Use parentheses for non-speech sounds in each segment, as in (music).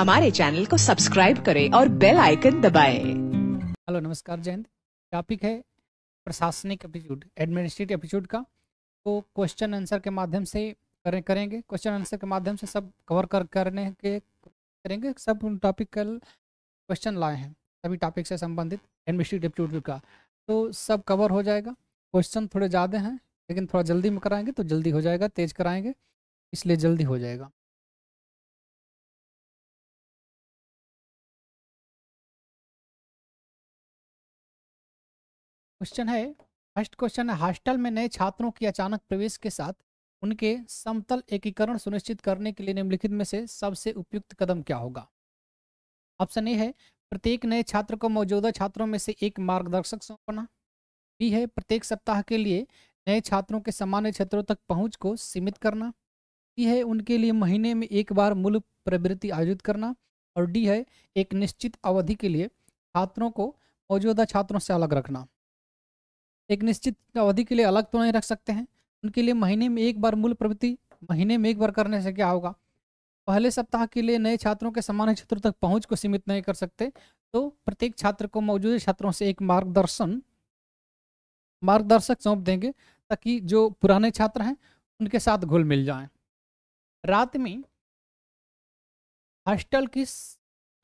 हमारे चैनल को सब्सक्राइब करें और बेल आइकन दबाएं। हेलो नमस्कार जयंत टॉपिक है प्रशासनिक एप्टीट्यूड एडमिनिस्ट्रेटिव एप्टीट्यूड का तो क्वेश्चन आंसर के माध्यम से करें करेंगे क्वेश्चन आंसर के माध्यम से सब कवर कर करने के करेंगे सब टॉपिक कल क्वेश्चन लाए हैं सभी टॉपिक से संबंधित एडमिनिस्ट्रेटिव एप्टीट्यूड का तो सब कवर हो जाएगा क्वेश्चन थोड़े ज़्यादा हैं लेकिन थोड़ा जल्दी में कराएंगे तो जल्दी हो जाएगा तेज कराएंगे इसलिए जल्दी हो जाएगा क्वेश्चन है फर्स्ट क्वेश्चन है हॉस्टल में नए छात्रों की अचानक प्रवेश के साथ उनके समतल एकीकरण सुनिश्चित करने के लिए निम्नलिखित में से सबसे उपयुक्त कदम क्या होगा ऑप्शन ए है प्रत्येक नए छात्र को मौजूदा छात्रों में से एक मार्गदर्शक सौंपना बी है प्रत्येक सप्ताह के लिए नए छात्रों के सामान्य क्षेत्रों तक पहुंच को सीमित करना सी है उनके लिए महीने में एक बार मूल प्रवृत्ति आयोजित करना और डी है एक निश्चित अवधि के लिए छात्रों को मौजूदा छात्रों से अलग रखना एक निश्चित अवधि के लिए अलग तो नहीं रख सकते हैं उनके लिए महीने में एक बार मूल प्रवृत्ति महीने में एक बार करने से क्या होगा पहले सप्ताह के लिए नए छात्रों के सामान्य क्षेत्रों तक पहुंच को सीमित नहीं कर सकते तो प्रत्येक छात्र को मौजूदा छात्रों से एक मार्गदर्शन मार्गदर्शक सौंप देंगे ताकि जो पुराने छात्र हैं उनके साथ घुल मिल जाए रात में हॉस्टल की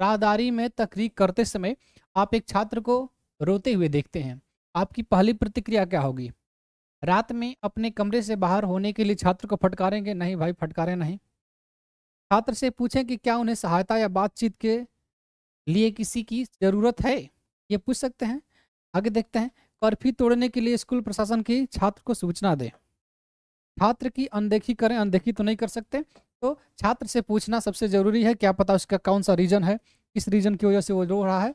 राहदारी में तकरीर करते समय आप एक छात्र को रोते हुए देखते हैं आपकी पहली प्रतिक्रिया क्या होगी रात में अपने कमरे से बाहर होने के लिए छात्र को फटकारेंगे नहीं भाई फटकारें नहीं छात्र से पूछें कि क्या उन्हें सहायता या बातचीत के लिए किसी की ज़रूरत है ये पूछ सकते हैं आगे देखते हैं कर्फ्यू तोड़ने के लिए स्कूल प्रशासन की छात्र को सूचना दें छात्र की अनदेखी करें अनदेखी तो नहीं कर सकते तो छात्र से पूछना सबसे ज़रूरी है क्या पता उसका कौन सा रीज़न है किस रीज़न की वजह से वो रो रहा है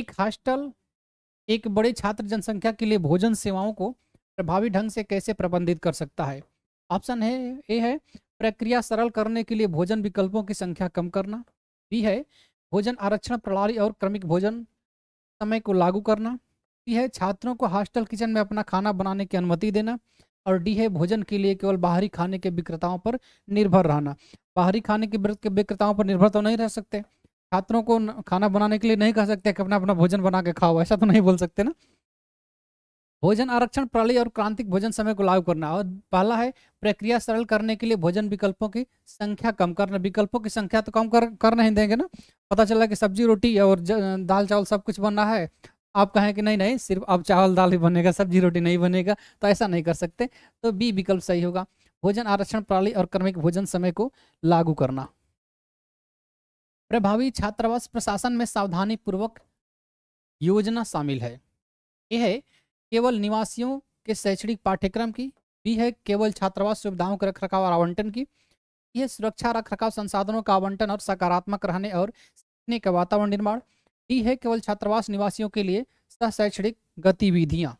एक हॉस्टल एक बड़े छात्र जनसंख्या के लिए भोजन सेवाओं को प्रभावी ढंग से कैसे प्रबंधित कर सकता है ऑप्शन है ए है प्रक्रिया सरल करने के लिए भोजन विकल्पों की संख्या कम करना बी है भोजन आरक्षण प्रणाली और क्रमिक भोजन समय को लागू करना सी है छात्रों को हॉस्टल किचन में अपना खाना बनाने की अनुमति देना और डी है भोजन के लिए केवल बाहरी खाने के विक्रेताओं पर निर्भर रहना बाहरी खाने के विक्रेताओं पर निर्भर तो नहीं रह सकते छात्रों को खाना बनाने के लिए नहीं कह सकते कि अपना अपना भोजन बना के खाओ ऐसा तो नहीं बोल सकते ना भोजन आरक्षण प्रणाली और क्रांतिक भोजन समय को लागू करना और पहला है प्रक्रिया सरल करने के लिए भोजन विकल्पों की संख्या कम करना विकल्पों की संख्या तो कम कर कर नहीं देंगे ना पता चला कि सब्जी रोटी और दाल चावल सब कुछ बनना है आप कहें कि नहीं नहीं सिर्फ अब चावल दाल ही बनेगा सब्जी रोटी नहीं बनेगा तो ऐसा नहीं कर सकते तो बी विकल्प सही होगा भोजन आरक्षण प्रणाली और क्रमिक भोजन समय को लागू करना प्रभावी छात्रावास प्रशासन में सावधानी पूर्वक योजना शामिल है यह है केवल निवासियों के शैक्षणिक पाठ्यक्रम की बी है केवल छात्रावास सुविधाओं के रखरखाव और आवंटन की यह सुरक्षा रखरखाव संसाधनों का आवंटन और सकारात्मक रहने और सीखने का वातावरण निर्माण डी है केवल छात्रावास निवासियों के लिए सह शैक्षणिक गतिविधियां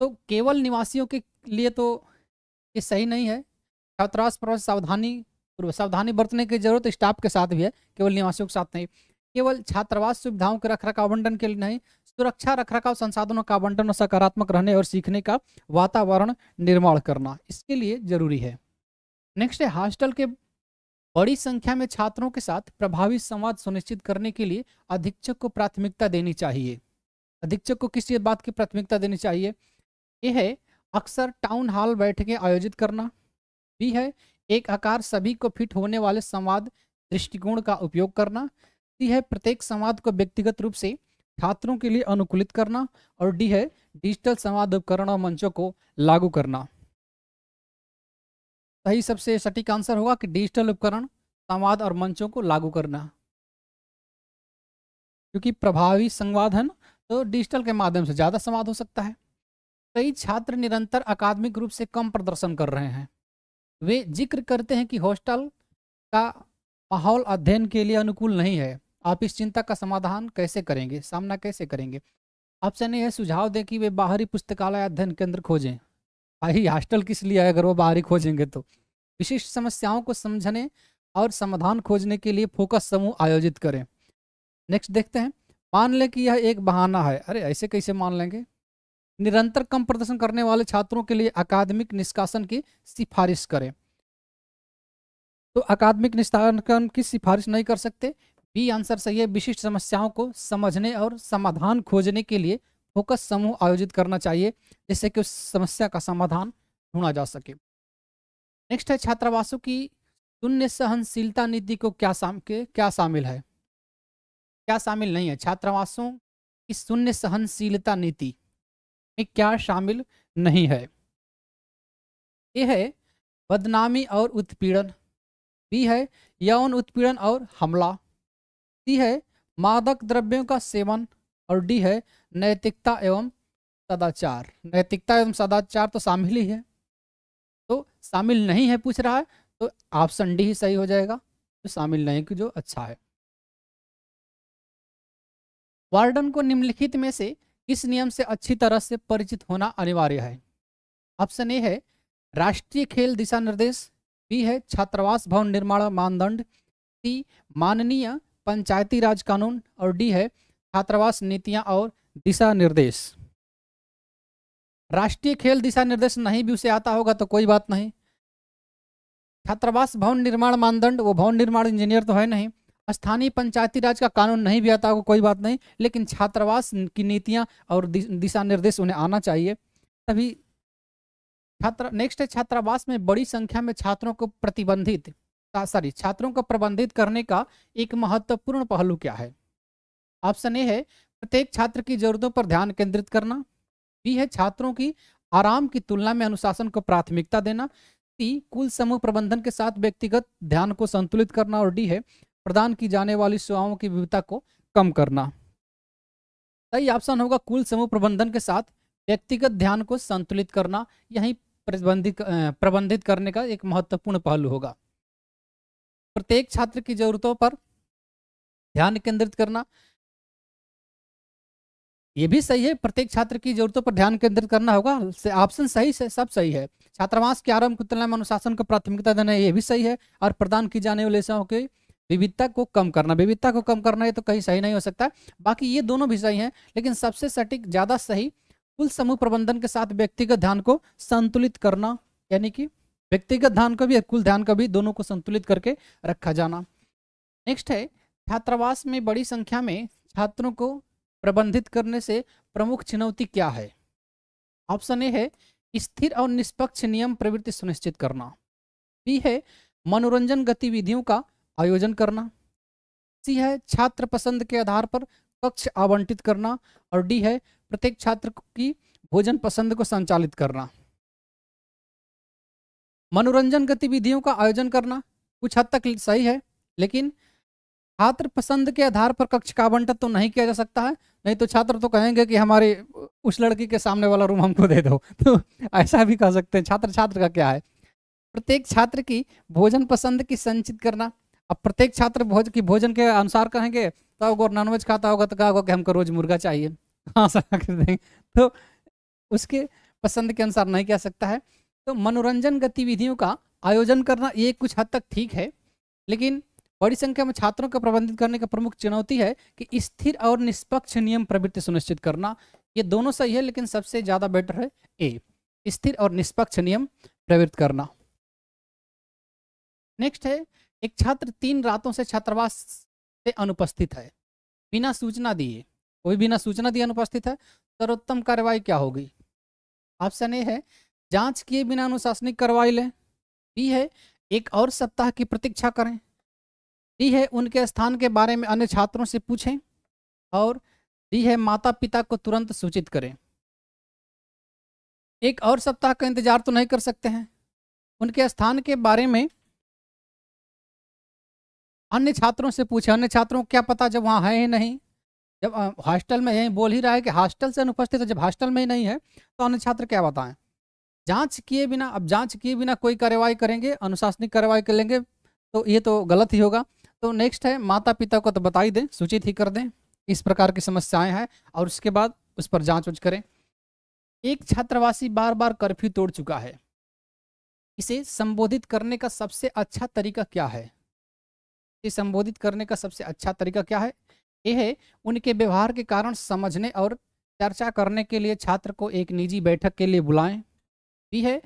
तो केवल निवासियों के लिए तो ये सही नहीं है छात्रावास प्रवास सावधानी पूर्व सावधानी बरतने की जरूरत स्टाफ के साथ भी है केवल निवासियों के साथ नहीं केवल छात्रावास सुविधाओं के रख रखाव आवंटन के लिए नहीं सुरक्षा रख रखाव संसाधनों का आवंटन और सकारात्मक रहने और सीखने का वातावरण निर्माण करना इसके लिए जरूरी है नेक्स्ट है हॉस्टल के बड़ी संख्या में छात्रों के साथ प्रभावी संवाद सुनिश्चित करने के लिए अधीक्षक को प्राथमिकता देनी चाहिए अधीक्षक को किस बात की प्राथमिकता देनी चाहिए यह है अक्सर टाउन हॉल बैठकें आयोजित करना भी है एक आकार सभी को फिट होने वाले संवाद दृष्टिकोण का उपयोग करना सी है प्रत्येक संवाद को व्यक्तिगत रूप से छात्रों के लिए अनुकूलित करना और डी है डिजिटल संवाद उपकरण और मंचों को लागू करना सही सबसे सटीक आंसर होगा कि डिजिटल उपकरण संवाद और मंचों को लागू करना क्योंकि प्रभावी संवाद है तो डिजिटल के माध्यम से ज़्यादा संवाद हो सकता है कई छात्र निरंतर अकादमिक रूप से कम प्रदर्शन कर रहे हैं वे जिक्र करते हैं कि हॉस्टल का माहौल अध्ययन के लिए अनुकूल नहीं है आप इस चिंता का समाधान कैसे करेंगे सामना कैसे करेंगे आपसे नहीं है सुझाव दें कि वे बाहरी पुस्तकालय अध्ययन केंद्र खोजें भाई हॉस्टल किस लिए है अगर वो बाहरी खोजेंगे तो विशिष्ट समस्याओं को समझने और समाधान खोजने के लिए फोकस समूह आयोजित करें नेक्स्ट देखते हैं मान लें कि यह एक बहाना है अरे ऐसे कैसे मान लेंगे निरंतर कम प्रदर्शन करने वाले छात्रों के लिए अकादमिक निष्कासन की सिफारिश करें तो अकादमिक निष्कासन की सिफारिश नहीं कर सकते बी आंसर सही है विशिष्ट समस्याओं को समझने और समाधान खोजने के लिए फोकस समूह आयोजित करना चाहिए जिससे कि उस समस्या का समाधान ढूंढा जा सके नेक्स्ट है छात्रावासों की शून्य सहनशीलता नीति को क्या साम के क्या शामिल है क्या शामिल नहीं है छात्रावासों की शून्य सहनशीलता नीति में क्या शामिल नहीं है ए है बदनामी और उत्पीड़न बी है यौन उत्पीड़न और हमला सी है मादक द्रव्यों का सेवन और डी है नैतिकता एवं सदाचार नैतिकता एवं सदाचार तो शामिल ही है तो शामिल नहीं है पूछ रहा है तो ऑप्शन डी ही सही हो जाएगा तो शामिल नहीं कि जो अच्छा है वार्डन को निम्नलिखित में से इस नियम से अच्छी तरह से परिचित होना अनिवार्य है ऑप्शन ए है राष्ट्रीय खेल दिशा निर्देश बी है छात्रावास भवन निर्माण मानदंड सी माननीय पंचायती राज कानून और डी है छात्रावास नीतियां और दिशा निर्देश राष्ट्रीय खेल दिशा निर्देश नहीं भी उसे आता होगा तो कोई बात नहीं छात्रावास भवन निर्माण मानदंड वो भवन निर्माण इंजीनियर तो है नहीं स्थानीय पंचायती राज का कानून नहीं भी आता कोई बात नहीं लेकिन छात्रावास की नीतियाँ और दिशा निर्देश उन्हें आना चाहिए तभी छात्र नेक्स्ट है छात्रावास में बड़ी संख्या में छात्रों को प्रतिबंधित सॉरी छात्रों को प्रबंधित करने का एक महत्वपूर्ण पहलू क्या है ऑप्शन ए है प्रत्येक छात्र की जरूरतों पर ध्यान केंद्रित करना बी है छात्रों की आराम की तुलना में अनुशासन को प्राथमिकता देना सी कुल समूह प्रबंधन के साथ व्यक्तिगत ध्यान को संतुलित करना और डी है प्रदान की जाने वाली सेवाओं की विविधता को कम करना सही ऑप्शन होगा कुल समूह प्रबंधन के साथ व्यक्तिगत ध्यान को संतुलित करना यही प्रबंधित प्रबंधित करने का एक महत्वपूर्ण पहलू होगा प्रत्येक छात्र की जरूरतों पर ध्यान केंद्रित करना ये भी सही है प्रत्येक छात्र की जरूरतों पर ध्यान केंद्रित करना होगा ऑप्शन सही से सब सही है छात्रावास के आरंभ की तुलना में अनुशासन को प्राथमिकता देना ये भी सही है और प्रदान की जाने वाले सेवाओं की विविधता को कम करना विविधता को कम करना ये तो कहीं सही नहीं हो सकता बाकी ये दोनों भी सही हैं लेकिन सबसे सटीक ज़्यादा सही कुल समूह प्रबंधन के साथ व्यक्तिगत ध्यान को संतुलित करना यानी कि व्यक्तिगत ध्यान का भी कुल ध्यान का भी दोनों को संतुलित करके रखा जाना नेक्स्ट है छात्रावास में बड़ी संख्या में छात्रों को प्रबंधित करने से प्रमुख चुनौती क्या है ऑप्शन ए है स्थिर और निष्पक्ष नियम प्रवृत्ति सुनिश्चित करना बी है मनोरंजन गतिविधियों का आयोजन करना सी है छात्र पसंद के आधार पर कक्ष आवंटित करना और डी है प्रत्येक छात्र की भोजन पसंद को संचालित करना मनोरंजन गतिविधियों का आयोजन करना कुछ हद तक सही है लेकिन छात्र पसंद के आधार पर कक्ष का आवंटन तो नहीं किया जा सकता है नहीं तो छात्र तो कहेंगे कि हमारे उस लड़की के सामने वाला रूम हमको दे दो (laughs) तो ऐसा भी कह सकते हैं छात्र छात्र का क्या है प्रत्येक छात्र की भोजन पसंद की संचित करना अब प्रत्येक छात्र भोज की भोजन के अनुसार कहेंगे तो अगर नॉनवेज खाता होगा तो कहा कि हमको रोज मुर्गा चाहिए (laughs) हाँ सर कर देंगे तो उसके पसंद के अनुसार नहीं कह सकता है तो मनोरंजन गतिविधियों का आयोजन करना ये कुछ हद तक ठीक है लेकिन बड़ी संख्या में छात्रों को प्रबंधित करने का प्रमुख चुनौती है कि स्थिर और निष्पक्ष नियम प्रवृत्ति सुनिश्चित करना ये दोनों सही है लेकिन सबसे ज़्यादा बेटर है ए स्थिर और निष्पक्ष नियम प्रवृत्त करना नेक्स्ट है एक छात्र तीन रातों से छात्रावास से अनुपस्थित है बिना सूचना दिए कोई बिना सूचना दिए अनुपस्थित है सर्वोत्तम कार्रवाई क्या होगी ऑप्शन ए है जांच किए बिना अनुशासनिक कार्रवाई लें बी है एक और सप्ताह की प्रतीक्षा करें डी है उनके स्थान के बारे में अन्य छात्रों से पूछें और डी है माता पिता को तुरंत सूचित करें एक और सप्ताह का इंतजार तो नहीं कर सकते हैं उनके स्थान के बारे में अन्य छात्रों से पूछे अन्य छात्रों को क्या पता जब वहाँ है ही नहीं जब हॉस्टल में यही बोल ही रहा है कि हॉस्टल से अनुपस्थित है जब हॉस्टल में ही नहीं है तो अन्य छात्र क्या बताएं जांच किए बिना अब जांच किए बिना कोई कार्रवाई करेंगे अनुशासनिक कार्रवाई कर लेंगे तो ये तो गलत ही होगा तो नेक्स्ट है माता पिता को तो बता ही दें सूचित ही कर दें इस प्रकार की समस्याएं हैं और उसके बाद उस पर जाँच उच करें एक छात्रवासी बार बार कर्फ्यू तोड़ चुका है इसे संबोधित करने का सबसे अच्छा तरीका क्या है से संबोधित करने का सबसे अच्छा तरीका क्या है यह है उनके व्यवहार के कारण समझने और चर्चा करने के लिए छात्र को एक निजी बैठक के लिए बुलाएं बी है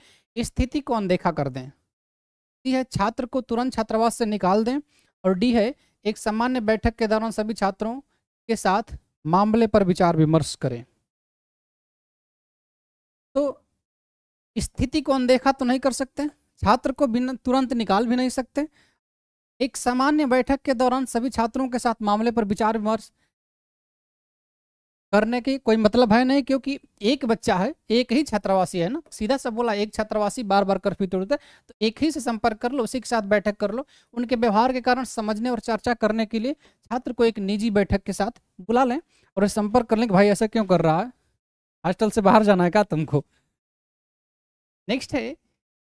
स्थिति को अनदेखा कर दें सी है छात्र को तुरंत छात्रावास से निकाल दें और डी है एक सामान्य बैठक के दौरान सभी छात्रों के साथ मामले पर विचार विमर्श करें तो स्थिति को अनदेखा तो नहीं कर सकते छात्र को बिना तुरंत निकाल भी नहीं सकते एक सामान्य बैठक के दौरान सभी छात्रों के साथ मामले पर विचार विमर्श करने की कोई मतलब है नहीं क्योंकि एक बच्चा है एक ही छात्रावासी है ना सीधा सब बोला एक छात्रावासी बार बार कर्फ्यू तोड़ते तो एक ही से संपर्क कर लो उसी के साथ बैठक कर लो उनके व्यवहार के कारण समझने और चर्चा करने के लिए छात्र को एक निजी बैठक के साथ बुला लें और संपर्क कर लें कि भाई ऐसा क्यों कर रहा है हॉस्टल से बाहर जाना है क्या तुमको नेक्स्ट है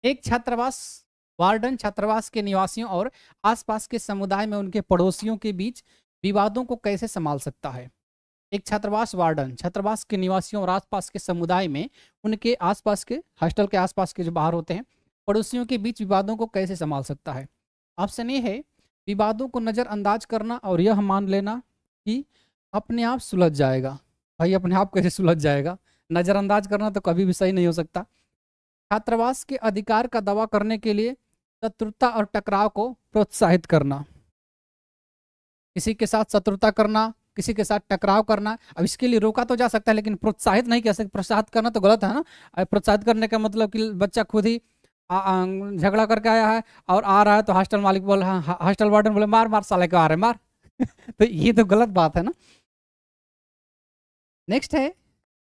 एक छात्रावास वार्डन छात्रावास के निवासियों और आसपास के समुदाय में उनके पड़ोसियों के बीच विवादों को कैसे संभाल सकता है एक छात्रावास वार्डन छात्रावास के निवासियों और आसपास के समुदाय में उनके आसपास के हॉस्टल के आसपास के जो बाहर होते हैं पड़ोसियों के बीच विवादों को कैसे संभाल सकता है ऑप्शन ए है विवादों को नज़रअंदाज करना और यह मान लेना कि अपने आप सुलझ जाएगा भाई अपने आप कैसे सुलझ जाएगा नज़रअंदाज करना तो कभी भी सही नहीं हो सकता छात्रावास के अधिकार का दावा करने के लिए शत्रुता और टकराव को प्रोत्साहित करना किसी के साथ शत्रुता करना किसी के साथ टकराव करना अब इसके लिए रोका तो जा सकता है लेकिन प्रोत्साहित नहीं कर सकते प्रोत्साहित करना तो गलत है ना प्रोत्साहित करने का मतलब कि बच्चा खुद ही झगड़ा करके आया है और आ रहा है तो हॉस्टल मालिक बोल हाँ, हॉस्टल वार्डन बोले मार मार साले क्यों आ रहे मार (laughs) तो ये तो गलत बात है ना नेक्स्ट है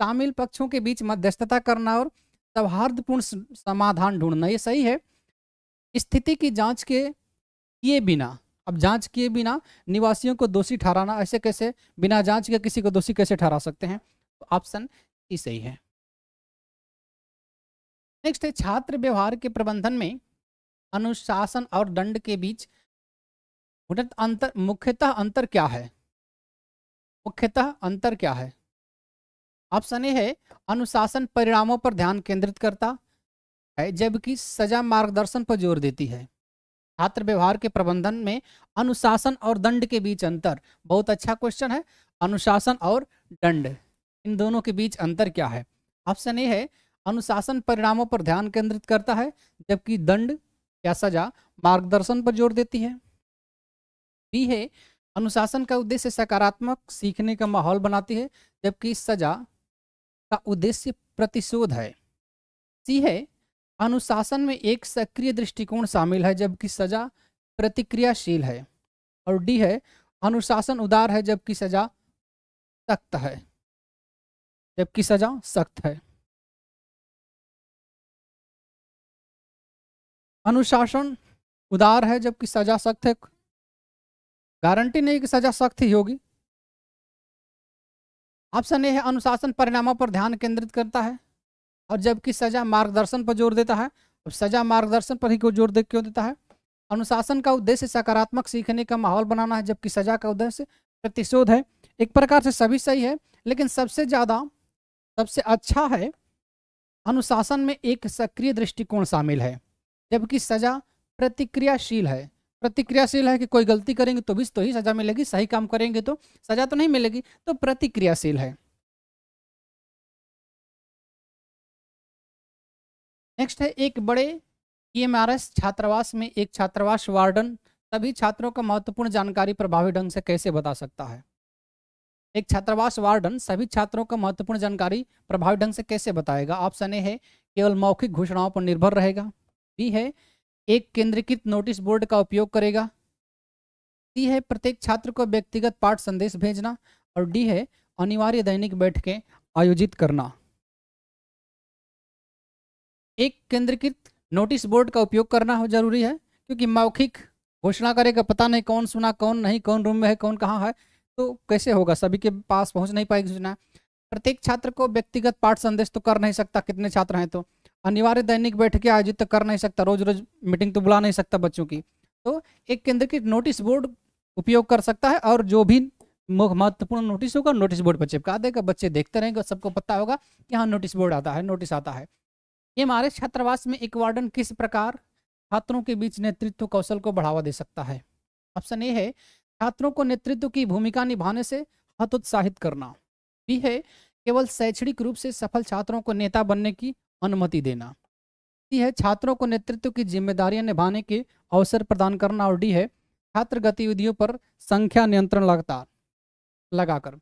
तामिल पक्षों के बीच मध्यस्थता करना और सौहार्दपूर्ण समाधान ढूंढना ये सही है स्थिति की जांच के किए बिना अब जांच किए बिना निवासियों को दोषी ठहराना ऐसे कैसे बिना जांच के किसी को दोषी कैसे ठहरा सकते हैं तो ऑप्शन ई सही है नेक्स्ट है छात्र व्यवहार के प्रबंधन में अनुशासन और दंड के बीच अंतर मुख्यतः अंतर क्या है मुख्यतः अंतर क्या है ऑप्शन ए है अनुशासन परिणामों पर ध्यान केंद्रित करता है जबकि सजा मार्गदर्शन पर जोर देती है छात्र व्यवहार के प्रबंधन में अनुशासन और दंड के बीच अंतर बहुत अच्छा क्वेश्चन है अनुशासन और दंड इन दोनों के बीच अंतर क्या है ऑप्शन ए है अनुशासन परिणामों पर ध्यान केंद्रित करता है जबकि दंड या सजा मार्गदर्शन पर जोर देती है बी है अनुशासन का उद्देश्य सकारात्मक सीखने का माहौल बनाती है जबकि सजा का उद्देश्य प्रतिशोध है सी है अनुशासन में एक सक्रिय दृष्टिकोण शामिल है जबकि सजा प्रतिक्रियाशील है और डी है अनुशासन उदार है जबकि सजा सख्त है जबकि सजा सख्त है अनुशासन उदार है जबकि सजा सख्त है गारंटी नहीं कि सजा सख्त ही होगी ऑप्शन ए है अनुशासन परिणामों पर ध्यान केंद्रित करता है और जबकि सजा मार्गदर्शन पर जोर देता है अब सजा मार्गदर्शन पर ही को जोर दे क्यों देता है अनुशासन का उद्देश्य सकारात्मक सीखने का माहौल बनाना है जबकि सजा का उद्देश्य प्रतिशोध है एक प्रकार से सभी सही है लेकिन सबसे ज़्यादा सबसे अच्छा है अनुशासन में एक सक्रिय दृष्टिकोण शामिल है जबकि सजा प्रतिक्रियाशील है प्रतिक्रियाशील है कि कोई गलती करेंगे तो भी तो ही सजा मिलेगी सही काम करेंगे तो सजा तो नहीं मिलेगी तो प्रतिक्रियाशील है नेक्स्ट है एक बड़े ईएमआरएस e छात्रावास में एक छात्रावास वार्डन सभी छात्रों का महत्वपूर्ण जानकारी प्रभावी ढंग से कैसे बता सकता है एक छात्रावास वार्डन सभी छात्रों का महत्वपूर्ण जानकारी प्रभावी ढंग से कैसे बताएगा ऑप्शन ए है केवल मौखिक घोषणाओं पर निर्भर रहेगा बी है एक केंद्रीकृत नोटिस बोर्ड का उपयोग करेगा सी है प्रत्येक छात्र को व्यक्तिगत पाठ संदेश भेजना और डी है अनिवार्य दैनिक बैठकें आयोजित करना एक केंद्रीकृत नोटिस बोर्ड का उपयोग करना हो जरूरी है क्योंकि मौखिक घोषणा करेगा पता नहीं कौन सुना कौन नहीं कौन रूम में है कौन कहाँ है तो कैसे होगा सभी के पास पहुँच नहीं पाएगी सूचना प्रत्येक छात्र को व्यक्तिगत पाठ संदेश तो कर नहीं सकता कितने छात्र हैं तो अनिवार्य दैनिक बैठकें आयोजित तो कर नहीं सकता रोज रोज मीटिंग तो बुला नहीं सकता बच्चों की तो एक केंद्रीकृत नोटिस बोर्ड उपयोग कर सकता है और जो भी महत्वपूर्ण नोटिस होगा नोटिस बोर्ड पर चिपका देगा बच्चे देखते रहेंगे सबको पता होगा कि हाँ नोटिस बोर्ड आता है नोटिस आता है हमारे छात्रावास में एक वार्डन किस प्रकार छात्रों के बीच नेतृत्व कौशल को बढ़ावा दे सकता है ऑप्शन ए है छात्रों को नेतृत्व की भूमिका निभाने से हतोत्साहित करना बी है केवल शैक्षणिक रूप से सफल छात्रों को नेता बनने की अनुमति देना सी है छात्रों को नेतृत्व की जिम्मेदारियां निभाने के अवसर प्रदान करना और डी है छात्र गतिविधियों पर संख्या नियंत्रण लगातार लगाकर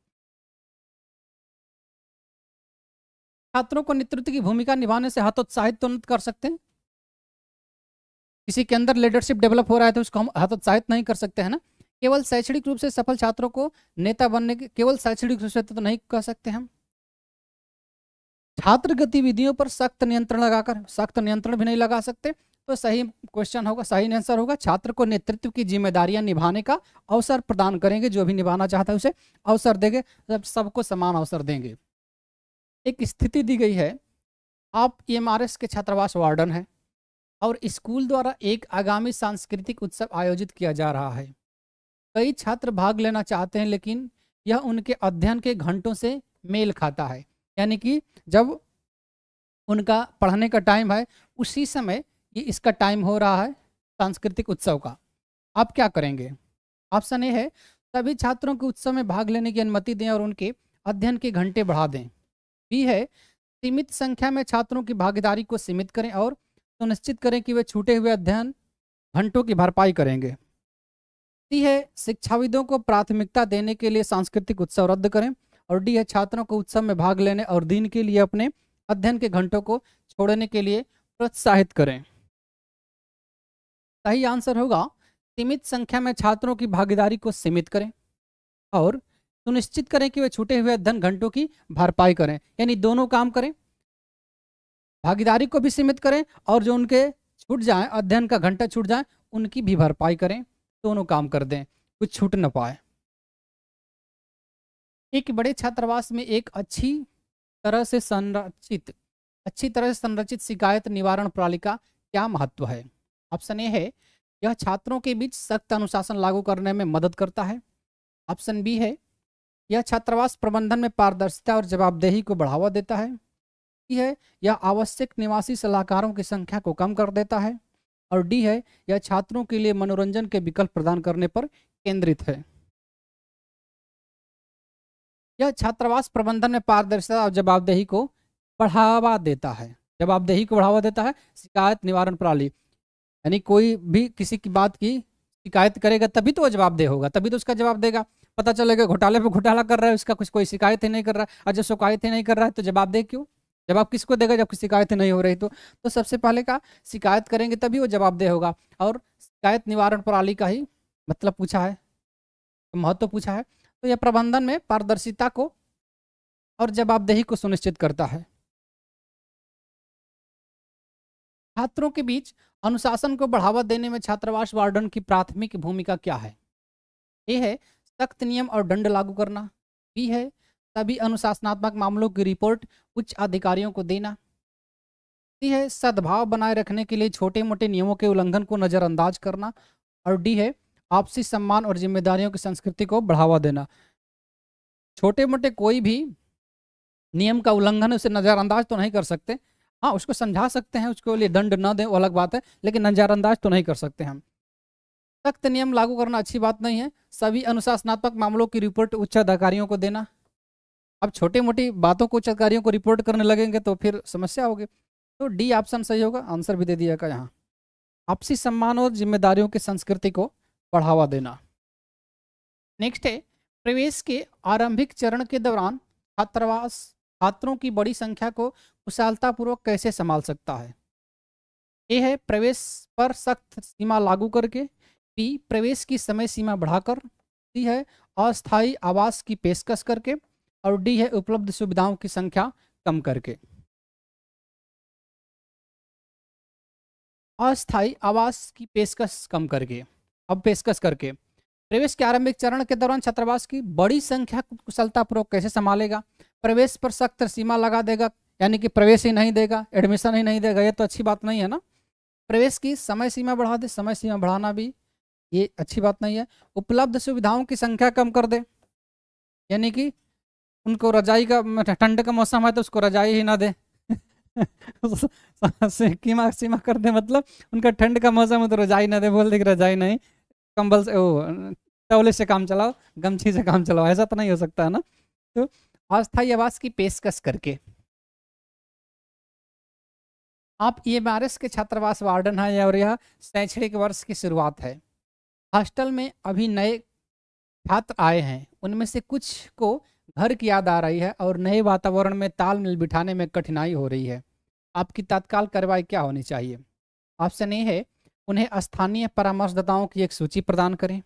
छात्रों को नेतृत्व की भूमिका निभाने से हतोत्साहित तो कर सकते हैं किसी के अंदर लीडरशिप डेवलप हो रहा है तो उसको हम हतोत्साहित नहीं कर सकते हैं ना केवल शैक्षणिक रूप से सफल छात्रों को नेता बनने के केवल शैक्षणिक रूप से तो नहीं कह सकते हम छात्र गतिविधियों पर सख्त नियंत्रण लगाकर सख्त नियंत्रण भी नहीं लगा सकते तो सही क्वेश्चन होगा सही आंसर होगा छात्र को नेतृत्व की जिम्मेदारियां निभाने का अवसर प्रदान करेंगे जो भी निभाना चाहता है उसे अवसर देंगे सबको समान अवसर देंगे एक स्थिति दी गई है आप ई e के छात्रावास वार्डन हैं और स्कूल द्वारा एक आगामी सांस्कृतिक उत्सव आयोजित किया जा रहा है कई छात्र भाग लेना चाहते हैं लेकिन यह उनके अध्ययन के घंटों से मेल खाता है यानी कि जब उनका पढ़ने का टाइम है उसी समय ये इसका टाइम हो रहा है सांस्कृतिक उत्सव का आप क्या करेंगे ऑप्शन ए है सभी छात्रों के उत्सव में भाग लेने की अनुमति दें और उनके अध्ययन के घंटे बढ़ा दें बी है सीमित संख्या में छात्रों की भागीदारी को सीमित करें और सुनिश्चित करें कि वे छूटे हुए अध्ययन घंटों की भरपाई करेंगे सी है शिक्षाविदों को प्राथमिकता देने के लिए सांस्कृतिक उत्सव रद्द करें और डी है छात्रों को उत्सव में भाग लेने और दिन के लिए अपने अध्ययन के घंटों को छोड़ने के लिए प्रोत्साहित करें सही आंसर होगा सीमित संख्या में छात्रों की भागीदारी को सीमित करें और सुनिश्चित तो करें कि वे छूटे हुए धन घंटों की भरपाई करें यानी दोनों काम करें भागीदारी को भी सीमित करें और जो उनके छूट जाए अध्ययन का घंटा छूट जाए उनकी भी भरपाई करें दोनों काम कर दें कुछ छूट न पाए एक बड़े छात्रावास में एक अच्छी तरह से संरचित अच्छी तरह से संरचित शिकायत निवारण प्रणाली का क्या महत्व है ऑप्शन ए है यह छात्रों के बीच सख्त अनुशासन लागू करने में मदद करता है ऑप्शन बी है यह छात्रावास प्रबंधन में पारदर्शिता और जवाबदेही को बढ़ावा देता है है यह आवश्यक निवासी सलाहकारों की संख्या को कम कर देता है और डी है यह छात्रों के लिए मनोरंजन के विकल्प प्रदान करने पर केंद्रित है यह छात्रावास प्रबंधन में पारदर्शिता और जवाबदेही को बढ़ावा देता है जवाबदेही को बढ़ावा देता है शिकायत निवारण प्रणाली यानी कोई भी किसी की बात की शिकायत करेगा तभी तो वह जवाबदेह होगा तभी तो उसका जवाब देगा पता चलेगा घोटाले पे घोटाला कर रहा है उसका कुछ कोई शिकायत ही नहीं कर रहा है और जब शिकायत ही नहीं कर रहा है तो जवाब दे क्यों जवाब किसको देगा जब शिकायत नहीं हो रही तो तो सबसे पहले का शिकायत करेंगे तभी वो जवाबदेह होगा और शिकायत निवारण प्रणाली का ही मतलब पूछा है महत्व पूछा है तो यह प्रबंधन में पारदर्शिता को और जवाबदेही को सुनिश्चित करता है छात्रों के बीच अनुशासन को बढ़ावा देने में छात्रावास वार्डन की प्राथमिक भूमिका क्या है ये है सख्त नियम और दंड लागू करना भी है सभी अनुशासनात्मक मामलों की रिपोर्ट उच्च अधिकारियों को देना सी है सद्भाव बनाए रखने के लिए छोटे मोटे नियमों के उल्लंघन को नज़रअंदाज करना और डी है आपसी सम्मान और जिम्मेदारियों की संस्कृति को बढ़ावा देना छोटे मोटे कोई भी नियम का उल्लंघन उसे नज़रअंदाज तो नहीं कर सकते हाँ उसको समझा सकते हैं उसके लिए दंड न दें वो अलग बात है लेकिन नज़रअंदाज तो नहीं कर सकते हम सख्त तो नियम लागू करना अच्छी बात नहीं है सभी अनुशासनात्मक मामलों की रिपोर्ट उच्च अधिकारियों को देना अब छोटी मोटी बातों को उच्च अधिकारियों को रिपोर्ट करने लगेंगे तो फिर समस्या होगी तो डी ऑप्शन सही होगा आंसर भी दे दिया का यहाँ आपसी सम्मान और जिम्मेदारियों की संस्कृति को बढ़ावा देना नेक्स्ट है प्रवेश के आरंभिक चरण के दौरान छात्रावास छात्रों की बड़ी संख्या को कुशलतापूर्वक कैसे संभाल सकता है ये है प्रवेश पर सख्त सीमा लागू करके पी प्रवेश की समय सीमा बढ़ाकर सी है अस्थायी आवास की पेशकश करके और डी है उपलब्ध सुविधाओं की संख्या कम करके अस्थायी आवास की पेशकश कम करके अब पेशकश करके प्रवेश के आरंभिक चरण के दौरान छात्रावास की बड़ी संख्या कुशलतापूर्वक कैसे संभालेगा प्रवेश पर सख्त सीमा लगा देगा यानी कि प्रवेश ही नहीं देगा एडमिशन ही नहीं देगा ये तो अच्छी बात नहीं है ना प्रवेश की समय सीमा बढ़ा दे समय सीमा बढ़ाना भी ये अच्छी बात नहीं है उपलब्ध सुविधाओं की संख्या कम कर दे यानी कि उनको रजाई का ठंड का मौसम है तो उसको रजाई ही ना दे (laughs) सीमा सीमा कर दे मतलब उनका ठंड का मौसम है तो रजाई ना दे बोल दे कि रजाई नहीं कंबल से ओ टवले से काम चलाओ गमछी से काम चलाओ ऐसा तो नहीं हो सकता है ना तो अस्थायी आवास की पेशकश करके आप ये एम के छात्रावास वार्डन है और यह शैक्षणिक वर्ष की शुरुआत है हॉस्टल में अभी नए छात्र आए हैं उनमें से कुछ को घर की याद आ रही है और नए वातावरण में तालमेल बिठाने में कठिनाई हो रही है आपकी तत्काल कार्रवाई क्या होनी चाहिए ऑप्शन ए है उन्हें स्थानीय परामर्शदाताओं की एक सूची प्रदान करें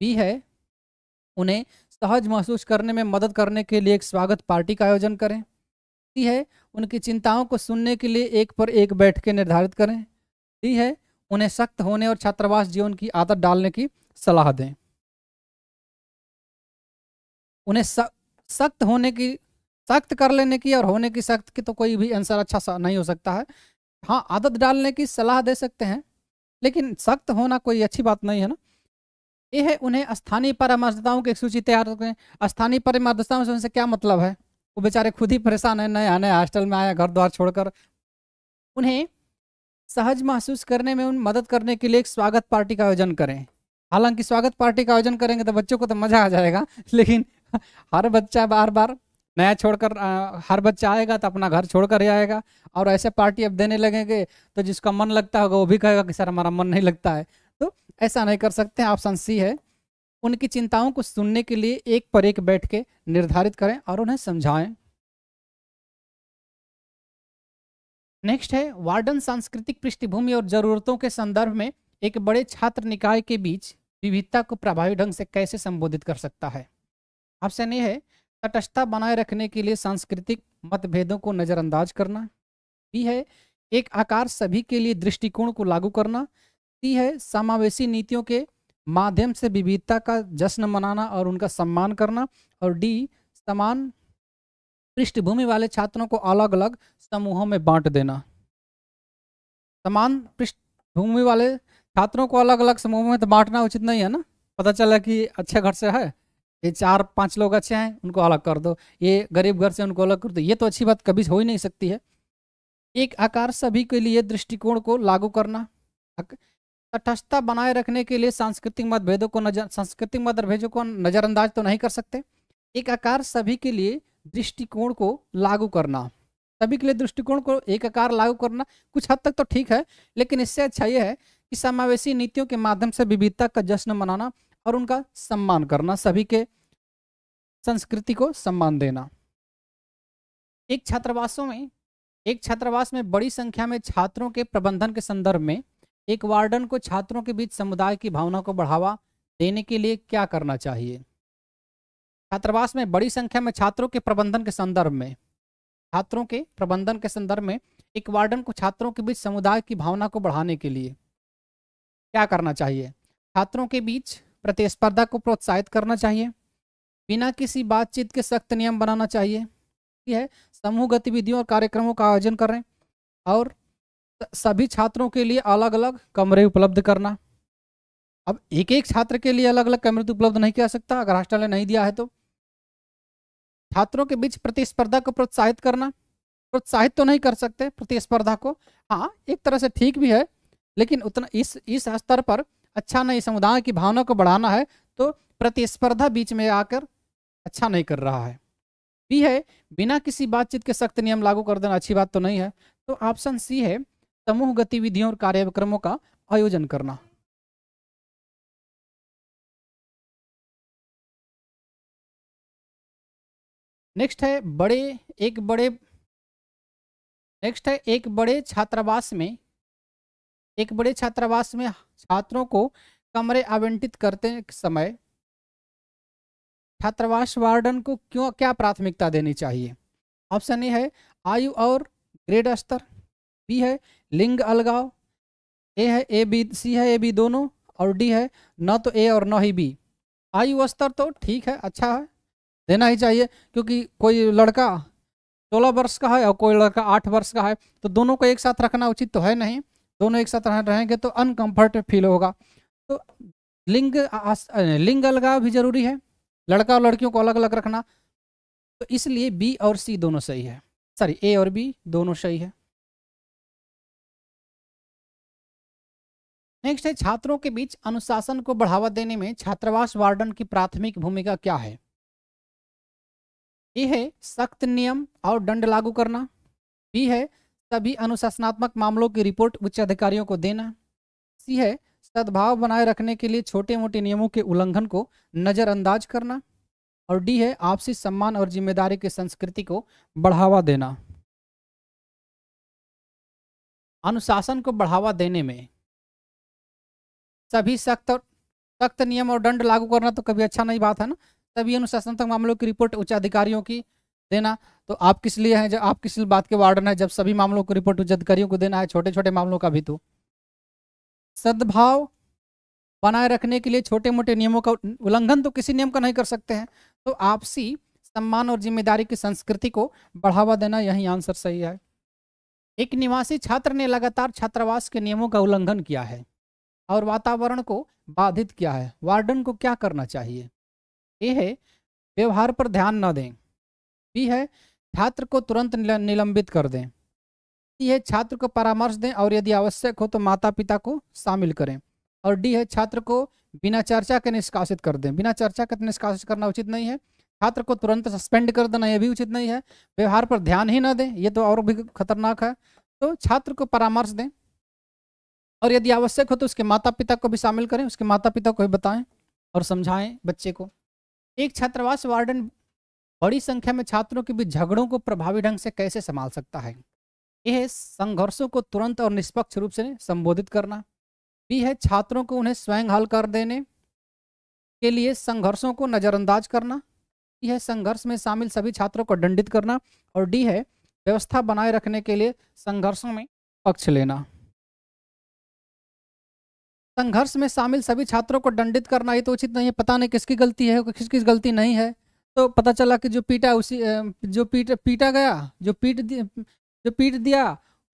बी है उन्हें सहज महसूस करने में मदद करने के लिए एक स्वागत पार्टी का आयोजन करें सी है उनकी चिंताओं को सुनने के लिए एक पर एक के निर्धारित करें डी है उन्हें सख्त होने और छात्रावास जीवन की आदत डालने की सलाह दें उन्हें सख्त होने की सख्त कर लेने की और होने की सख्त की तो कोई भी आंसर अच्छा नहीं हो सकता है हाँ आदत डालने की सलाह दे सकते हैं लेकिन सख्त होना कोई अच्छी बात नहीं है ना ये है उन्हें स्थानीय परामर्शदाताओं की एक सूची तैयार करें स्थानीय परामर्शदाताओं से उनसे क्या मतलब है वो बेचारे खुद ही परेशान है नए आने हॉस्टल में आया घर द्वार छोड़कर उन्हें सहज महसूस करने में उन मदद करने के लिए एक स्वागत पार्टी का आयोजन करें हालांकि स्वागत पार्टी का आयोजन करेंगे तो बच्चों को तो मजा आ जाएगा (laughs) लेकिन हर बच्चा बार बार नया छोड़कर हर बच्चा आएगा तो अपना घर छोड़कर ही आएगा और ऐसे पार्टी अब देने लगेंगे तो जिसका मन लगता होगा वो भी कहेगा कि सर हमारा मन नहीं लगता है तो ऐसा नहीं कर सकते ऑप्शन सी है उनकी चिंताओं को सुनने के लिए एक पर एक बैठ के निर्धारित करें और उन्हें समझाएं नेक्स्ट है वार्डन सांस्कृतिक पृष्ठभूमि और जरूरतों के संदर्भ में एक बड़े छात्र निकाय के बीच विविधता को प्रभावी ढंग से कैसे संबोधित कर सकता है ऑप्शन ए है तटस्थता बनाए रखने के लिए सांस्कृतिक मतभेदों को नज़रअंदाज करना बी है एक आकार सभी के लिए दृष्टिकोण को लागू करना सी है समावेशी नीतियों के माध्यम से विविधता का जश्न मनाना और उनका सम्मान करना और डी समान पृष्ठभूमि वाले छात्रों को अलग अलग समूहों में बांट देना समान पृष्ठभूमि वाले छात्रों को अलग अलग समूह में तो बांटना उचित नहीं है ना पता चला कि अच्छे घर से है ये चार पांच लोग अच्छे हैं उनको अलग कर दो ये गरीब घर से उनको अलग कर दो ये तो अच्छी बात कभी हो ही नहीं सकती है एक आकार सभी के लिए दृष्टिकोण को लागू करना तटस्थता बनाए रखने के लिए सांस्कृतिक मतभेदों को नजर सांस्कृतिक मतभेदों को नज़रअंदाज तो नहीं कर सकते एक आकार सभी के लिए दृष्टिकोण को लागू करना सभी के लिए दृष्टिकोण को एक आकार लागू करना कुछ हद तक तो ठीक है लेकिन इससे अच्छा यह है कि समावेशी नीतियों के माध्यम से विविधता का जश्न मनाना और उनका सम्मान करना सभी के संस्कृति को सम्मान देना एक छात्रावासों में एक छात्रावास में बड़ी संख्या में छात्रों के प्रबंधन के संदर्भ में एक वार्डन को छात्रों के बीच समुदाय की भावना को बढ़ावा देने के लिए क्या करना चाहिए छात्रावास में बड़ी संख्या में छात्रों के प्रबंधन के संदर्भ में छात्रों के प्रबंधन के संदर्भ में एक वार्डन को छात्रों के बीच समुदाय की भावना को बढ़ाने के लिए क्या करना चाहिए छात्रों के बीच प्रतिस्पर्धा को प्रोत्साहित करना चाहिए बिना किसी बातचीत के सख्त नियम बनाना चाहिए है समूह गतिविधियों और कार्यक्रमों का आयोजन करें और सभी छात्रों के लिए अलग अलग कमरे उपलब्ध करना अब एक एक छात्र के लिए अलग अलग कमरे तो उपलब्ध नहीं किया सकता अगर हॉस्टल ने नहीं दिया है तो छात्रों के बीच प्रतिस्पर्धा को प्रोत्साहित करना प्रोत्साहित तो नहीं कर सकते प्रतिस्पर्धा को हाँ एक तरह से ठीक भी है लेकिन उतना इस इस स्तर पर अच्छा नहीं समुदाय की भावना को बढ़ाना है तो प्रतिस्पर्धा बीच में आकर अच्छा नहीं कर रहा है बी है बिना किसी बातचीत के सख्त नियम लागू कर देना अच्छी बात तो नहीं है तो ऑप्शन सी है समूह गतिविधियों और कार्यक्रमों का आयोजन करना नेक्स्ट है बड़े एक बड़े नेक्स्ट है एक बड़े छात्रावास में एक बड़े छात्रावास में छात्रों को कमरे आवंटित करते समय छात्रावास वार्डन को क्यों क्या प्राथमिकता देनी चाहिए ऑप्शन ए है आयु और ग्रेड स्तर बी है लिंग अलगाव ए है ए बी सी है ए बी दोनों और डी है न तो ए और न ही बी आयु स्तर तो ठीक है अच्छा है देना ही चाहिए क्योंकि कोई लड़का सोलह वर्ष का है और कोई लड़का आठ वर्ष का है तो दोनों को एक साथ रखना उचित तो है नहीं दोनों एक साथ रहेंगे तो अनकम्फर्ट फील होगा तो लिंग लिंग अलगाव भी जरूरी है लड़का और लड़कियों को अलग अलग रखना तो इसलिए बी और सी दोनों सही है सॉरी ए और बी दोनों सही है नेक्स्ट है छात्रों के बीच अनुशासन को बढ़ावा देने में छात्रावास वार्डन की प्राथमिक भूमिका क्या है ए है सख्त नियम और दंड लागू करना बी है सभी अनुशासनात्मक मामलों की रिपोर्ट उच्च अधिकारियों को देना सी है सद्भाव बनाए रखने के लिए छोटे मोटे नियमों के उल्लंघन को नज़रअंदाज करना और डी है आपसी सम्मान और जिम्मेदारी की संस्कृति को बढ़ावा देना अनुशासन को बढ़ावा देने में सभी सख्त और सख्त नियम और दंड लागू करना तो कभी अच्छा नहीं बात है ना सभी तक मामलों की रिपोर्ट उच्च अधिकारियों की देना तो आप किस लिए हैं जब आप किस बात के वार्डन है जब सभी मामलों को रिपोर्ट उच्च अधिकारियों को देना है छोटे छोटे मामलों का भी तो सद्भाव बनाए रखने के लिए छोटे मोटे नियमों का उल्लंघन तो किसी नियम का नहीं कर सकते हैं तो आपसी सम्मान और जिम्मेदारी की संस्कृति को बढ़ावा देना यही आंसर सही है एक निवासी छात्र ने लगातार छात्रावास के नियमों का उल्लंघन किया है और वातावरण को बाधित किया है वार्डन को क्या करना चाहिए ए है व्यवहार पर ध्यान न दें बी है छात्र को तुरंत निलंबित कर दें सी है छात्र को परामर्श दें और यदि आवश्यक हो तो माता पिता को शामिल करें और डी है छात्र को बिना चर्चा के निष्कासित कर दें बिना चर्चा के निष्कासित करना उचित नहीं है छात्र को तुरंत सस्पेंड कर देना यह भी उचित नहीं है व्यवहार पर ध्यान ही ना दें ये तो और भी खतरनाक है तो छात्र को परामर्श दें और यदि आवश्यक हो तो उसके माता पिता को भी शामिल करें उसके माता पिता को भी बताएं और समझाएं बच्चे को एक छात्रावास वार्डन बड़ी संख्या में छात्रों के बीच झगड़ों को प्रभावी ढंग से कैसे संभाल सकता है यह संघर्षों को तुरंत और निष्पक्ष रूप से संबोधित करना बी है छात्रों को उन्हें स्वयं हल कर देने के लिए संघर्षों को नज़रअंदाज करना ई है संघर्ष में शामिल सभी छात्रों को दंडित करना और डी है व्यवस्था बनाए रखने के लिए संघर्षों में पक्ष लेना संघर्ष में शामिल सभी छात्रों को दंडित करना ये तो उचित नहीं है पता नहीं किसकी गलती है किसकी गलती नहीं है तो पता चला कि जो पीटा उसी जो पीट पीटा गया जो पीट जो पीट दिया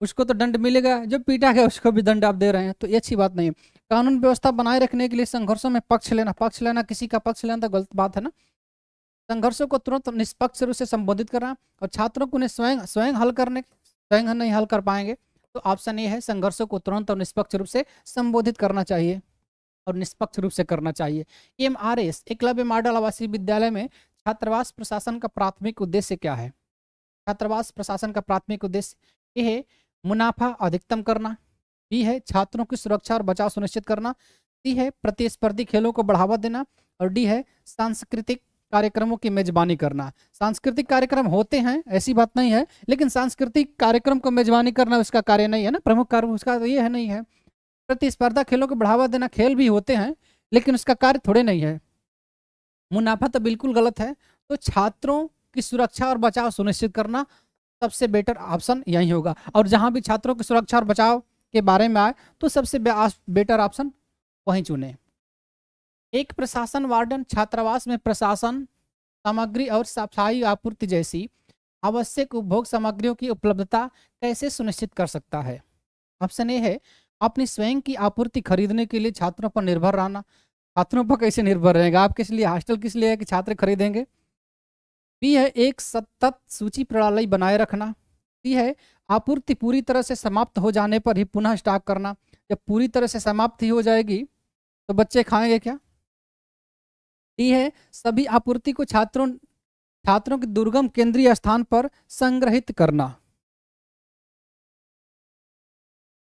उसको तो दंड मिलेगा जो पीटा गया उसको भी दंड आप दे रहे हैं तो ये अच्छी बात नहीं है कानून व्यवस्था बनाए रखने के लिए संघर्षों में पक्ष लेना पक्ष लेना किसी का पक्ष लेना तो गलत बात है ना संघर्षों को तुरंत निष्पक्ष रूप से संबोधित करना और छात्रों को उन्हें स्वयं स्वयं हल करने स्वयं नहीं हल कर पाएंगे तो ऑप्शन ए है संघर्षों को तुरंत और निष्पक्ष रूप से संबोधित करना चाहिए और निष्पक्ष रूप से करना चाहिए M R S Eklavya model आवासीय विद्यालय में छात्रावास प्रशासन का प्राथमिक उद्देश्य क्या है छात्रावास प्रशासन का प्राथमिक उद्देश्य ए है मुनाफा अधिकतम करना बी है छात्रों की सुरक्षा और बचाव सुनिश्चित करना सी है प्रतिस्पर्धी खेलों को बढ़ावा देना और डी है सांस्कृतिक कार्यक्रमों की मेजबानी करना सांस्कृतिक कार्यक्रम होते हैं ऐसी बात नहीं है लेकिन सांस्कृतिक कार्यक्रम को मेजबानी करना उसका कार्य नहीं है ना प्रमुख कार्य उसका तो ये है नहीं है प्रतिस्पर्धा खेलों को बढ़ावा देना खेल भी होते हैं लेकिन उसका कार्य थोड़े नहीं है मुनाफा तो बिल्कुल गलत है तो छात्रों की सुरक्षा और बचाव सुनिश्चित करना सबसे बेटर ऑप्शन यही होगा और जहाँ भी छात्रों की सुरक्षा और बचाव के बारे में आए तो सबसे बेटर ऑप्शन वहीं चुने एक प्रशासन वार्डन छात्रावास में प्रशासन सामग्री और सफाई आपूर्ति जैसी आवश्यक उपभोग सामग्रियों की उपलब्धता कैसे सुनिश्चित कर सकता है ऑप्शन ए है अपनी स्वयं की आपूर्ति खरीदने के लिए छात्रों पर निर्भर रहना छात्रों पर कैसे निर्भर रहेगा आप किस लिए हॉस्टल किस लिए है कि छात्र खरीदेंगे बी है एक सतत सूची प्रणाली बनाए रखना सी है आपूर्ति पूरी तरह से समाप्त हो जाने पर ही पुनः स्टॉक करना जब पूरी तरह से समाप्त ही हो जाएगी तो बच्चे खाएंगे क्या डी है सभी आपूर्ति को छात्रों छात्रों के दुर्गम केंद्रीय स्थान पर संग्रहित करना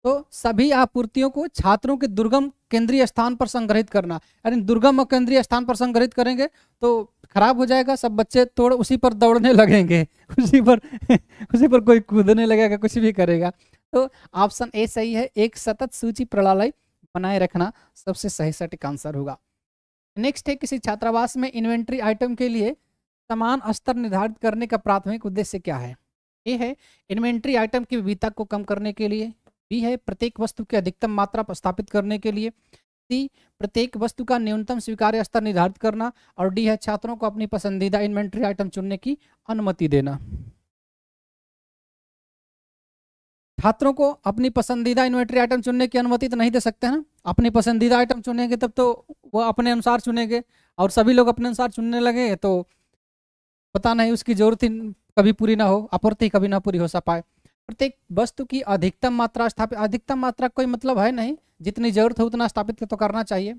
तो सभी आपूर्तियों को छात्रों के दुर्गम केंद्रीय स्थान पर संग्रहित करना यानी दुर्गम और केंद्रीय स्थान पर संग्रहित करेंगे तो खराब हो जाएगा सब बच्चे तोड़ उसी पर दौड़ने लगेंगे (laughs) उसी पर (laughs) उसी पर कोई कूदने लगेगा कुछ भी करेगा तो ऑप्शन ए सही है एक सतत सूची प्रणाली बनाए रखना सबसे सही सटीक आंसर होगा नेक्स्ट है किसी छात्रावास में इन्वेंट्री आइटम के लिए समान स्तर निर्धारित करने का प्राथमिक उद्देश्य क्या है ए है इन्वेंट्री आइटम की विविधता को कम करने के लिए बी है प्रत्येक वस्तु की अधिकतम मात्रा स्थापित करने के लिए सी प्रत्येक वस्तु का न्यूनतम स्वीकार्य स्तर निर्धारित करना और डी है छात्रों को अपनी पसंदीदा इन्वेंट्री आइटम चुनने की अनुमति देना छात्रों को अपनी पसंदीदा इन्वेंट्री आइटम चुनने की अनुमति तो नहीं दे सकते हैं अपनी पसंदीदा आइटम चुनेंगे तब तो वह अपने अनुसार चुनेंगे और सभी लोग अपने अनुसार चुनने लगे तो पता नहीं उसकी जरूरत ही कभी पूरी ना हो आपूर्ति कभी ना पूरी हो सा पाए प्रत्येक वस्तु की अधिकतम मात्रा स्थापित अधिकतम मात्रा कोई मतलब है नहीं जितनी जरूरत है उतना स्थापित तो करना चाहिए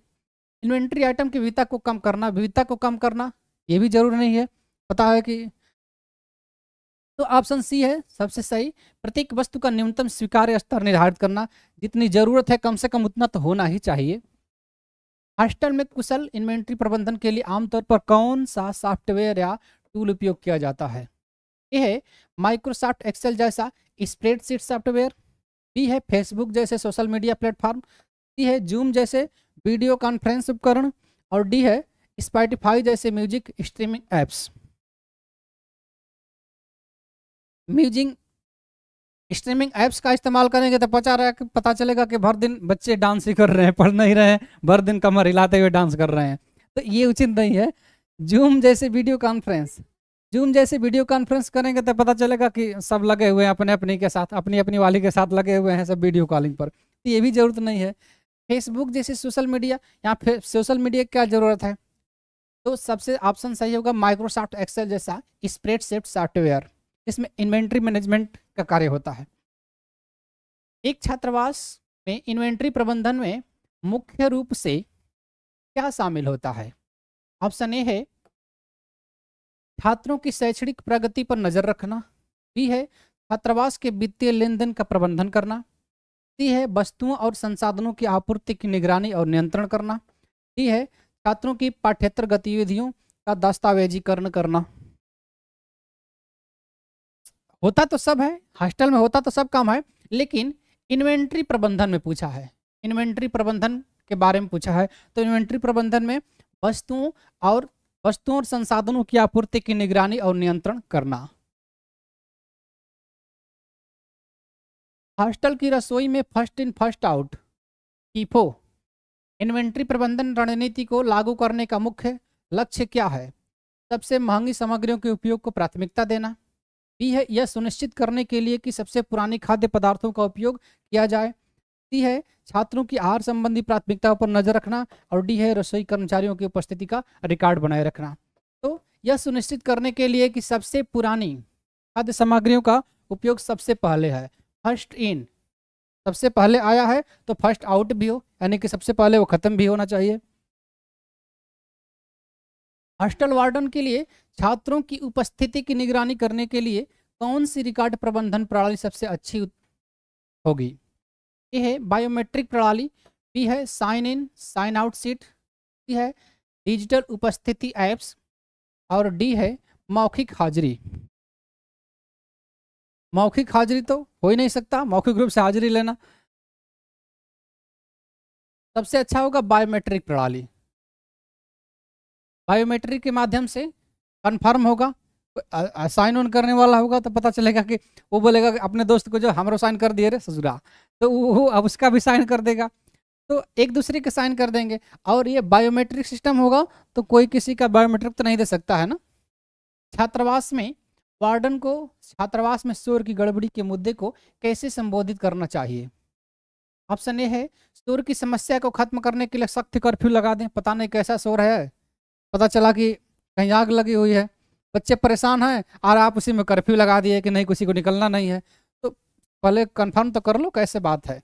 इन्वेंट्री आइटम की विविधता को कम करना विविधता को कम करना ये भी जरूरी नहीं है पता है कि तो ऑप्शन सी है सबसे सही प्रत्येक वस्तु का न्यूनतम स्वीकार्य स्तर निर्धारित करना जितनी जरूरत है कम से कम उतना तो होना ही चाहिए हॉस्टल में कुशल इन्वेंट्री प्रबंधन के लिए आमतौर पर कौन सा सॉफ्टवेयर या टूल उपयोग किया जाता है ए है माइक्रोसॉफ्ट एक्सेल जैसा स्प्रेडशीट सॉफ्टवेयर बी है फेसबुक जैसे सोशल मीडिया प्लेटफॉर्म सी है जूम जैसे वीडियो कॉन्फ्रेंस उपकरण और डी है स्पॉटिफाई जैसे music streaming apps music streaming apps का इस्तेमाल करेंगे तो पता रहे पता चलेगा कि भर दिन बच्चे डांस ही कर रहे हैं पढ़ नहीं रहे हैं भर दिन कमर हिलाते हुए डांस कर रहे हैं तो ये उचित नहीं है जूम जैसे वीडियो कॉन्फ्रेंस जूम जैसे वीडियो कॉन्फ्रेंस करेंगे तो पता चलेगा कि सब लगे हुए हैं अपने अपने के साथ अपनी अपनी वाली के साथ लगे हुए हैं सब वीडियो कॉलिंग पर तो ये भी ज़रूरत नहीं है फेसबुक जैसे सोशल मीडिया यहाँ सोशल मीडिया क्या ज़रूरत है तो सबसे ऑप्शन सही होगा माइक्रोसॉफ्ट एक्सेल जैसा स्प्रेड सॉफ्टवेयर इसमें इन्वेंट्री मैनेजमेंट का कार्य होता है एक छात्रावास में इन्वेंट्री प्रबंधन में मुख्य रूप से क्या शामिल होता है ऑप्शन ए है छात्रों की शैक्षणिक प्रगति पर नजर रखना बी है छात्रावास के वित्तीय लेन देन का प्रबंधन करना सी है वस्तुओं और संसाधनों की आपूर्ति की निगरानी और नियंत्रण करना डी है छात्रों की पाठ्यतर गतिविधियों का दस्तावेजीकरण करना होता तो सब है हॉस्टल में होता तो सब काम है लेकिन इन्वेंट्री प्रबंधन में पूछा है इन्वेंट्री प्रबंधन के बारे में पूछा है तो इन्वेंट्री प्रबंधन में वस्तुओं और वस्तुओं और संसाधनों की आपूर्ति की निगरानी और नियंत्रण करना हॉस्टल की रसोई में फर्स्ट इन फर्स्ट आउट कीफो इन्वेंट्री प्रबंधन रणनीति को लागू करने का मुख्य लक्ष्य क्या है सबसे महंगी सामग्रियों के उपयोग को प्राथमिकता देना बी है यह सुनिश्चित करने के लिए कि सबसे पुराने खाद्य पदार्थों का उपयोग किया जाए सी है छात्रों की आहार संबंधी प्राथमिकताओं पर नजर रखना और डी है रसोई कर्मचारियों की उपस्थिति का रिकॉर्ड बनाए रखना तो यह सुनिश्चित करने के लिए कि सबसे पुरानी खाद्य सामग्रियों का उपयोग सबसे पहले है फर्स्ट इन सबसे पहले आया है तो फर्स्ट आउट भी हो यानी कि सबसे पहले वो ख़त्म भी होना चाहिए हॉस्टल वार्डन के लिए छात्रों की उपस्थिति की निगरानी करने के लिए कौन सी रिकॉर्ड प्रबंधन प्रणाली सबसे अच्छी होगी ये है बायोमेट्रिक प्रणाली बी है sign in sign out sheet C है डिजिटल उपस्थिति ऐप्स और डी है मौखिक हाजिरी मौखिक हाजिरी तो हो ही नहीं सकता मौखिक रूप से हाजिरी लेना सबसे अच्छा होगा बायोमेट्रिक प्रणाली बायोमेट्रिक के माध्यम से कन्फर्म होगा साइन ऑन करने वाला होगा तो पता चलेगा कि वो बोलेगा अपने दोस्त को जो हमरो साइन कर दिए रे ससुरा तो वो अब उसका भी साइन कर देगा तो एक दूसरे के साइन कर देंगे और ये बायोमेट्रिक सिस्टम होगा तो कोई किसी का बायोमेट्रिक तो नहीं दे सकता है ना छात्रावास में वार्डन को छात्रावास में शोर की गड़बड़ी के मुद्दे को कैसे संबोधित करना चाहिए ऑप्शन ए है शोर की समस्या को खत्म करने के लिए सख्त कर्फ्यू लगा दें पता नहीं कैसा शोर है पता चला कि कहीं आग लगी हुई है बच्चे परेशान हैं और आप उसी में कर्फ्यू लगा दिए कि नहीं किसी को निकलना नहीं है तो पहले कन्फर्म तो कर लो कैसे बात है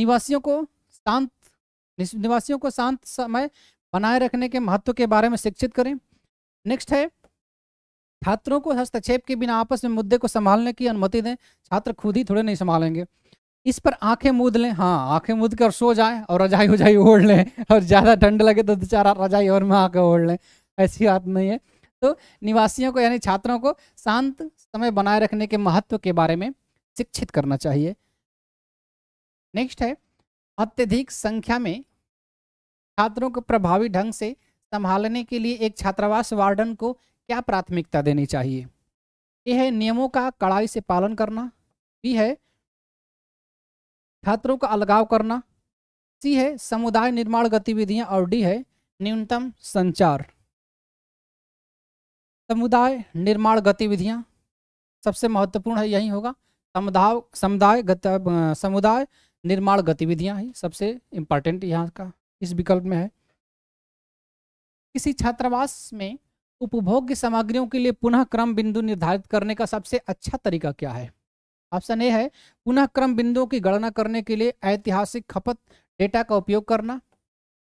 निवासियों को शांत निवासियों को शांत समय बनाए रखने के महत्व के बारे में शिक्षित करें नेक्स्ट है छात्रों को हस्तक्षेप के बिना आपस में मुद्दे को संभालने की अनुमति दें छात्र खुद ही थोड़े नहीं संभालेंगे इस पर आंखें मूद लें हाँ आंखें मूद कर सो जाए और रजाई उजाई ओढ़ लें और ज़्यादा ठंड लगे तो बेचारा रजाई और में आकर ओढ़ लें ऐसी बात नहीं है तो निवासियों को यानी छात्रों को शांत समय बनाए रखने के महत्व के बारे में शिक्षित करना चाहिए नेक्स्ट है अत्यधिक संख्या में छात्रों को प्रभावी ढंग से संभालने के लिए एक छात्रावास वार्डन को क्या प्राथमिकता देनी चाहिए यह है नियमों का कड़ाई से पालन करना भी है छात्रों का अलगाव करना सी है समुदाय निर्माण गतिविधियां और डी है न्यूनतम संचार समुदाय निर्माण गतिविधियां सबसे महत्वपूर्ण है यही होगा समुदाय समुदाय समुदाय निर्माण गतिविधियां ही सबसे इंपॉर्टेंट यहाँ का इस विकल्प में है किसी छात्रावास में उपभोग्य सामग्रियों के लिए पुनः क्रम बिंदु निर्धारित करने का सबसे अच्छा तरीका क्या है ऑप्शन ए है पुनः क्रम बिंदुओं की गणना करने के लिए ऐतिहासिक खपत डेटा का उपयोग करना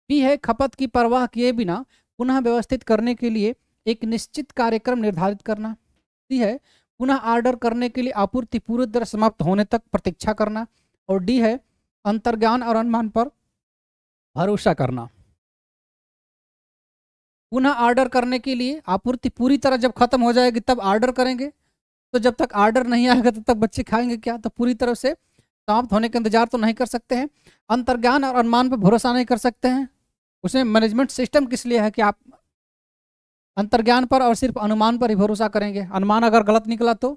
बी है खपत की परवाह किए बिना पुनः व्यवस्थित करने के लिए एक निश्चित कार्यक्रम निर्धारित करना सी है पुनः ऑर्डर करने के लिए आपूर्ति पूरी तरह समाप्त होने तक प्रतीक्षा करना और डी है अंतर्ज्ञान और अनुमान पर भरोसा करना पुनः ऑर्डर करने के लिए आपूर्ति पूरी तरह जब खत्म हो जाएगी तब ऑर्डर करेंगे तो जब तक आर्डर नहीं आएगा तब तो तक बच्चे खाएंगे क्या तो पूरी तरह से समाप्त होने का इंतजार तो नहीं कर सकते हैं अंतर्ज्ञान और अनुमान पर भरोसा नहीं कर सकते हैं उसमें मैनेजमेंट सिस्टम किस लिए है कि आप अंतर्ज्ञान पर और सिर्फ अनुमान पर ही भरोसा करेंगे अनुमान अगर गलत निकला तो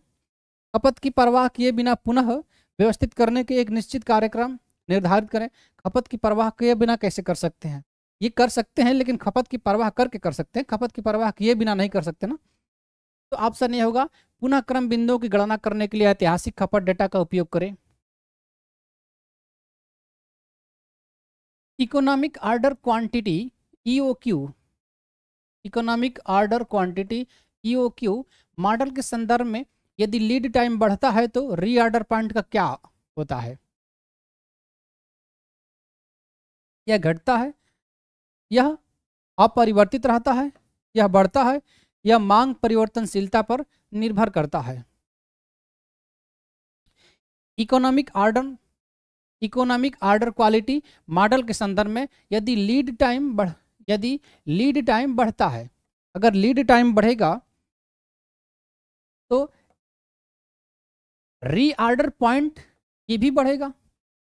खपत की परवाह किए बिना पुनः व्यवस्थित करने के एक निश्चित कार्यक्रम निर्धारित करें खपत की परवाह किए बिना कैसे कर सकते हैं ये कर सकते हैं लेकिन खपत की परवाह करके कर सकते हैं खपत की परवाह किए बिना नहीं कर सकते ना तो ऑप्शन ये होगा पुनः क्रम बिंदुओं की गणना करने के लिए ऐतिहासिक खपत डेटा का उपयोग करें economic order quantity EOQ e economic order quantity EOQ e model के संदर्भ में यदि लीड टाइम बढ़ता है तो रीऑर्डर पॉइंट का क्या होता है यह घटता है यह अपरिवर्तित रहता है यह बढ़ता है यह मांग परिवर्तनशीलता पर निर्भर करता है economic order economic order quality model के संदर्भ में यदि लीड टाइम बढ़ यदि लीड टाइम बढ़ता है अगर लीड टाइम बढ़ेगा तो रीआर्डर पॉइंट ये भी बढ़ेगा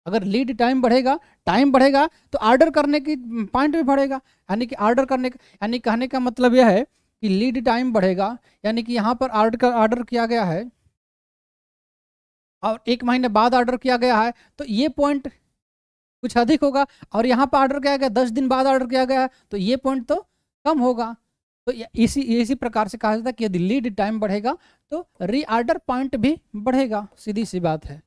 अगर लीड टाइम बढ़ेगा टाइम बढ़ेगा तो आर्डर करने की पॉइंट भी बढ़ेगा यानी कि आर्डर करने का यानी कहने का मतलब यह है कि लीड टाइम बढ़ेगा यानी कि यहाँ पर आर्डर का आर्डर किया गया है और एक महीने बाद आर्डर किया गया है तो ये पॉइंट कुछ अधिक होगा और यहाँ पर आर्डर किया गया दस दिन बाद आर्डर किया गया है तो ये पॉइंट तो कम होगा तो इसी इसी प्रकार से कहा जाता है कि यदि लीड टाइम बढ़ेगा तो रीआर्डर पॉइंट भी बढ़ेगा सीधी सी बात है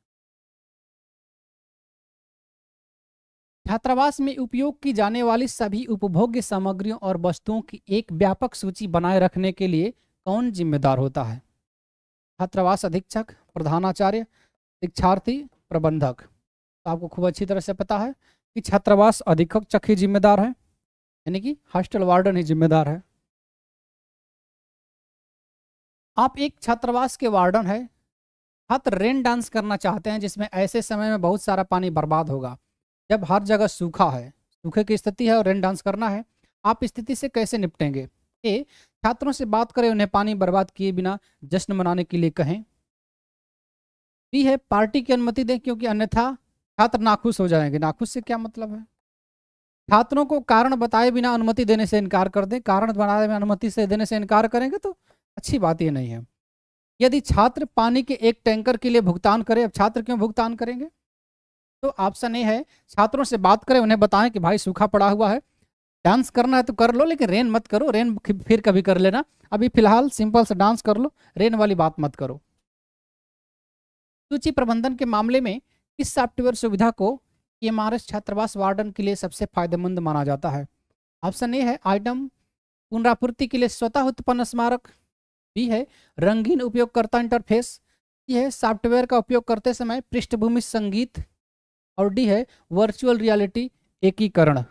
छात्रावास में उपयोग की जाने वाली सभी उपभोग्य सामग्रियों और वस्तुओं की एक व्यापक सूची बनाए रखने के लिए कौन जिम्मेदार होता है छात्रावास अधीक्षक प्रधानाचार्य शिक्षार्थी प्रबंधक तो आपको खूब अच्छी तरह से पता है कि छात्रावास अधीक्षक चक ही जिम्मेदार है यानी कि हॉस्टल वार्डन ही जिम्मेदार है आप एक छात्रावास के वार्डन है छात्र रेन डांस करना चाहते हैं जिसमें ऐसे समय में बहुत सारा पानी बर्बाद होगा जब हर जगह सूखा है सूखे की स्थिति है और रेन डांस करना है आप स्थिति से कैसे निपटेंगे ए छात्रों से बात करें उन्हें पानी बर्बाद किए बिना जश्न मनाने के लिए कहें बी है पार्टी की अनुमति दें क्योंकि अन्यथा छात्र नाखुश हो जाएंगे नाखुश से क्या मतलब है छात्रों को कारण बताए बिना अनुमति देने से इनकार कर दें कारण बनाए बिना अनुमति से देने से इनकार करेंगे तो अच्छी बात ये नहीं है यदि छात्र पानी के एक टैंकर के लिए भुगतान करें अब छात्र क्यों भुगतान करेंगे तो ऑप्शन ए है छात्रों से बात करें उन्हें बताएं कि भाई सूखा पड़ा हुआ है डांस करना है तो कर लो लेकिन रेन मत करो रेन फिर कभी कर लेना अभी फिलहाल सिंपल से डांस कर लो रेन वाली बात मत करो सूची प्रबंधन के मामले में किस सॉफ्टवेयर सुविधा को एम e छात्रावास वार्डन के लिए सबसे फायदेमंद माना जाता है ऑप्शन ए है आइटम पुनरापूर्ति के लिए स्वतः उत्पन्न स्मारक बी है रंगीन उपयोगकर्ता इंटरफेस ये है सॉफ्टवेयर का उपयोग करते समय पृष्ठभूमि संगीत और डी है वर्चुअल रियलिटी एकीकरण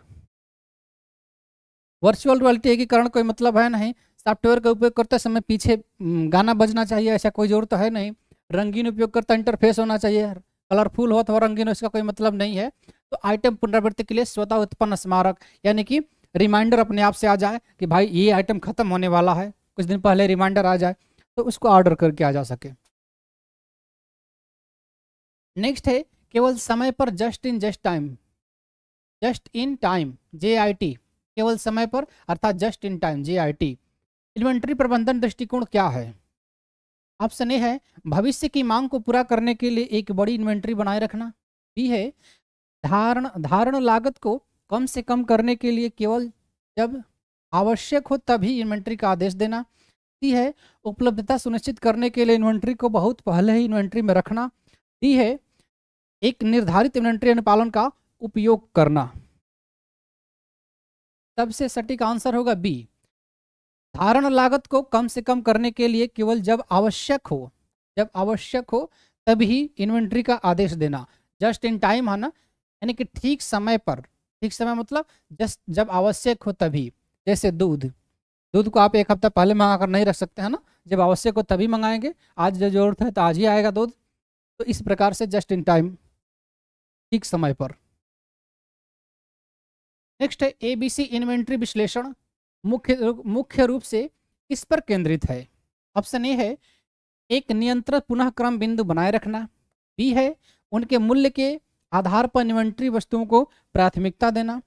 वर्चुअल रियलिटी एकीकरण कोई मतलब है नहीं सॉफ्टवेयर का उपयोग करते समय पीछे हम्म, गाना बजना चाहिए ऐसा कोई जरूरत तो है नहीं रंगीन उपयोग करता इंटरफेस होना चाहिए कलरफुल हो तो रंगीन हो इसका कोई मतलब नहीं है तो आइटम पुनरावृत्ति के लिए स्वतः उत्पन्न स्मारक यानी कि रिमाइंडर अपने आप से आ जाए कि भाई ये आइटम खत्म होने वाला है कुछ दिन पहले रिमाइंडर आ जाए तो उसको ऑर्डर करके आ जा सके नेक्स्ट है केवल समय पर just in just time just in time J I T केवल समय पर अर्थात just in time J I T inventory प्रबंधन दृष्टिकोण क्या है ऑप्शन ए है भविष्य की मांग को पूरा करने के लिए एक बड़ी इन्वेंट्री बनाए रखना बी है धारण धारण लागत को कम से कम करने के लिए केवल जब आवश्यक हो तभी इन्वेंट्री का आदेश देना सी है उपलब्धता सुनिश्चित करने के लिए इन्वेंट्री को बहुत पहले ही इन्वेंट्री में रखना डी है एक निर्धारित इन्वेंट्री अनुपालन का उपयोग करना सबसे सटीक आंसर होगा बी धारण लागत को कम से कम करने के लिए केवल जब आवश्यक हो जब आवश्यक हो तभी इन्वेंट्री का आदेश देना जस्ट इन टाइम है ना यानी कि ठीक समय पर ठीक समय मतलब जस्ट जब आवश्यक हो तभी जैसे दूध दूध को आप एक हफ्ता पहले मंगा कर नहीं रख सकते है ना जब आवश्यक हो तभी मंगाएंगे आज जो जरूरत है तो आज ही आएगा दूध तो इस प्रकार से जस्ट इन टाइम ठीक समय पर नेक्स्ट है एबीसी इन्वेंट्री विश्लेषण मुख्य मुख्य रूप से इस पर केंद्रित है ऑप्शन ए है एक नियंत्रित पुनः क्रम बिंदु बनाए रखना बी है उनके मूल्य के आधार पर इन्वेंट्री वस्तुओं को प्राथमिकता देना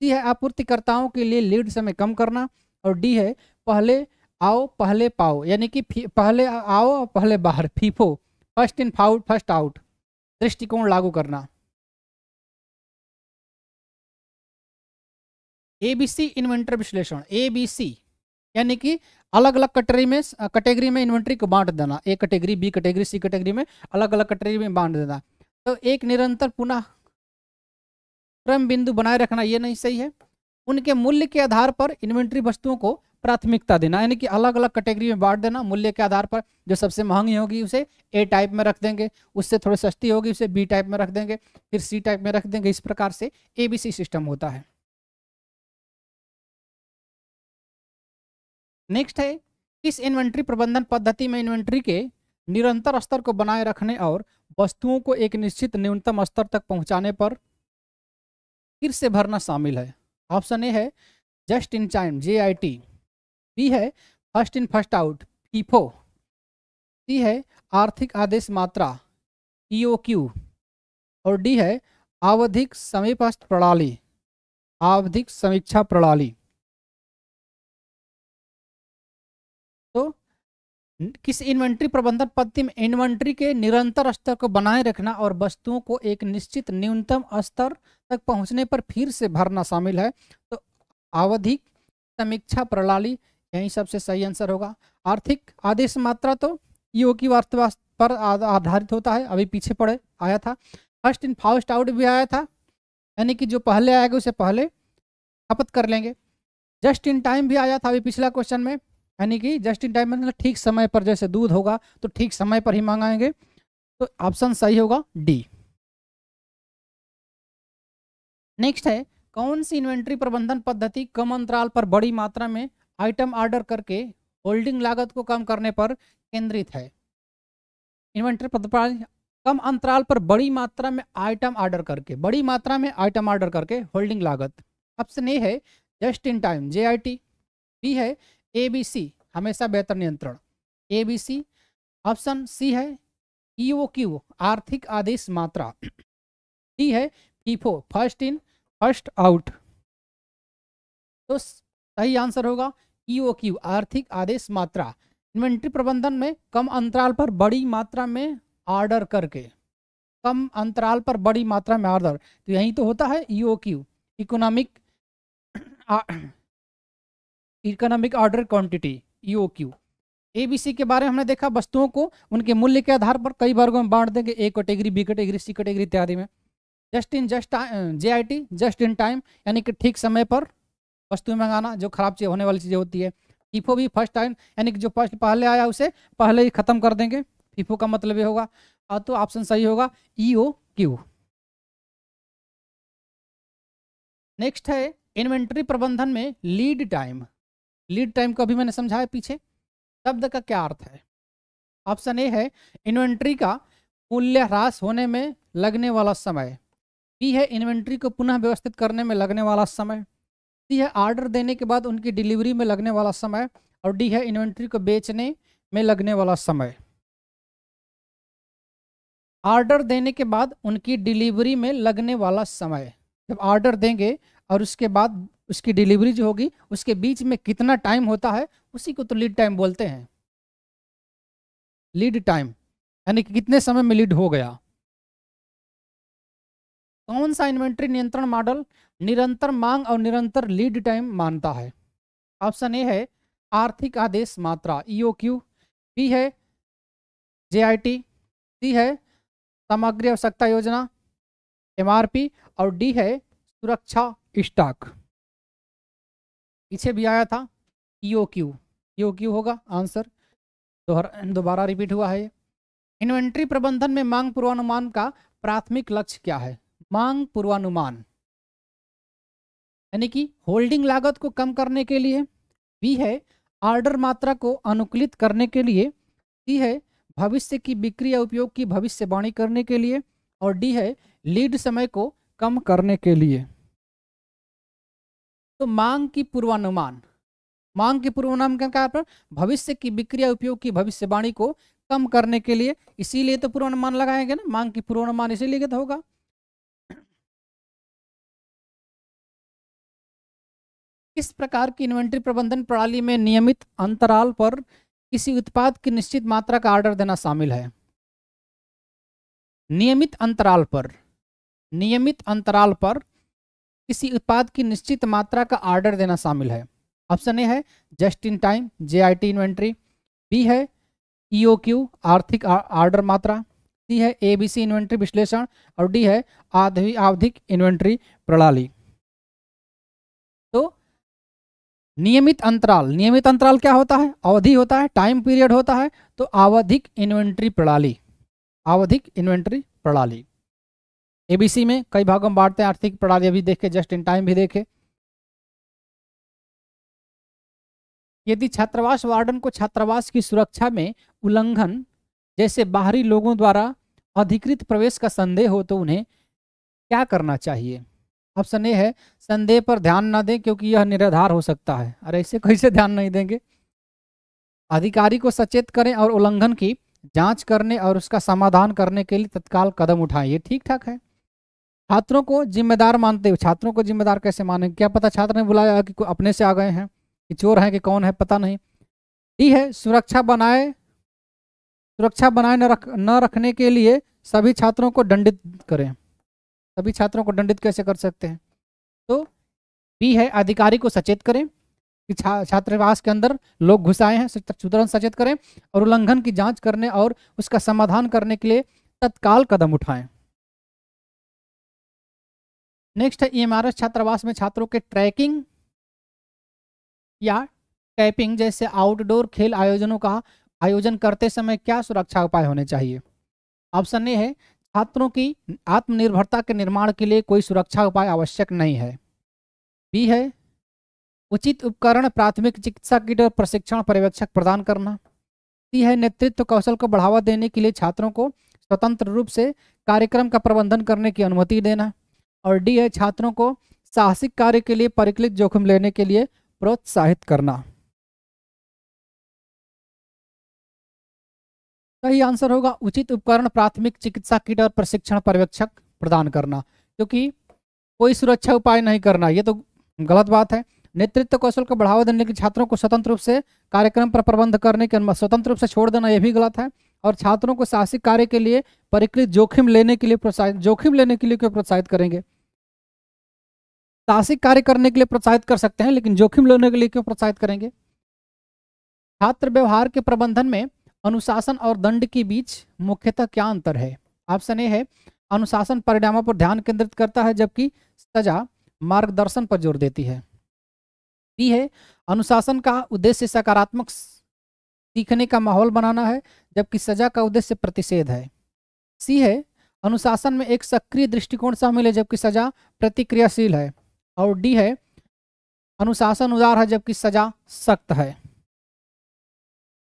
सी है आपूर्तिकर्ताओं के लिए लीड समय कम करना और डी है पहले आओ पहले पाओ यानी कि पहले आओ पहले बाहर फीफो फर्स्ट इन फाउट फर्स्ट आउट दृष्टिकोण लागू करना एबीसी इन्वेंटर विश्लेषण एबीसी यानी कि अलग अलग कटरी में कैटेगरी में इन्वेंट्री को बांट देना A category B category C category में अलग अलग कैटेगरी में बांट देना तो एक निरंतर पुनः क्रम बिंदु बनाए रखना ये नहीं सही है उनके मूल्य के आधार पर इन्वेंट्री वस्तुओं को प्राथमिकता देना यानी कि अलग अलग कैटेगरी में बांट देना मूल्य के आधार पर जो सबसे महंगी होगी उसे ए टाइप में रख देंगे उससे थोड़ी सस्ती होगी उसे बी टाइप में रख देंगे फिर सी टाइप में रख देंगे इस प्रकार से ए बी सी सिस्टम होता है नेक्स्ट है इस इन्वेंट्री प्रबंधन पद्धति में इन्वेंट्री के निरंतर स्तर को बनाए रखने और वस्तुओं को एक निश्चित न्यूनतम स्तर तक पहुंचाने पर फिर से भरना शामिल है ऑप्शन ए है just in time J I T B है first in first out FIFO C है आर्थिक आदेश मात्रा ई क्यू और डी है आवधिक समीपस्थ प्रणाली आवधिक समीक्षा प्रणाली किस इन्वेंट्री प्रबंधन पद्धति में इन्वेंट्री के निरंतर स्तर को बनाए रखना और वस्तुओं को एक निश्चित न्यूनतम स्तर तक पहुंचने पर फिर से भरना शामिल है तो आवधिक समीक्षा प्रणाली यही सबसे सही आंसर होगा आर्थिक आदेश मात्रा तो ईओ की पर आधारित होता है अभी पीछे पड़े आया था फर्स्ट इन फास्ट आउट भी आया था यानी कि जो पहले आएगा उसे पहले खपत कर लेंगे जस्ट इन टाइम भी आया था अभी पिछला क्वेश्चन में यानी कि जस्ट इन टाइम मतलब ठीक समय पर जैसे दूध होगा तो ठीक समय पर ही मंगाएंगे तो ऑप्शन सही होगा डी नेक्स्ट है कौन सी इन्वेंट्री प्रबंधन पद्धति कम अंतराल पर बड़ी मात्रा में आइटम ऑर्डर करके होल्डिंग लागत को कम करने पर केंद्रित है इन्वेंट्री कम अंतराल पर बड़ी मात्रा में आइटम ऑर्डर करके बड़ी मात्रा में आइटम ऑर्डर करके होल्डिंग लागत ऑप्शन ए है just in time J B है ए बी सी हमेशा बेहतर नियंत्रण A B C option C है ई ओ क्यू आर्थिक आदेश मात्रा डी है FIFO first in first out तो सही आंसर होगा ई ओ क्यू आर्थिक आदेश मात्रा इन्वेंट्री प्रबंधन में कम अंतराल पर बड़ी मात्रा में ऑर्डर करके कम अंतराल पर बड़ी मात्रा में ऑर्डर तो यही तो होता है E O Q economic economic order quantity B C के बारे में हमने देखा वस्तुओं को उनके मूल्य के आधार पर कई वर्गों में बांट देंगे A category B category C category इत्यादि में just in just J I T just in time यानी कि ठीक समय पर वस्तुएं मंगाना जो खराब चीज होने वाली चीज़ें होती है फीफो भी फर्स्ट टाइम यानी कि जो फर्स्ट पहले आया उसे पहले ही खत्म कर देंगे फीफो का मतलब ये होगा और तो ऑप्शन सही होगा ई ओ क्यू नेक्स्ट है इन्वेंट्री प्रबंधन में लीड टाइम लीड टाइम को अभी मैंने समझाया पीछे शब्द का क्या अर्थ है ऑप्शन ए है इन्वेंट्री का मूल्य ह्रास होने में लगने वाला समय बी है इन्वेंट्री को पुनः व्यवस्थित करने में लगने वाला समय सी है ऑर्डर देने के बाद उनकी डिलीवरी में लगने वाला समय और डी है इन्वेंट्री को बेचने में लगने वाला समय ऑर्डर देने के बाद उनकी डिलीवरी में लगने वाला समय जब ऑर्डर देंगे और उसके बाद उसकी डिलीवरी जो होगी उसके बीच में कितना टाइम होता है उसी को तो लीड टाइम बोलते हैं लीड टाइम यानी कि कितने समय में लीड हो गया कौन सा इन्वेंट्री नियंत्रण मॉडल निरंतर मांग और निरंतर लीड टाइम मानता है ऑप्शन ए है आर्थिक आदेश मात्रा ईओ क्यू बी है जे आई टी सी है सामग्री आवश्यकता योजना एमआरपी और डी है सुरक्षा स्टॉक पीछे भी आया था E O Q E O Q होगा आंसर तो दोबारा रिपीट हुआ है ये इन्वेंट्री प्रबंधन में मांग पूर्वानुमान का प्राथमिक लक्ष्य क्या है मांग पूर्वानुमान यानी कि होल्डिंग लागत को कम करने के लिए बी है ऑर्डर मात्रा को अनुकूलित करने के लिए सी है भविष्य की बिक्री या उपयोग की भविष्यवाणी करने के लिए और डी है लीड समय को कम करने के लिए तो मांग की पूर्वानुमान मांग के पूर्वानुमान क्या पर भविष्य की या उपयोग की भविष्यवाणी को कम करने के लिए इसीलिए तो पूर्वानुमान लगाएंगे ना मांग की पूर्वानुमान इसीलिए तो होगा किस प्रकार की इन्वेंट्री प्रबंधन प्रणाली में नियमित अंतराल पर किसी उत्पाद की निश्चित मात्रा का ऑर्डर देना शामिल है नियमित अंतराल पर नियमित अंतराल पर किसी उत्पाद की निश्चित मात्रा का ऑर्डर देना शामिल है ऑप्शन ए है just in time J I T inventory B है ई ओ क्यू आर्थिक ऑर्डर मात्रा सी है ए बी सी इन्वेंट्री विश्लेषण और डी है आधि आवधिक इन्वेंट्री प्रणाली तो नियमित अंतराल नियमित अंतराल क्या होता है अवधि होता है टाइम पीरियड होता है तो आवधिक इन्वेंट्री प्रणाली आवधिक इन्वेंट्री प्रणाली एबीसी में कई भागों में बांटते हैं आर्थिक प्रणाली अभी देखे जस्ट इन टाइम भी देखे यदि छात्रावास वार्डन को छात्रावास की सुरक्षा में उल्लंघन जैसे बाहरी लोगों द्वारा अधिकृत प्रवेश का संदेह हो तो उन्हें क्या करना चाहिए ऑप्शन ए है संदेह पर ध्यान ना दें क्योंकि यह निराधार हो सकता है अरे इसे कैसे ध्यान नहीं देंगे अधिकारी को सचेत करें और उल्लंघन की जांच करने और उसका समाधान करने के लिए तत्काल कदम उठाएं ये ठीक ठाक है छात्रों को जिम्मेदार मानते हुए छात्रों को जिम्मेदार कैसे माने क्या पता छात्र ने बुलाया कि अपने से आ गए हैं कि चोर हैं कि कौन है पता नहीं ठीक है सुरक्षा बनाए सुरक्षा बनाए न रख न रखने के लिए सभी छात्रों को दंडित करें सभी छात्रों को दंडित कैसे कर सकते हैं तो बी है अधिकारी को सचेत करें कि छा छात्रावास के अंदर लोग घुस आए हैं तुरंत सचेत करें और उल्लंघन की जांच करने और उसका समाधान करने के लिए तत्काल कदम उठाएं नेक्स्ट है ईएमआरएस e छात्रावास में छात्रों के ट्रैकिंग या टैपिंग जैसे आउटडोर खेल आयोजनों का आयोजन करते समय क्या सुरक्षा उपाय होने चाहिए ऑप्शन ए है छात्रों की आत्मनिर्भरता के निर्माण के लिए कोई सुरक्षा उपाय आवश्यक नहीं है बी है उचित उपकरण प्राथमिक चिकित्सा किट और प्रशिक्षण पर्यवेक्षक प्रदान करना सी है नेतृत्व कौशल को बढ़ावा देने के लिए छात्रों को स्वतंत्र रूप से कार्यक्रम का प्रबंधन करने की अनुमति देना और डी है छात्रों को साहसिक कार्य के लिए परिकलित जोखिम लेने के लिए प्रोत्साहित करना सही आंसर होगा उचित उपकरण प्राथमिक चिकित्सा किट और प्रशिक्षण पर्यवेक्षक प्रदान करना क्योंकि कोई सुरक्षा उपाय नहीं करना ये तो गलत बात है नेतृत्व कौशल को बढ़ावा देने के छात्रों को स्वतंत्र रूप से कार्यक्रम पर प्रबंध करने के स्वतंत्र रूप से छोड़ देना यह भी गलत है और छात्रों को साहसिक कार्य के लिए परिकृत जोखिम लेने के लिए प्रोत्साहित जोखिम लेने के लिए क्यों प्रोत्साहित करेंगे साहसिक कार्य करने के लिए प्रोत्साहित कर सकते हैं लेकिन जोखिम लेने के लिए क्यों प्रोत्साहित करेंगे छात्र व्यवहार के प्रबंधन में अनुशासन और दंड के बीच मुख्यतः क्या अंतर है ऑप्शन ए है अनुशासन परिणामों पर ध्यान केंद्रित करता है जबकि सजा मार्गदर्शन पर जोर देती है बी है अनुशासन का उद्देश्य सकारात्मक सीखने का माहौल बनाना है जबकि सजा का उद्देश्य प्रतिषेध है सी है अनुशासन में एक सक्रिय दृष्टिकोण शामिल है जबकि सजा प्रतिक्रियाशील है और डी है अनुशासन उदार है जबकि सजा सख्त है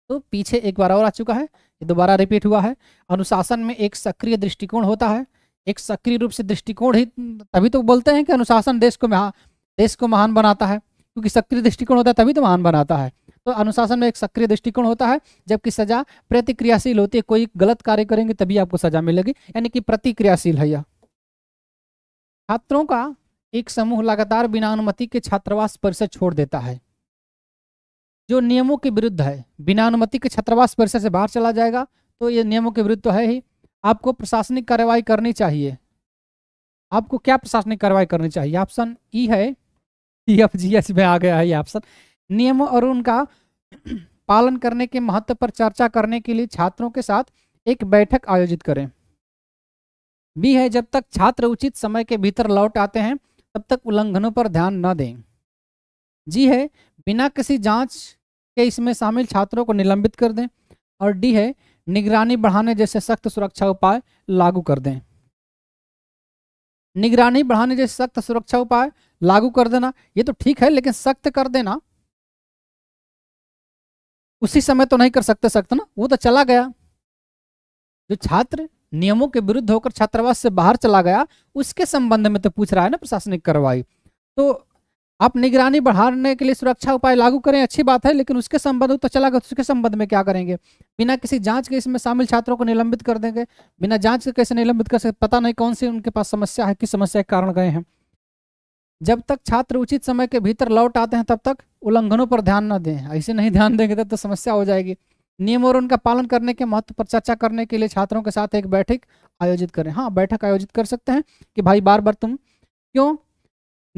तो पीछे एक बार और आ चुका है ये दोबारा रिपीट हुआ है अनुशासन में एक सक्रिय दृष्टिकोण होता है एक सक्रिय रूप से दृष्टिकोण ही तभी तो बोलते हैं कि अनुशासन देश को देश को महान बनाता है क्योंकि सक्रिय दृष्टिकोण होता है तभी तो महान बनाता है तो अनुशासन में एक सक्रिय दृष्टिकोण होता है जबकि सजा प्रतिक्रियाशील होती है कोई गलत कार्य करेंगे तभी आपको सजा मिलेगी यानी कि प्रतिक्रियाशील है यह छात्रों का एक समूह लगातार बिना अनुमति के छात्रावास परिसर छोड़ देता है जो नियमों के विरुद्ध है बिना अनुमति के छात्रावास परिसर से बाहर चला जाएगा तो ये नियमों के विरुद्ध तो है ही आपको प्रशासनिक कार्रवाई करनी चाहिए आपको क्या प्रशासनिक कार्रवाई करनी चाहिए ऑप्शन ई है ई एफ जी एस में आ गया है ये ऑप्शन नियमों और उनका पालन करने के महत्व पर चर्चा करने के लिए छात्रों के साथ एक बैठक आयोजित करें बी है जब तक छात्र उचित समय के भीतर लौट आते हैं तब तक उल्लंघनों पर ध्यान न दें जी है बिना किसी जांच के इसमें शामिल छात्रों को निलंबित कर दें और डी है निगरानी बढ़ाने जैसे सख्त सुरक्षा उपाय लागू कर दें निगरानी बढ़ाने जैसे सख्त सुरक्षा उपाय लागू कर देना ये तो ठीक है लेकिन सख्त कर देना उसी समय तो नहीं कर सकते सकते ना वो तो चला गया जो छात्र नियमों के विरुद्ध होकर छात्रावास से बाहर चला गया उसके संबंध में तो पूछ रहा है ना प्रशासनिक कार्रवाई तो आप निगरानी बढ़ाने के लिए सुरक्षा उपाय लागू करें अच्छी बात है लेकिन उसके संबंध तो चला गया तो उसके संबंध में क्या करेंगे बिना किसी जांच के इसमें शामिल छात्रों को निलंबित कर देंगे बिना जांच के कैसे निलंबित कर सकते पता नहीं कौन सी उनके पास समस्या है किस समस्या के कारण गए हैं जब तक छात्र उचित समय के भीतर लौट आते हैं तब तक उल्लंघनों पर ध्यान न दें ऐसे नहीं ध्यान देंगे तब तो समस्या हो जाएगी नियम और उनका पालन करने के महत्व पर चर्चा करने के लिए छात्रों के साथ एक बैठक आयोजित करें हाँ बैठक आयोजित कर सकते हैं कि भाई बार बार तुम क्यों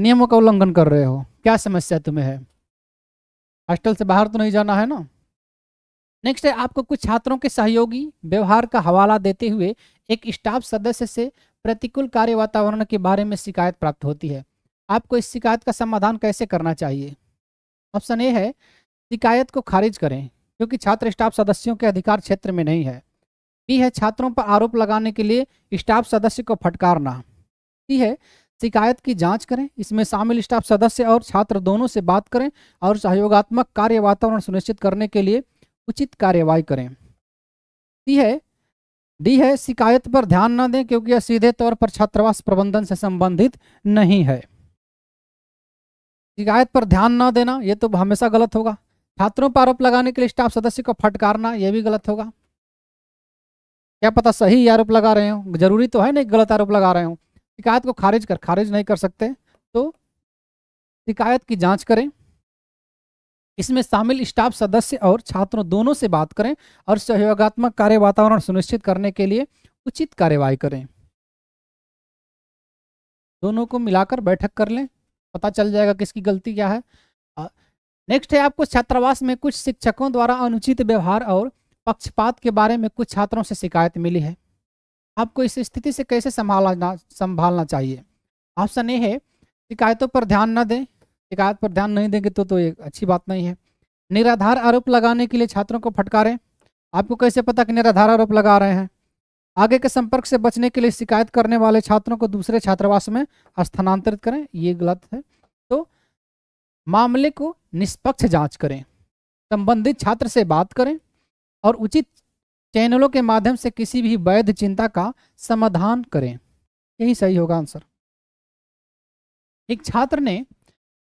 नियमों का उल्लंघन कर रहे हो क्या समस्या तुम्हें है हॉस्टल से बाहर तो नहीं जाना है ना नेक्स्ट है आपको कुछ छात्रों के सहयोगी व्यवहार का हवाला देते हुए एक स्टाफ सदस्य से प्रतिकूल कार्य वातावरण के बारे में शिकायत प्राप्त होती है आपको इस शिकायत का समाधान कैसे करना चाहिए ऑप्शन ए है शिकायत को खारिज करें क्योंकि छात्र स्टाफ सदस्यों के अधिकार क्षेत्र में नहीं है बी है छात्रों पर आरोप लगाने के लिए स्टाफ सदस्य को फटकारना सी है शिकायत की जांच करें इसमें शामिल स्टाफ सदस्य और छात्र दोनों से बात करें और सहयोगात्मक कार्य वातावरण सुनिश्चित करने के लिए उचित कार्यवाही करें सी है डी है शिकायत पर ध्यान न दें क्योंकि यह सीधे तौर पर छात्रावास प्रबंधन से संबंधित नहीं है शिकायत पर ध्यान न देना ये तो हमेशा गलत होगा छात्रों पर आरोप लगाने के लिए स्टाफ सदस्य को फटकारना यह भी गलत होगा क्या पता सही आरोप लगा रहे हो जरूरी तो है नहीं गलत आरोप लगा रहे हो शिकायत को खारिज कर खारिज नहीं कर सकते तो शिकायत की जांच करें इसमें शामिल स्टाफ सदस्य और छात्रों दोनों से बात करें और सहयोगात्मक कार्य वातावरण सुनिश्चित करने के लिए उचित कार्यवाही करें दोनों को मिलाकर बैठक कर लें पता चल जाएगा किसकी गलती क्या है नेक्स्ट है आपको छात्रावास में कुछ शिक्षकों द्वारा अनुचित व्यवहार और पक्षपात के बारे में कुछ छात्रों से शिकायत मिली है आपको इस स्थिति से कैसे संभालना संभालना चाहिए ऑप्शन ए है शिकायतों पर ध्यान न दें शिकायत पर ध्यान नहीं देंगे तो तो ये अच्छी बात नहीं है निराधार आरोप लगाने के लिए छात्रों को फटकारें आपको कैसे पता कि निराधार आरोप लगा रहे हैं आगे के संपर्क से बचने के लिए शिकायत करने वाले छात्रों को दूसरे छात्रावास में स्थानांतरित करें ये गलत है तो मामले को निष्पक्ष जांच करें संबंधित छात्र से बात करें और उचित चैनलों के माध्यम से किसी भी वैध चिंता का समाधान करें यही सही होगा आंसर एक छात्र ने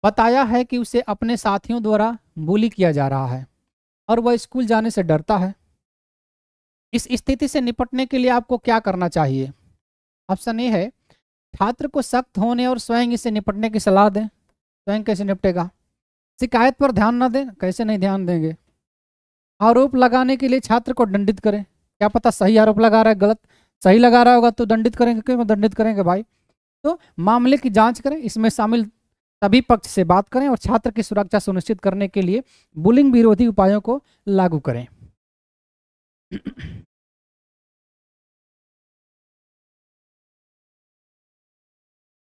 बताया है कि उसे अपने साथियों द्वारा बुली किया जा रहा है और वह स्कूल जाने से डरता है इस स्थिति से निपटने के लिए आपको क्या करना चाहिए ऑप्शन ए है छात्र को सख्त होने और स्वयं इससे निपटने की सलाह दें स्वयं कैसे निपटेगा शिकायत पर ध्यान ना दें कैसे नहीं ध्यान देंगे आरोप लगाने के लिए छात्र को दंडित करें क्या पता सही आरोप लगा रहा है गलत सही लगा रहा होगा तो दंडित करेंगे क्यों दंडित करेंगे भाई तो मामले की जांच करें इसमें शामिल सभी पक्ष से बात करें और छात्र की सुरक्षा सुनिश्चित करने के लिए बुलिंग विरोधी उपायों को लागू करें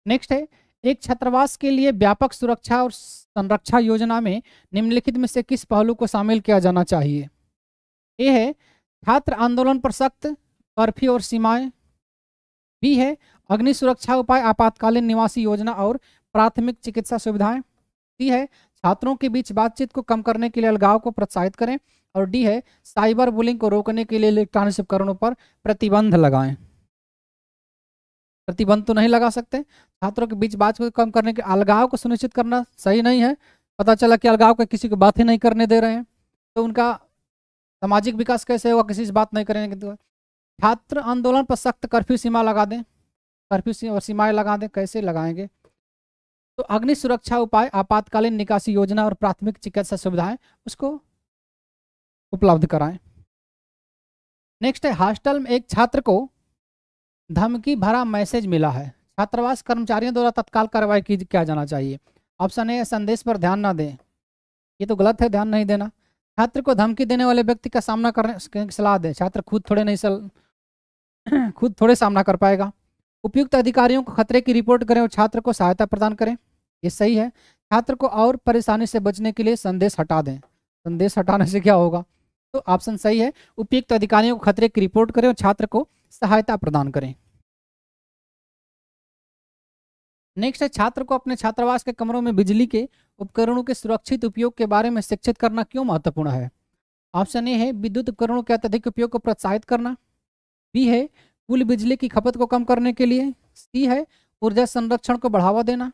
नेक्स्ट (clears throat) है एक छात्रावास के लिए व्यापक सुरक्षा और संरक्षा योजना में निम्नलिखित में से किस पहलू को शामिल किया जाना चाहिए ए है छात्र आंदोलन पर सख्त कर्फ्यू और सीमाएं बी है अग्नि सुरक्षा उपाय आपातकालीन निवासी योजना और प्राथमिक चिकित्सा सुविधाएं सी है छात्रों के बीच बातचीत को कम करने के लिए अलगाव को प्रोत्साहित करें और डी है साइबर बुलिंग को रोकने के लिए इलेक्ट्रॉनिक उपकरणों पर प्रतिबंध लगाएं प्रतिबंध तो नहीं लगा सकते छात्रों के बीच बातचीत को कम करने के अलगाव को सुनिश्चित करना सही नहीं है पता चला कि अलगाव का किसी को बात ही नहीं करने दे रहे हैं तो उनका सामाजिक विकास कैसे होगा किसी से बात नहीं करेंगे छात्र आंदोलन पर सख्त कर्फ्यू सीमा लगा दें कर्फ्यू और सीमाएं लगा दें कैसे लगाएंगे तो अग्नि सुरक्षा उपाय आपातकालीन निकासी योजना और प्राथमिक चिकित्सा सुविधाएं उसको उपलब्ध कराएं नेक्स्ट है हॉस्टल में एक छात्र को धमकी भरा मैसेज मिला है छात्रावास कर्मचारियों द्वारा तत्काल कार्रवाई की किया जाना चाहिए ऑप्शन ए संदेश पर ध्यान ना दें ये तो गलत है ध्यान नहीं देना छात्र को धमकी देने वाले व्यक्ति का सामना करने सलाह दें छात्र खुद थोड़े नहीं सल (clears throat) खुद थोड़े सामना कर पाएगा उपयुक्त अधिकारियों को खतरे की रिपोर्ट करें और छात्र को सहायता प्रदान करें ये सही है छात्र को और परेशानी से बचने के लिए संदेश हटा दें संदेश हटाने से क्या होगा तो ऑप्शन सही है उपयुक्त अधिकारियों को खतरे की रिपोर्ट करें और छात्र को सहायता प्रदान करें नेक्स्ट है छात्र को अपने छात्रावास के कमरों में बिजली के उपकरणों के सुरक्षित उपयोग के बारे में शिक्षित करना क्यों महत्वपूर्ण है ऑप्शन ए है विद्युत उपकरणों के अत्यधिक उपयोग को प्रोत्साहित करना बी है कुल बिजली की खपत को कम करने के लिए सी है ऊर्जा संरक्षण को बढ़ावा देना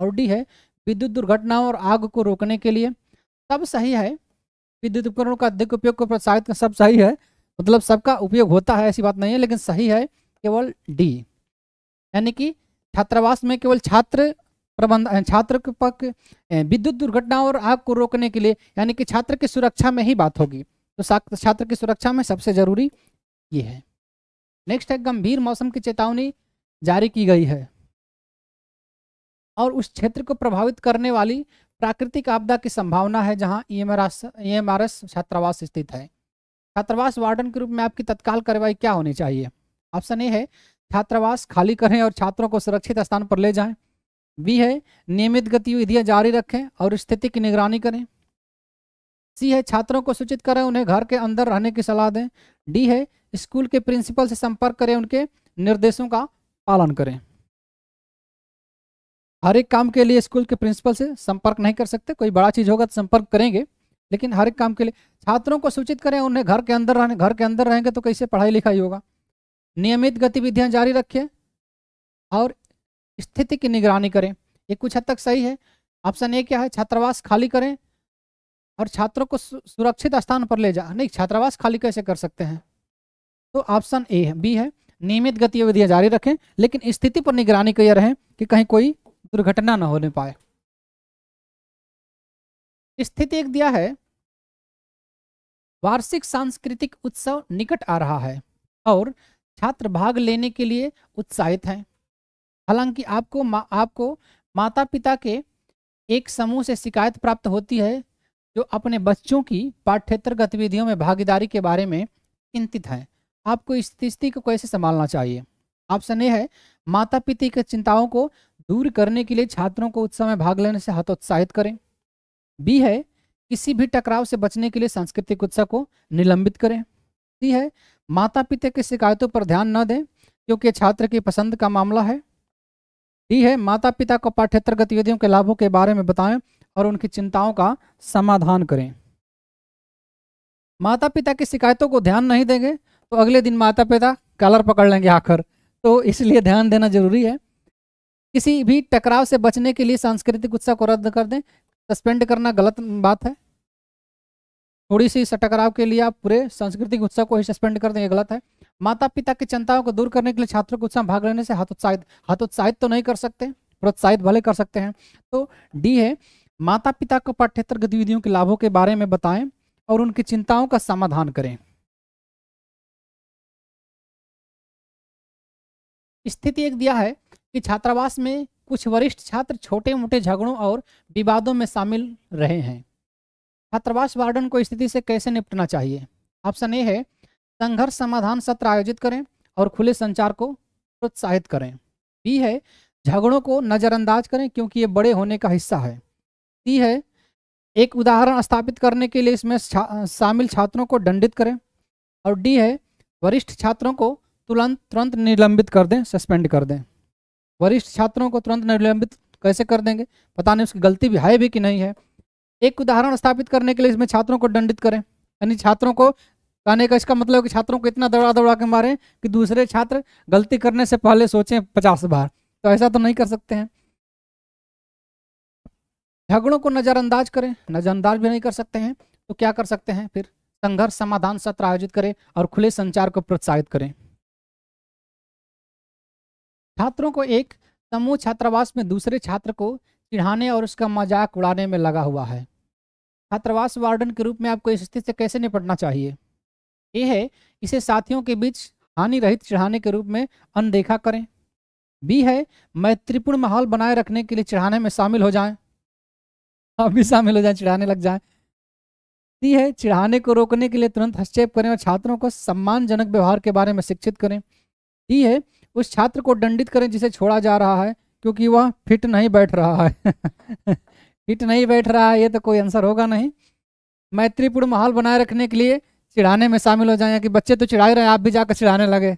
और डी है विद्युत दुर्घटनाओं और आग को रोकने के लिए सब सही है विद्युत उपकरणों का अधिक उपयोग को प्रोत्साहित सब सही है मतलब सबका उपयोग होता है ऐसी बात नहीं है लेकिन सही है केवल डी यानी कि छात्रावास में केवल छात्र प्रबंध छात्र पक्ष विद्युत दुर्घटना और आग को रोकने के लिए यानी कि छात्र की सुरक्षा में ही बात होगी तो छात्र की सुरक्षा में सबसे जरूरी ये है नेक्स्ट है गंभीर मौसम की चेतावनी जारी की गई है और उस क्षेत्र को प्रभावित करने वाली प्राकृतिक आपदा की संभावना है जहां ईएमआरएस e e छात्रावास स्थित है छात्रावास वार्डन के रूप में आपकी तत्काल कार्रवाई क्या होनी चाहिए ऑप्शन ए है छात्रावास खाली करें और छात्रों को सुरक्षित स्थान पर ले जाएं बी है नियमित गतिविधियां जारी रखें और स्थिति की निगरानी करें सी है छात्रों को सूचित करें उन्हें घर के अंदर रहने की सलाह दें डी है स्कूल के प्रिंसिपल से संपर्क करें उनके निर्देशों का पालन करें हर एक काम के लिए स्कूल के प्रिंसिपल से संपर्क नहीं कर सकते कोई बड़ा चीज़ होगा तो संपर्क करेंगे लेकिन हर एक काम के लिए छात्रों को सूचित करें उन्हें घर के अंदर रहने घर के अंदर रहेंगे तो कैसे पढ़ाई लिखाई होगा नियमित गतिविधियां जारी रखें और स्थिति की निगरानी करें ये कुछ हद तक सही है ऑप्शन ए क्या है छात्रावास खाली करें और छात्रों को सुरक्षित स्थान पर ले जा नहीं छात्रावास खाली कैसे कर सकते हैं तो ऑप्शन ए है बी है नियमित गतिविधियां जारी रखें लेकिन स्थिति पर निगरानी किए रहे कि कहीं कोई दुर्घटना न होने पाए स्थिति एक दिया है वार्षिक सांस्कृतिक उत्सव निकट आ रहा है और छात्र भाग लेने के लिए उत्साहित हैं हालांकि आपको मा, आपको माता पिता के एक समूह से शिकायत प्राप्त होती है जो अपने बच्चों की पाठ्यतर गतिविधियों में भागीदारी के बारे में चिंतित हैं आपको इस स्थिति को कैसे संभालना चाहिए ऑप्शन ए है माता पिता की चिंताओं को दूर करने के लिए छात्रों को उत्सव में भाग लेने से हतोत्साहित करें बी है किसी भी टकराव से बचने के लिए सांस्कृतिक उत्सव को निलंबित करें सी है माता पिता की शिकायतों पर ध्यान न दें क्योंकि छात्र की पसंद का मामला है डी है माता पिता को पाठ्यतर गतिविधियों के लाभों के बारे में बताएं और उनकी चिंताओं का समाधान करें माता पिता की शिकायतों को ध्यान नहीं देंगे तो अगले दिन माता पिता कलर पकड़ लेंगे आखिर तो इसलिए ध्यान देना जरूरी है किसी भी टकराव से बचने के लिए सांस्कृतिक उत्साह को रद्द कर दें सस्पेंड करना गलत बात है थोड़ी सी टकराव के लिए आप पूरे सांस्कृतिक उत्सव को ही सस्पेंड कर देंगे गलत है माता पिता की चिंताओं को दूर करने के लिए छात्रों को उत्साह भाग लेने से हतोत्साहित हतोत्साहित तो नहीं कर सकते प्रोत्साहित भले कर सकते हैं तो डी है माता पिता को पाठ्यतर गतिविधियों के लाभों के बारे में बताएं और उनकी चिंताओं का समाधान करें स्थिति एक दिया है कि छात्रावास में कुछ वरिष्ठ छात्र छोटे मोटे झगड़ों और विवादों में शामिल रहे हैं छात्रावास वार्डन को स्थिति से कैसे निपटना चाहिए ऑप्शन ए है संघर्ष समाधान सत्र आयोजित करें और खुले संचार को प्रोत्साहित करें बी है झगड़ों को नज़रअंदाज करें क्योंकि ये बड़े होने का हिस्सा है दी है एक उदाहरण स्थापित करने के लिए इसमें शामिल शामिल छात्रों को दंडित करें और डी है वरिष्ठ छात्रों को तुरंत तुरंत निलंबित कर दें सस्पेंड कर दें वरिष्ठ छात्रों को तुरंत निलंबित कैसे कर देंगे पता नहीं उसकी गलती भी है भी कि नहीं है एक उदाहरण स्थापित करने के लिए इसमें छात्रों को दंडित करें यानी छात्रों को कहने का इसका मतलब कि छात्रों को इतना दौड़ा दौड़ा के मारें कि दूसरे छात्र गलती करने से पहले सोचें पचास बार तो ऐसा तो नहीं कर सकते हैं झगड़ों को नज़रअंदाज करें नज़रअंदाज भी नहीं कर सकते हैं तो क्या कर सकते हैं फिर संघर्ष समाधान सत्र आयोजित करें और खुले संचार को प्रोत्साहित करें छात्रों को एक समूह छात्रावास में दूसरे छात्र को चिढ़ाने और उसका मजाक उड़ाने में लगा हुआ है छात्रावास वार्डन के रूप में आपको इस स्थिति से कैसे निपटना चाहिए ये है इसे साथियों के बीच हानि रहित चढ़ाने के रूप में अनदेखा करें बी है मैत्रीपूर्ण माहौल बनाए रखने के लिए चढ़ाने में शामिल हो जाएं आप भी शामिल हो जाए चिढ़ाने लग जाए दी है चिढ़ाने को रोकने के लिए तुरंत हस्तक्षेप करें और छात्रों को सम्मानजनक व्यवहार के बारे में शिक्षित करें दी है उस छात्र को दंडित करें जिसे छोड़ा जा रहा है क्योंकि वह फिट नहीं बैठ रहा है (laughs) फिट नहीं बैठ रहा है ये तो कोई आंसर होगा नहीं मैत्रीपूर्ण माहौल बनाए रखने के लिए चिढ़ाने में शामिल हो जाए कि बच्चे तो चिढ़ा रहे हैं आप भी जाकर चिढ़ाने लगे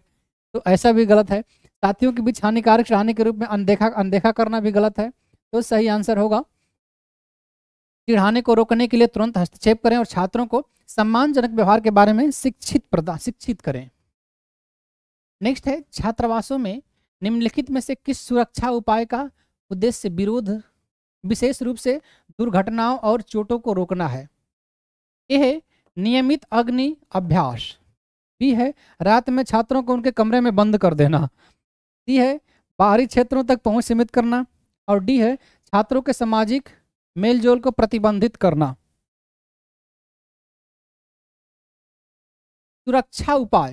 तो ऐसा भी गलत है साथियों के बीच हानिकारक चिढ़ाने के रूप में अनदेखा अनदेखा करना भी गलत है तो सही आंसर होगा चिढ़ाने को रोकने के लिए तुरंत हस्तक्षेप करें और छात्रों को सम्मानजनक व्यवहार के बारे में शिक्षित प्रदान शिक्षित करें नेक्स्ट है छात्रावासों में निम्नलिखित में से किस सुरक्षा उपाय का उद्देश्य विरोध विशेष रूप से दुर्घटनाओं और चोटों को रोकना है ए है नियमित अग्नि अभ्यास बी है रात में छात्रों को उनके कमरे में बंद कर देना सी है बाहरी क्षेत्रों तक पहुंच सीमित करना और डी है छात्रों के सामाजिक मेलजोल को प्रतिबंधित करना सुरक्षा उपाय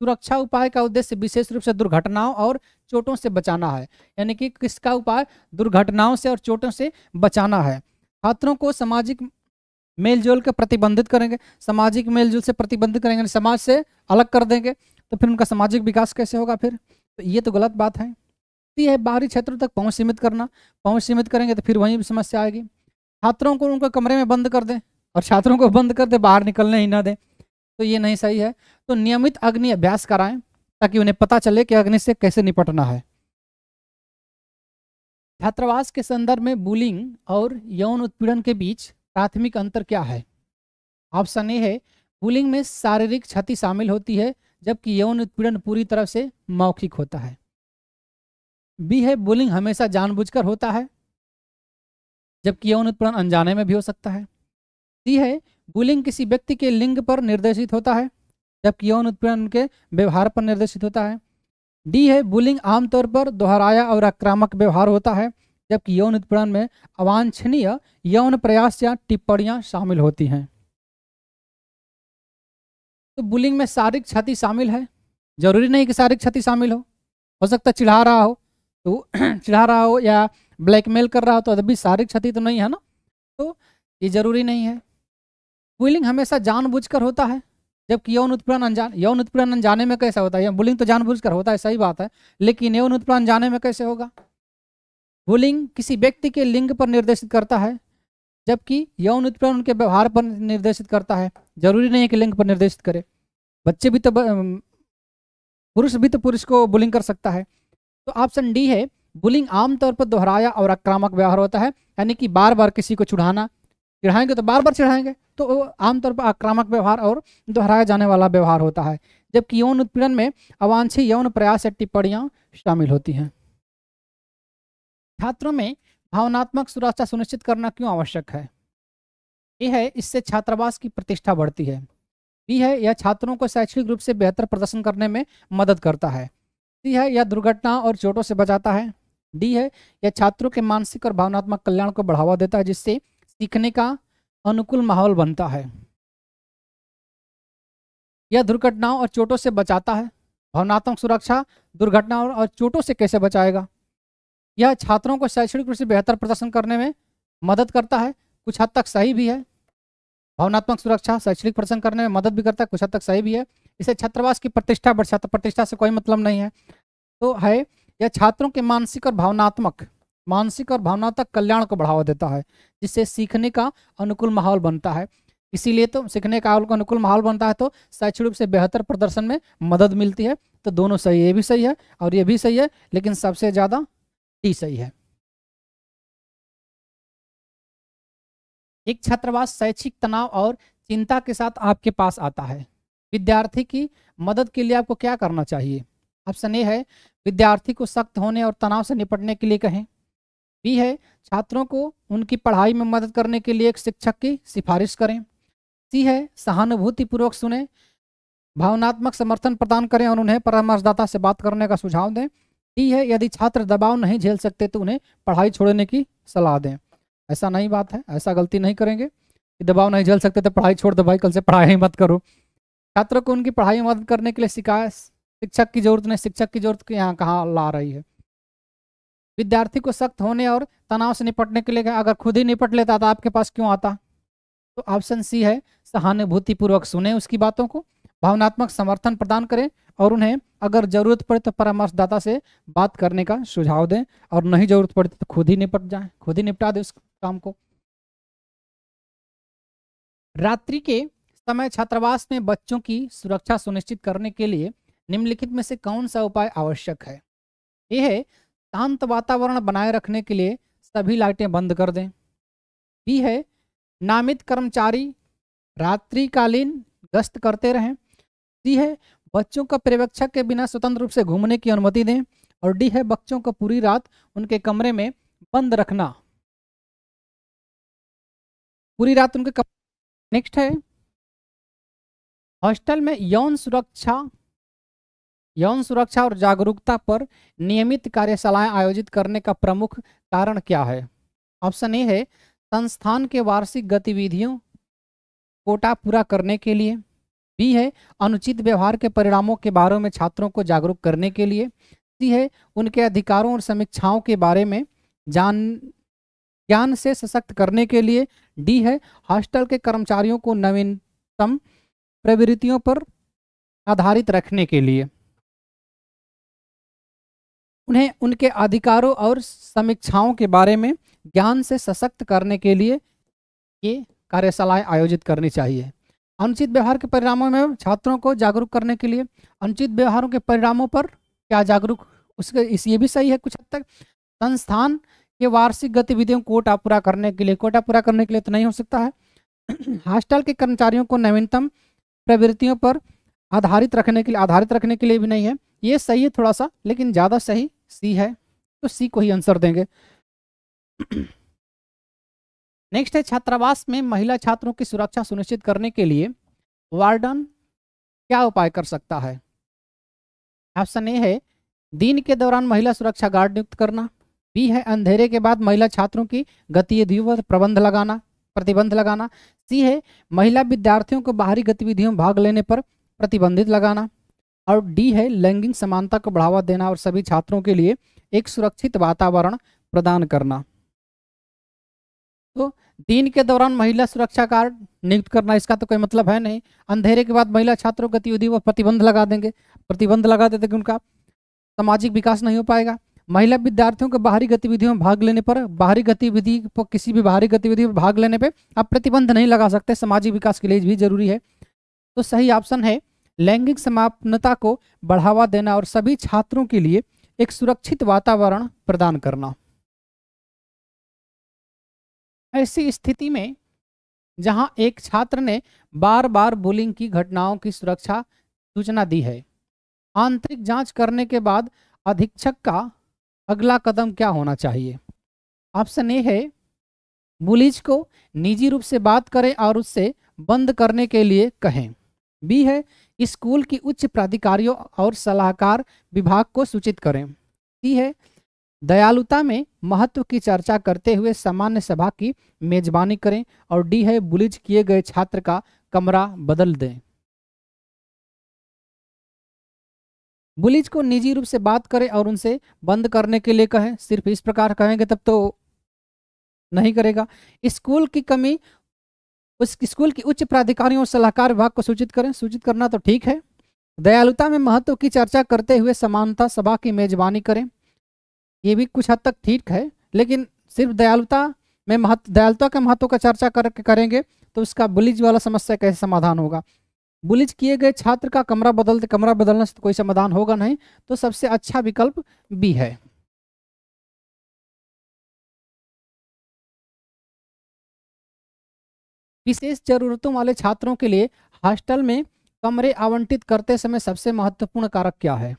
सुरक्षा उपाय का उद्देश्य विशेष रूप से दुर्घटनाओं और चोटों से बचाना है यानी कि किसका उपाय दुर्घटनाओं से और चोटों से बचाना है छात्रों को सामाजिक मेलजोल के प्रतिबंधित करेंगे सामाजिक मेलजोल से प्रतिबंधित करेंगे समाज से अलग कर देंगे तो फिर उनका सामाजिक विकास कैसे होगा फिर तो ये तो गलत बात है सकती है बाहरी क्षेत्रों तक पहुँच सीमित करना पहुँच सीमित करेंगे तो फिर वहीं समस्या आएगी छात्रों को उनको कमरे में बंद कर दें और छात्रों को बंद कर दें बाहर निकलने ही ना दें तो ये नहीं सही है तो नियमित अग्नि अभ्यास कराएं ताकि उन्हें पता चले कि अग्नि से कैसे निपटना है छात्रावास के संदर्भ में बुलिंग और यौन उत्पीड़न के बीच प्राथमिक अंतर क्या है ऑप्शन ए है बुलिंग में शारीरिक क्षति शामिल होती है जबकि यौन उत्पीड़न पूरी तरह से मौखिक होता है बी है बुलिंग हमेशा जानबूझकर होता है जबकि यौन उत्पीड़न अनजाने में भी हो सकता है सी है बुलिंग किसी व्यक्ति के लिंग पर निर्देशित होता है जबकि यौन उत्पीड़न उनके व्यवहार पर निर्देशित होता है डी है बुलिंग आमतौर पर दोहराया और आक्रामक व्यवहार होता है जबकि यौन उत्पीड़न में अवांछनीय यौन प्रयास या टिप्पणियां शामिल होती हैं तो बुलिंग में शारीरिक क्षति शामिल है जरूरी नहीं कि शारीरिक क्षति शामिल हो हो सकता चिढ़ा रहा हो तो (clears throat) चिढ़ा रहा हो या ब्लैकमेल कर रहा हो तो अभी शारीरिक क्षति तो नहीं है ना तो ये जरूरी नहीं है बुलिंग हमेशा जानबूझकर होता है जबकि यौन उत्पीड़न अनजान यौन उत्पीड़न अनजाने में कैसे होता है बुलिंग तो जानबूझकर होता है सही बात है लेकिन यौन उत्पीड़न अनजाने में कैसे होगा बुलिंग किसी व्यक्ति के लिंग पर निर्देशित करता है जबकि यौन उत्पीड़न उनके व्यवहार पर निर्देशित करता है जरूरी नहीं है कि लिंग पर निर्देशित करे बच्चे भी तो पुरुष भी तो पुरुष को बुलिंग कर सकता है तो ऑप्शन डी है बुलिंग आमतौर पर दोहराया और आक्रामक व्यवहार होता है यानी कि बार बार किसी को चुढ़ाना चिढ़ाएंगे तो बार बार चिढ़ाएंगे तो आमतौर पर आक्रामक व्यवहार और दोहराया जाने वाला व्यवहार होता है जबकि यौन उत्पीड़न में अवांछित यौन प्रयास या टिप्पणियाँ शामिल होती हैं छात्रों में भावनात्मक सुरक्षा सुनिश्चित करना क्यों आवश्यक है ए है इससे छात्रावास की प्रतिष्ठा बढ़ती है बी है यह छात्रों को शैक्षणिक रूप से बेहतर प्रदर्शन करने में मदद करता है सी है यह दुर्घटना और चोटों से बचाता है डी है यह छात्रों के मानसिक और भावनात्मक कल्याण को बढ़ावा देता है जिससे सीखने का अनुकूल माहौल बनता है यह दुर्घटनाओं और चोटों से बचाता है भावनात्मक सुरक्षा दुर्घटनाओं और चोटों से कैसे बचाएगा यह छात्रों को शैक्षणिक रूप से बेहतर प्रदर्शन करने में मदद करता है कुछ हद तक सही भी है भावनात्मक सुरक्षा शैक्षणिक प्रदर्शन करने में मदद भी करता है कुछ हद तक सही भी है इसे छात्रावास की प्रतिष्ठा बढ़ तो प्रतिष्ठा से कोई मतलब नहीं है तो है यह छात्रों के मानसिक और भावनात्मक मानसिक और भावनात्मक कल्याण को बढ़ावा देता है जिससे सीखने का अनुकूल माहौल बनता है इसीलिए तो सीखने का अनुकूल माहौल बनता है तो शैक्षणिक से बेहतर प्रदर्शन में मदद मिलती है तो दोनों सही ये भी सही है और ये भी सही है लेकिन सबसे ज़्यादा टी सही है एक छात्रावास शैक्षिक तनाव और चिंता के साथ आपके पास आता है विद्यार्थी की मदद के लिए आपको क्या करना चाहिए ऑप्शन ए है विद्यार्थी को सख्त होने और तनाव से निपटने के लिए कहें बी है छात्रों को उनकी पढ़ाई में मदद करने के लिए एक शिक्षक की सिफारिश करें सी है सहानुभूतिपूर्वक सुने भावनात्मक समर्थन प्रदान करें और उन्हें परामर्शदाता से बात करने का सुझाव दें डी है यदि छात्र दबाव नहीं झेल सकते तो उन्हें पढ़ाई छोड़ने की सलाह दें ऐसा नहीं बात है ऐसा गलती नहीं करेंगे कि दबाव नहीं झेल सकते तो पढ़ाई छोड़ दो भाई कल से पढ़ाई मत करो छात्रों को उनकी पढ़ाई में मदद करने के लिए शिकायत शिक्षक की जरूरत नहीं शिक्षक की जरूरत यहाँ कहाँ ला रही है विद्यार्थी को सख्त होने और तनाव से निपटने के लिए अगर खुद ही निपट लेता तो आपके पास क्यों आता तो ऑप्शन सी है सहानुभूतिपूर्वक सुने उसकी बातों को भावनात्मक समर्थन प्रदान करें और उन्हें अगर जरूरत पड़े तो परामर्शदाता से बात करने का सुझाव दें और नहीं जरूरत पड़े तो खुद ही निपट जाए खुद ही निपटा दें उस काम को रात्रि के समय छात्रावास में बच्चों की सुरक्षा सुनिश्चित करने के लिए निम्नलिखित में से कौन सा उपाय आवश्यक है यह है शांत वातावरण बनाए रखने के लिए सभी लाइटें बंद कर दें बी है नामित कर्मचारी रात्रिकालीन गश्त करते रहें सी है बच्चों का पर्यवेक्षक के बिना स्वतंत्र रूप से घूमने की अनुमति दें और डी है बच्चों को पूरी रात उनके कमरे में बंद रखना पूरी रात उनके कमरे नेक्स्ट है हॉस्टल में यौन सुरक्षा यौन सुरक्षा और जागरूकता पर नियमित कार्यशालाएं आयोजित करने का प्रमुख कारण क्या है ऑप्शन ए है संस्थान के वार्षिक गतिविधियों कोटा पूरा करने के लिए बी है अनुचित व्यवहार के परिणामों के बारे में छात्रों को जागरूक करने के लिए सी है उनके अधिकारों और समीक्षाओं के बारे में जान ज्ञान से सशक्त करने के लिए डी है हॉस्टल के कर्मचारियों को नवीनतम प्रवृत्तियों पर आधारित रखने के लिए उन्हें उनके अधिकारों और समीक्षाओं के बारे में ज्ञान से सशक्त करने के लिए ये कार्यशालाएं आयोजित करनी चाहिए अनुचित व्यवहार के परिणामों में छात्रों को जागरूक करने के लिए अनुचित व्यवहारों के परिणामों पर क्या जागरूक उसके इस ये भी सही है कुछ हद तक संस्थान के वार्षिक गतिविधियों कोटा पूरा करने के लिए कोटा पूरा करने के लिए तो नहीं हो सकता है (clears throat) हॉस्टल के कर्मचारियों को नवीनतम प्रवृत्तियों पर आधारित रखने के लिए आधारित रखने के लिए भी नहीं है ये सही है थोड़ा सा लेकिन ज़्यादा सही सी है तो सी को ही आंसर देंगे नेक्स्ट (clears throat) है छात्रावास में महिला छात्रों की सुरक्षा सुनिश्चित करने के लिए वार्डन क्या उपाय कर सकता है ऑप्शन ए है दिन के दौरान महिला सुरक्षा गार्ड नियुक्त करना बी है अंधेरे के बाद महिला छात्रों की गतिविधियों पर प्रबंध लगाना प्रतिबंध लगाना सी है महिला विद्यार्थियों को बाहरी गतिविधियों में भाग लेने पर प्रतिबंधित लगाना और डी है लैंगिक समानता को बढ़ावा देना और सभी छात्रों के लिए एक सुरक्षित वातावरण प्रदान करना तो दिन के दौरान महिला सुरक्षा कार्ड नियुक्त करना इसका तो कोई मतलब है नहीं अंधेरे के बाद महिला छात्रों गतिविधि पर प्रतिबंध लगा देंगे प्रतिबंध लगा देते उनका सामाजिक विकास नहीं हो पाएगा महिला विद्यार्थियों को बाहरी गतिविधियों में भाग लेने पर बाहरी गतिविधि पर किसी भी बाहरी गतिविधि में भाग लेने पर आप प्रतिबंध नहीं लगा सकते सामाजिक विकास के लिए भी जरूरी है तो सही ऑप्शन है लैंगिक समापनता को बढ़ावा देना और सभी छात्रों के लिए एक सुरक्षित वातावरण प्रदान करना ऐसी स्थिति में जहां एक छात्र ने बार बार बुलिंग की घटनाओं की सुरक्षा सूचना दी है आंतरिक जांच करने के बाद अधीक्षक का अगला कदम क्या होना चाहिए ऑप्शन ए है बुलिज को निजी रूप से बात करें और उससे बंद करने के लिए कहें बी है स्कूल की उच्च प्राधिकारियों और सलाहकार विभाग को सूचित करें सी है दयालुता में महत्व की चर्चा करते हुए सामान्य सभा की मेजबानी करें और डी है बुलिज किए गए छात्र का कमरा बदल दें बुलिज को निजी रूप से बात करें और उनसे बंद करने के लिए कहें सिर्फ इस प्रकार कहेंगे तब तो नहीं करेगा स्कूल की कमी उस स्कूल की उच्च प्राधिकारियों और सलाहकार विभाग को सूचित करें सूचित करना तो ठीक है दयालुता में महत्व की चर्चा करते हुए समानता सभा की मेजबानी करें ये भी कुछ हद तक ठीक है लेकिन सिर्फ दयालुता में महत्व दयालुता के महत्व का चर्चा कर करेंगे तो उसका बुलिज वाला समस्या कैसे समाधान होगा बुलिज किए गए छात्र का कमरा बदलते कमरा बदलना से तो कोई समाधान होगा नहीं तो सबसे अच्छा विकल्प बी है विशेष जरूरतों वाले छात्रों के लिए हॉस्टल में कमरे आवंटित करते समय सबसे महत्वपूर्ण कारक क्या है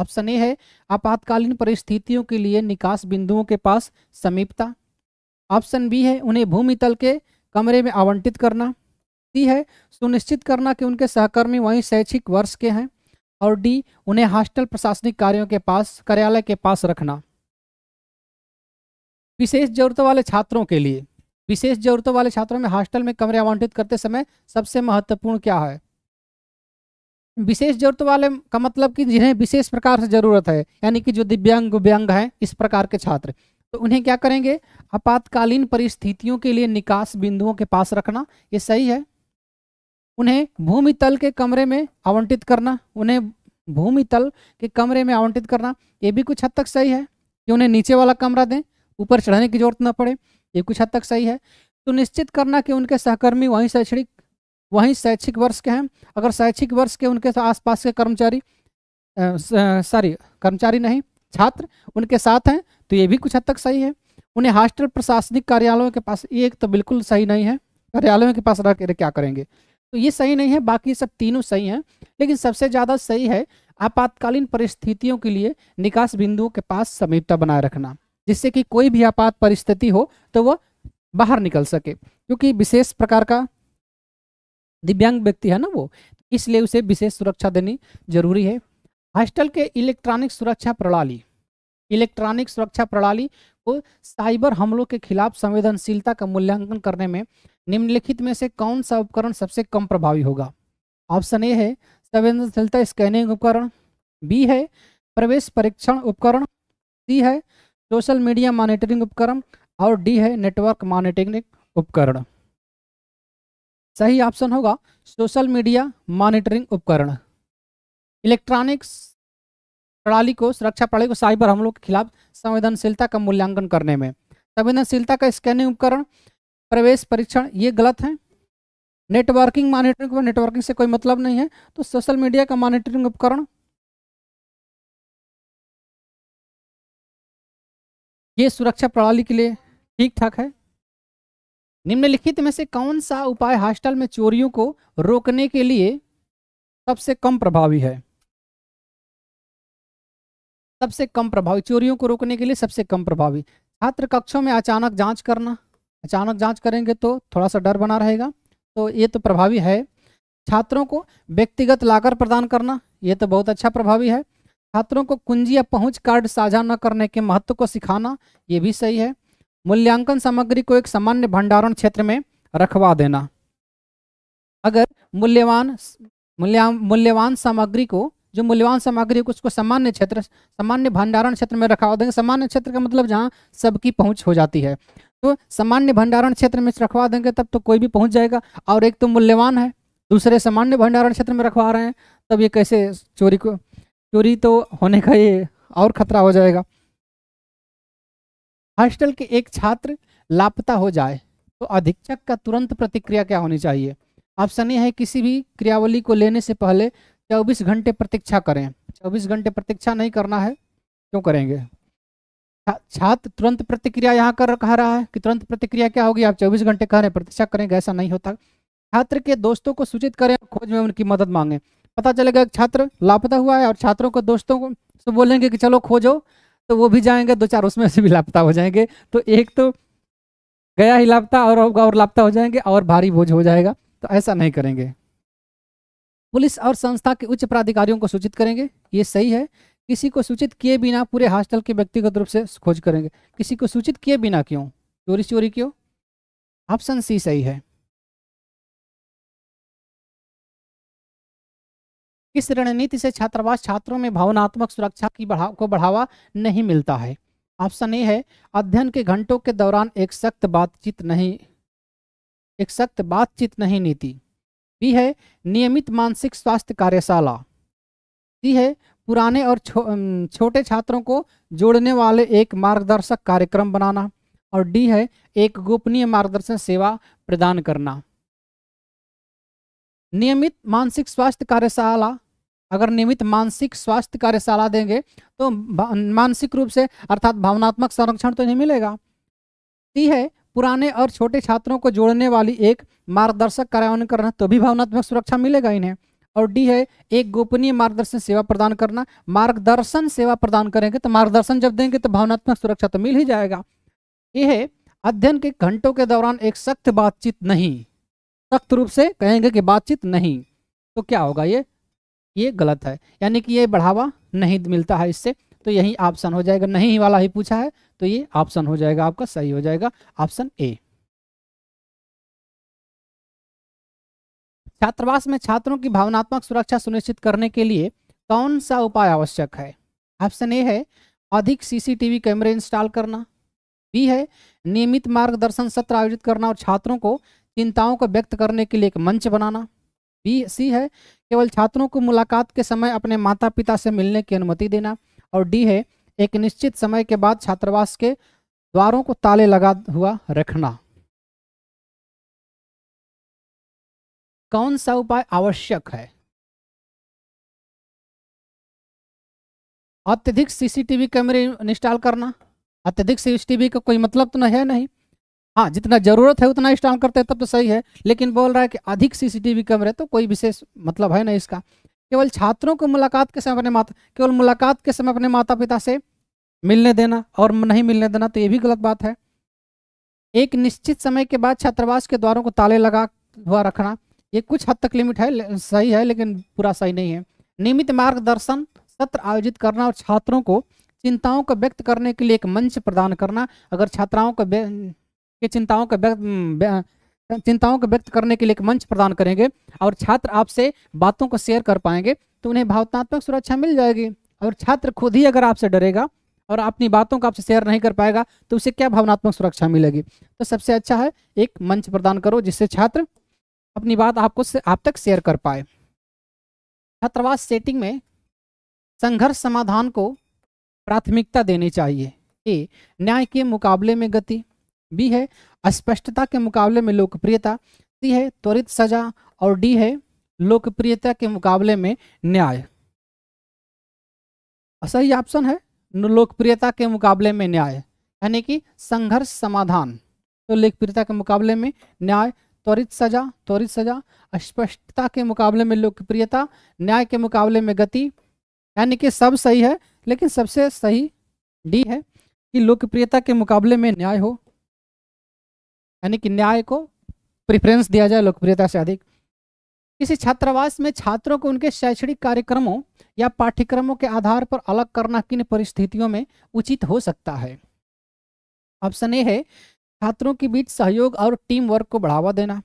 ऑप्शन ए है आपातकालीन परिस्थितियों के लिए निकास बिंदुओं के पास समीपता ऑप्शन बी है उन्हें भूमितल के कमरे में आवंटित करना सकती है सुनिश्चित करना कि उनके सहकर्मी वहीं शैक्षिक वर्ष के हैं और डी उन्हें हॉस्टल प्रशासनिक कार्यों के पास कार्यालय के पास रखना विशेष जरूरतों वाले छात्रों के लिए विशेष जरूरतों वाले छात्रों में हॉस्टल में कमरे आवंटित करते समय सबसे महत्वपूर्ण क्या है विशेष जरूरत वाले का मतलब कि जिन्हें विशेष प्रकार से जरूरत है यानी कि जो दिव्यांग व्यंग हैं इस प्रकार के छात्र तो उन्हें क्या करेंगे आपातकालीन परिस्थितियों के लिए निकास बिंदुओं के पास रखना ये सही है उन्हें भूमि तल के कमरे में आवंटित करना उन्हें भूमि तल के कमरे में आवंटित करना ये भी कुछ हद तक सही है कि उन्हें नीचे वाला कमरा दें ऊपर चढ़ाने की जरूरत न पड़े ये कुछ हद तक सही है तो निश्चित करना कि उनके सहकर्मी वहीं शैक्षणिक वहीं शैक्षिक वर्ष के हैं अगर शैक्षिक वर्ष के उनके आसपास के कर्मचारी सॉरी कर्मचारी नहीं छात्र उनके साथ हैं तो ये भी कुछ हद तक सही है उन्हें हॉस्टल प्रशासनिक कार्यालयों के पास ये एक तो बिल्कुल सही नहीं है कार्यालयों के पास रह क्या करेंगे तो ये सही नहीं है बाकी सब तीनों सही हैं लेकिन सबसे ज़्यादा सही है आपातकालीन परिस्थितियों के लिए निकास बिंदुओं के पास समीपता बनाए रखना जिससे कि कोई भी आपात परिस्थिति हो तो वह बाहर निकल सके क्योंकि विशेष प्रकार का दिव्यांग व्यक्ति है ना वो इसलिए उसे विशेष सुरक्षा देनी जरूरी है हॉस्टल के इलेक्ट्रॉनिक सुरक्षा प्रणाली इलेक्ट्रॉनिक सुरक्षा प्रणाली को साइबर हमलों के खिलाफ संवेदनशीलता का मूल्यांकन करने में निम्नलिखित में से कौन सा उपकरण सबसे कम प्रभावी होगा ऑप्शन ए है संवेदनशीलता स्कैनिंग उपकरण बी है प्रवेश परीक्षण उपकरण सी है सोशल मीडिया मॉनिटरिंग उपकरण और डी है नेटवर्क मॉनिटरिंग उपकरण सही ऑप्शन होगा सोशल मीडिया मॉनिटरिंग उपकरण इलेक्ट्रॉनिक्स प्रणाली को सुरक्षा प्रणाली को साइबर हमलों के खिलाफ संवेदनशीलता का मूल्यांकन करने में संवेदनशीलता का स्कैनिंग उपकरण प्रवेश परीक्षण ये गलत है नेटवर्किंग मॉनिटरिंग को नेटवर्किंग से कोई मतलब नहीं है तो सोशल मीडिया का मॉनिटरिंग उपकरण ये सुरक्षा प्रणाली के लिए ठीक ठाक है निम्नलिखित में से कौन सा उपाय हॉस्टल में चोरियों को रोकने के लिए सबसे कम प्रभावी है सबसे कम प्रभावी चोरियों को रोकने के लिए सबसे कम प्रभावी छात्र कक्षों में अचानक जांच करना अचानक जांच करेंगे तो थोड़ा सा डर बना रहेगा तो ये तो प्रभावी है छात्रों को व्यक्तिगत लाकर प्रदान करना ये तो बहुत अच्छा प्रभावी है छात्रों को कुंजी या पहुंच कार्ड साझा न करने के महत्व को सिखाना ये भी सही है मूल्यांकन सामग्री को एक सामान्य भंडारण क्षेत्र में रखवा देना अगर मूल्यवान मूल्यवान सामग्री को जो मूल्यवान सामग्री है उसको सामान्य क्षेत्र सामान्य भंडारण क्षेत्र में रखा देंगे सामान्य क्षेत्र का मतलब जहाँ सबकी पहुँच हो जाती है तो सामान्य भंडारण क्षेत्र में रखवा देंगे तब तो कोई भी पहुँच जाएगा और एक तो मूल्यवान है दूसरे सामान्य भंडारण क्षेत्र में रखवा रहे हैं तब ये कैसे चोरी को चोरी तो होने का ये और खतरा हो जाएगा हॉस्टल के एक छात्र लापता हो जाए तो अधीक्षक का तुरंत प्रतिक्रिया क्या होनी चाहिए ऑप्शन ये है किसी भी क्रियावली को लेने से पहले चौबीस घंटे प्रतीक्षा करें चौबीस घंटे प्रतीक्षा नहीं करना है क्यों करेंगे छात्र तुरंत प्रतिक्रिया यहाँ कर कह रहा है कि तुरंत प्रतिक्रिया क्या होगी आप चौबीस घंटे कह रहे हैं प्रतीक्षा करेंगे ऐसा नहीं होता छात्र के दोस्तों को सूचित करें खोज में उनकी मदद मांगे पता चलेगा एक छात्र लापता हुआ है और छात्रों को दोस्तों को तो बोलेंगे कि चलो खोजो तो वो भी जाएंगे दो चार उसमें से भी लापता हो जाएंगे तो एक तो गया ही लापता और होगा और लापता हो जाएंगे और भारी बोझ हो जाएगा तो ऐसा नहीं करेंगे पुलिस और संस्था के उच्च पदाधिकारियों को सूचित करेंगे ये सही है किसी को सूचित किए बिना पूरे हॉस्टल के व्यक्तिगत रूप से खोज करेंगे किसी को सूचित किए बिना क्यों चोरी चोरी क्यों ऑप्शन सी सही है इस रणनीति से छात्रावास छात्रों में भावनात्मक सुरक्षा की बढ़ा को बढ़ावा नहीं मिलता है ऑप्शन ए है अध्ययन के घंटों के दौरान एक सख्त बातचीत नहीं एक सख्त बातचीत नहीं नीति बी है नियमित मानसिक स्वास्थ्य कार्यशाला सी है पुराने और छो, छोटे छात्रों को जोड़ने वाले एक मार्गदर्शक कार्यक्रम बनाना और डी है एक गोपनीय मार्गदर्शन सेवा प्रदान करना नियमित मानसिक स्वास्थ्य कार्यशाला अगर नियमित मानसिक स्वास्थ्य कार्यशाला देंगे तो मानसिक रूप से अर्थात भावनात्मक संरक्षण तो नहीं मिलेगा सी है पुराने और छोटे छात्रों को जोड़ने वाली एक मार्गदर्शक कार्यान्वयन तो भी भावनात्मक सुरक्षा मिलेगा इन्हें और डी है एक गोपनीय मार्गदर्शन सेवा प्रदान करना मार्गदर्शन सेवा प्रदान करेंगे तो मार्गदर्शन जब देंगे तो भावनात्मक सुरक्षा तो मिल ही जाएगा ये है अध्ययन के घंटों के दौरान एक सख्त बातचीत नहीं सख्त रूप से कहेंगे कि बातचीत नहीं तो क्या होगा ये ये गलत है यानी कि ये बढ़ावा नहीं मिलता है इससे तो यही ऑप्शन हो जाएगा नहीं वाला ही पूछा है तो ये ऑप्शन हो जाएगा आपका सही हो जाएगा ऑप्शन ए छात्रावास में छात्रों की भावनात्मक सुरक्षा सुनिश्चित करने के लिए कौन सा उपाय आवश्यक है ऑप्शन ए है अधिक सीसीटीवी कैमरे इंस्टॉल करना बी है नियमित मार्गदर्शन सत्र आयोजित करना और छात्रों को चिंताओं को व्यक्त करने के लिए एक मंच बनाना बी सी है केवल छात्रों को मुलाकात के समय अपने माता पिता से मिलने की अनुमति देना और डी है एक निश्चित समय के बाद छात्रावास के द्वारों को ताले लगा हुआ रखना कौन सा उपाय आवश्यक है अत्यधिक सीसीटीवी कैमरे इंस्टॉल करना अत्यधिक सीसीटीवी का कोई मतलब तो नहीं है नहीं हाँ जितना जरूरत है उतना इंस्टॉल करते हैं तब तो सही है लेकिन बोल रहा है कि अधिक सीसीटीवी कैमरे तो कोई विशेष मतलब है ना इसका केवल छात्रों को मुलाकात के समय अपने माता केवल मुलाकात के समय अपने माता पिता से मिलने देना और नहीं मिलने देना तो ये भी गलत बात है एक निश्चित समय के बाद छात्रावास के द्वारों को ताले लगा हुआ रखना ये कुछ हद तक लिमिट है सही है लेकिन पूरा सही नहीं है नियमित मार्गदर्शन सत्र आयोजित करना और छात्रों को चिंताओं को व्यक्त करने के लिए एक मंच प्रदान करना अगर छात्राओं को के चिंताओं को व्यक्त चिंताओं को व्यक्त करने के लिए एक मंच प्रदान करेंगे और छात्र आपसे बातों को शेयर कर पाएंगे तो उन्हें भावनात्मक सुरक्षा मिल जाएगी और छात्र खुद ही अगर आपसे डरेगा और अपनी बातों को आपसे शेयर नहीं कर पाएगा तो उसे क्या भावनात्मक सुरक्षा मिलेगी तो सबसे अच्छा है एक मंच प्रदान करो जिससे छात्र अपनी बात आपको आप तक शेयर कर पाए छात्रावास सेटिंग में संघर्ष समाधान को प्राथमिकता देनी चाहिए ए न्याय के मुकाबले में गति बी है अस्पष्टता के मुकाबले में लोकप्रियता सी है त्वरित सजा और डी है लोकप्रियता के मुकाबले में न्याय सही ऑप्शन है लोकप्रियता के मुकाबले में न्याय यानी कि संघर्ष समाधान तो लोकप्रियता के मुकाबले में न्याय त्वरित सजा त्वरित सजा स्पष्टता के मुकाबले में लोकप्रियता न्याय के मुकाबले में गति यानी कि सब सही है लेकिन सबसे सही डी है कि लोकप्रियता के मुकाबले में न्याय हो यानी कि न्याय को प्रिफरेंस दिया जाए लोकप्रियता से अधिक किसी छात्रावास में छात्रों को उनके शैक्षणिक कार्यक्रमों या पाठ्यक्रमों के आधार पर अलग करना किन परिस्थितियों में उचित हो सकता है ऑप्शन ए है छात्रों के बीच सहयोग और टीम वर्क को बढ़ावा देना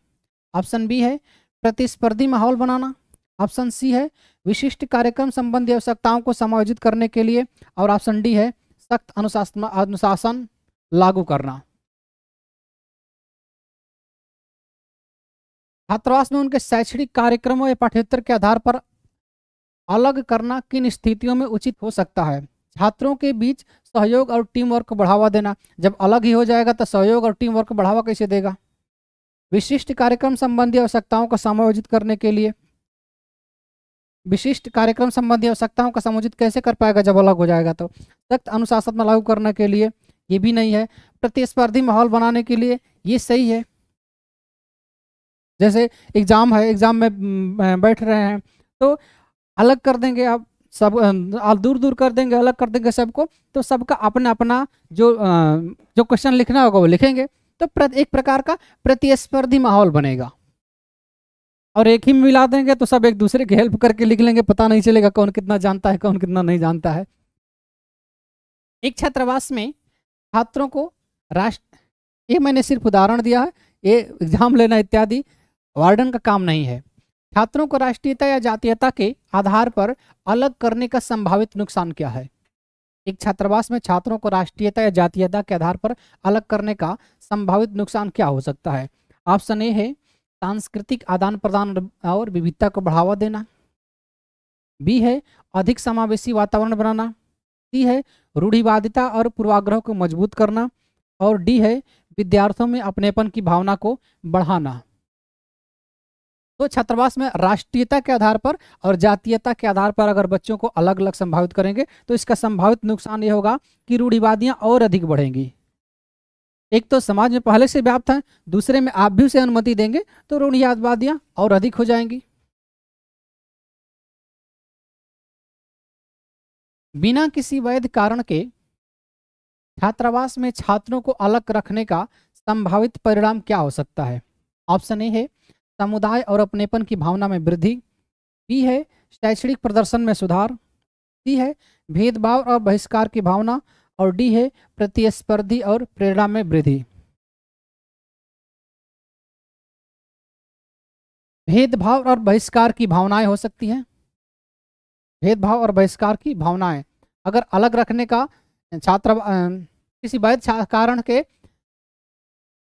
ऑप्शन बी है प्रतिस्पर्धी माहौल बनाना ऑप्शन सी है विशिष्ट कार्यक्रम संबंधी आवश्यकताओं को समायोजित करने के लिए और ऑप्शन डी है सख्त अनुशासन अनुशासन लागू करना छात्रावास में उनके शैक्षणिक कार्यक्रमों या पाठ्योत्तर के आधार पर अलग करना किन स्थितियों में उचित हो सकता है छात्रों के बीच सहयोग और टीम वर्क को बढ़ावा देना जब अलग ही हो जाएगा तो सहयोग और टीम वर्क को बढ़ावा कैसे देगा विशिष्ट कार्यक्रम संबंधी आवश्यकताओं को समायोजित करने के लिए विशिष्ट कार्यक्रम संबंधी आवश्यकताओं का समुचित कैसे कर पाएगा जब अलग हो जाएगा तो सख्त अनुशासन में लागू करने के लिए ये भी नहीं है प्रतिस्पर्धी माहौल बनाने के लिए ये सही है जैसे एग्ज़ाम है एग्ज़ाम में बैठ रहे हैं तो अलग कर देंगे आप सब आप दूर दूर कर देंगे अलग कर देंगे सबको तो सबका अपना अपना जो जो क्वेश्चन लिखना होगा वो लिखेंगे तो एक प्रकार का प्रतिस्पर्धी माहौल बनेगा और एक ही मिला देंगे तो सब एक दूसरे की हेल्प करके लिख लेंगे पता नहीं चलेगा कौन कितना जानता है कौन कितना नहीं जानता है एक छात्रावास में छात्रों को राष्ट्र ये मैंने सिर्फ उदाहरण दिया है ये एग्जाम लेना इत्यादि वार्डन का काम नहीं है छात्रों को राष्ट्रीयता या जातीयता के आधार पर अलग करने का संभावित नुकसान क्या है एक छात्रावास में छात्रों को राष्ट्रीयता या जातीयता के आधार पर अलग करने का संभावित नुकसान क्या हो सकता है ऑप्शन ए है सांस्कृतिक आदान प्रदान और विविधता को बढ़ावा देना बी है अधिक समावेशी वातावरण बनाना सी है रूढ़िवादिता और पूर्वाग्रह को मजबूत करना और डी है विद्यार्थियों में अपनेपन की भावना को बढ़ाना तो छात्रावास में राष्ट्रीयता के आधार पर और जातीयता के आधार पर अगर बच्चों को अलग अलग संभावित करेंगे तो इसका संभावित नुकसान ये होगा कि रूढ़िवादियाँ और अधिक बढ़ेंगी एक तो समाज में पहले से व्याप्त है दूसरे में आप भी उसे अनुमति देंगे तो रूढ़िवादियाँ और अधिक हो जाएंगी बिना किसी वैध कारण के छात्रावास में छात्रों को अलग रखने का संभावित परिणाम क्या हो सकता है ऑप्शन ए है समुदाय और अपनेपन की भावना में वृद्धि बी है शैक्षणिक प्रदर्शन में सुधार सी है भेदभाव और बहिष्कार की भावना और डी है प्रतिस्पर्धी और प्रेरणा में वृद्धि भेदभाव और बहिष्कार की भावनाएं हो सकती हैं भेदभाव और बहिष्कार की भावनाएं अगर अलग रखने का छात्र किसी वैध कारण के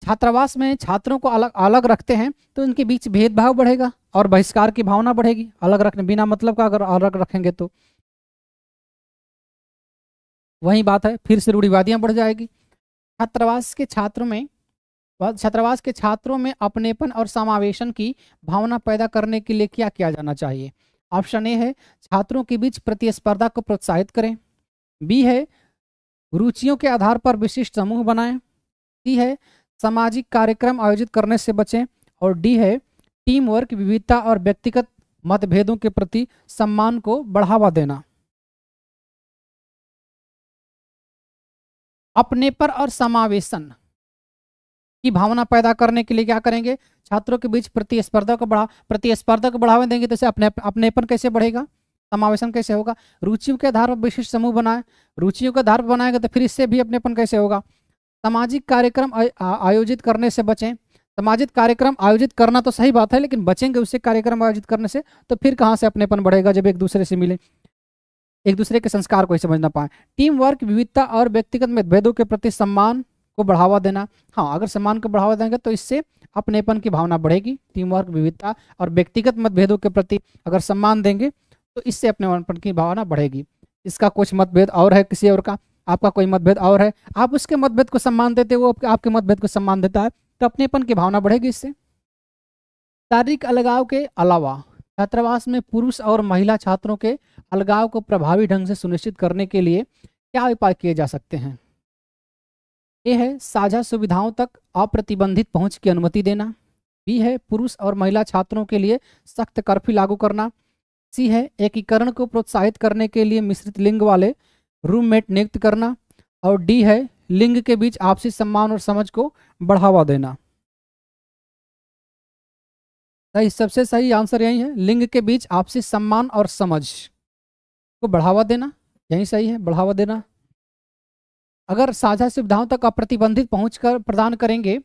छात्रावास में छात्रों को अलग अलग रखते हैं तो उनके बीच भेदभाव बढ़ेगा और बहिष्कार की भावना बढ़ेगी अलग रखने बिना मतलब का अगर अलग रखेंगे तो वही बात है फिर से रूढ़िवादियां बढ़ जाएगी छात्रावास के छात्रों में छात्रावास के छात्रों में अपनेपन और समावेशन की भावना पैदा करने के लिए क्या किया जाना चाहिए ऑप्शन ए है छात्रों के बीच प्रतिस्पर्धा को प्रोत्साहित करें बी है रुचियों के आधार पर विशिष्ट समूह बनाएं सी है सामाजिक कार्यक्रम आयोजित करने से बचें और डी है टीम वर्क विविधता और व्यक्तिगत मतभेदों के प्रति सम्मान को बढ़ावा देना अपने पर और समावेशन की भावना पैदा करने के लिए क्या करेंगे छात्रों के बीच प्रतिस्पर्धा को बढ़ा प्रतिस्पर्धा को बढ़ावा देंगे तो अपने अपनेपन कैसे बढ़ेगा समावेशन कैसे होगा रुचियों के आधार पर विशिष्ट समूह बनाए रुचियों के आधार पर बनाएगा तो फिर इससे भी अपनेपन कैसे होगा सामाजिक कार्यक्रम आयोजित करने से बचें सामाजिक कार्यक्रम आयोजित करना तो सही बात है लेकिन बचेंगे उससे कार्यक्रम आयोजित करने से तो फिर कहाँ से अपनेपन बढ़ेगा जब एक दूसरे से मिले एक दूसरे के संस्कार को ही समझ ना पाए टीम वर्क विविधता और व्यक्तिगत मतभेदों के प्रति सम्मान को बढ़ावा देना हाँ अगर सम्मान को बढ़ावा देंगे तो इससे अपनेपन की भावना बढ़ेगी टीम वर्क विविधता और व्यक्तिगत मतभेदों के प्रति अगर सम्मान देंगे तो इससे अपने की भावना बढ़ेगी इसका कुछ मतभेद और है किसी और का आपका कोई मतभेद और है आप उसके मतभेद को सम्मान देते वो आपके मतभेद को सम्मान देता है तो अपनेपन की भावना बढ़ेगी इससे शारीरिक अलगाव के अलावा छात्रावास में पुरुष और महिला छात्रों के अलगाव को प्रभावी ढंग से सुनिश्चित करने के लिए क्या उपाय किए जा सकते हैं ए है साझा सुविधाओं तक अप्रतिबंधित पहुंच की अनुमति देना बी है पुरुष और महिला छात्रों के लिए सख्त कर्फ्यू लागू करना सी है एकीकरण को प्रोत्साहित करने के लिए मिश्रित लिंग वाले रूममेट नियुक्त करना और डी है लिंग के बीच आपसी सम्मान और समझ को बढ़ावा देना सही सबसे सही आंसर यही है लिंग के बीच आपसी सम्मान और समझ को बढ़ावा देना यही सही है बढ़ावा देना अगर साझा सुविधाओं तक अप्रतिबंधित पहुंच कर प्रदान करेंगे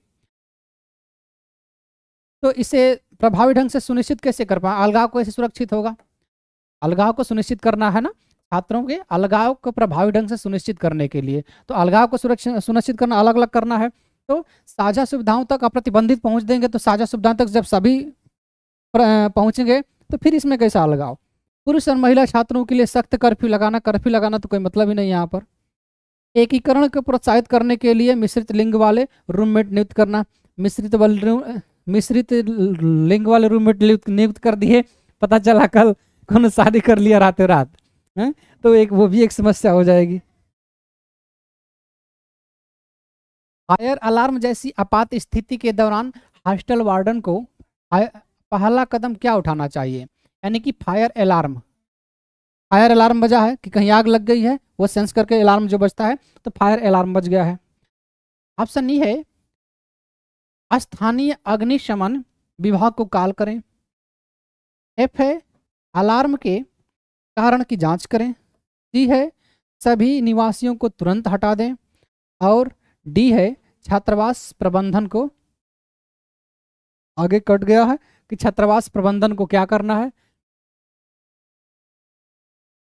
तो इसे प्रभावी ढंग से सुनिश्चित कैसे कर पाए अलगाव को ऐसे सुरक्षित होगा अलगाव को सुनिश्चित करना है ना छात्रों के अलगाव को प्रभावी ढंग से सुनिश्चित करने के लिए तो अलगाव को सुरक्षित सुनिश्चित करना अलग अलग करना है तो साझा सुविधाओं तक अप्रतिबंधित पहुंच देंगे तो साझा सुविधाओं तक जब सभी पहुंचेंगे तो फिर इसमें कैसा अलगाव पुरुष और महिला छात्रों के लिए सख्त कर्फ्यू लगाना कर्फ्यू लगाना तो कोई मतलब ही नहीं यहाँ पर एकीकरण को प्रोत्साहित करने के लिए मिश्रित लिंग वाले रूममेट नियुक्त करना मिश्रित वाले मिश्रित लिंग वाले रूममेट नियुक्त कर दिए पता चला कल कौन शादी कर लिया रातों रात हैं हम्म? तो एक वो भी एक समस्या हो जाएगी फायर अलार्म जैसी आपात स्थिति के दौरान हॉस्टल वार्डन को पहला कदम क्या उठाना चाहिए यानी कि फायर अलार्म फायर अलार्म बजा है कि कहीं आग लग गई है वो सेंस करके अलार्म जो बजता है तो फायर अलार्म बज गया है ऑप्शन ई है स्थानीय अग्निशमन विभाग को कॉल करें एफ है अलार्म के कारण की जांच करें सी है सभी निवासियों को तुरंत हटा दें और डी है छात्रावास प्रबंधन को आगे कट गया है कि छात्रावास प्रबंधन को क्या करना है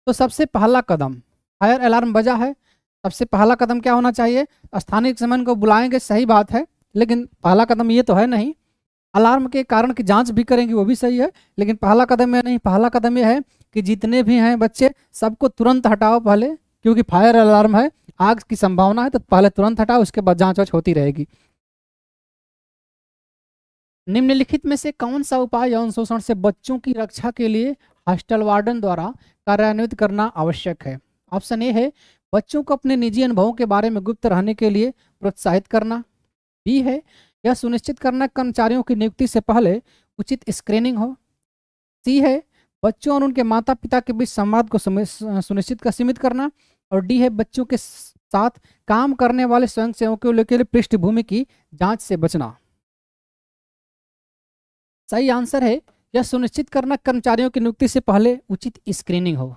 तो सबसे पहला कदम फायर अलार्म बजा है सबसे पहला कदम क्या होना चाहिए स्थानीय समन को बुलाएंगे सही बात है लेकिन पहला कदम ये तो है नहीं अलार्म के कारण की जांच भी करेंगे वो भी सही है लेकिन पहला कदम यह नहीं पहला कदम यह है कि जितने भी हैं बच्चे सबको तुरंत हटाओ पहले क्योंकि फायर अलार्म है आग की संभावना है तो पहले तुरंत हटाओ उसके बाद जाँच वाँच होती रहेगी निम्नलिखित में से कौन सा उपाय यौन शोषण से बच्चों की रक्षा के लिए हॉस्टल वार्डन द्वारा कार्यान्वित करना आवश्यक है ऑप्शन ए है बच्चों को अपने निजी अनुभवों के बारे में गुप्त रहने के लिए प्रोत्साहित करना बी है यह सुनिश्चित करना कर्मचारियों की नियुक्ति से पहले उचित स्क्रीनिंग हो सी है बच्चों और उनके माता पिता के बीच संवाद को सुनिश्चित का सीमित करना और डी है बच्चों के साथ काम करने वाले स्वयंसेवकों के लिए पृष्ठभूमि की जांच से बचना सही आंसर है यह सुनिश्चित करना कर्मचारियों की नियुक्ति से पहले उचित स्क्रीनिंग हो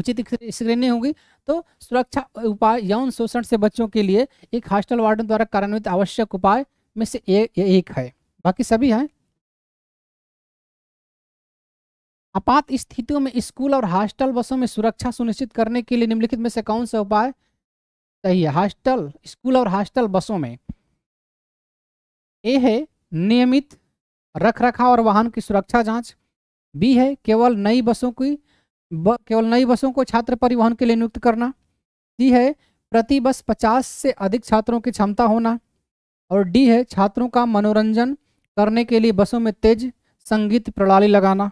उचित स्क्रीनिंग होगी तो सुरक्षा उपाय यौन शोषण से बच्चों के लिए एक हॉस्टल वार्डन द्वारा कार्यान्वित आवश्यक उपाय में से एक है बाकी सभी हैं आपात स्थितियों में स्कूल और हॉस्टल बसों में सुरक्षा सुनिश्चित करने के लिए निम्नलिखित में से कौन सा उपाय सही है हॉस्टल स्कूल और हॉस्टल बसों में ए है नियमित रख रखाव और वाहन की सुरक्षा जांच बी है केवल नई बसों की ब, केवल नई बसों को छात्र परिवहन के लिए नियुक्त करना सी है प्रति बस पचास से अधिक छात्रों की क्षमता होना और डी है छात्रों का मनोरंजन करने के लिए बसों में तेज संगीत प्रणाली लगाना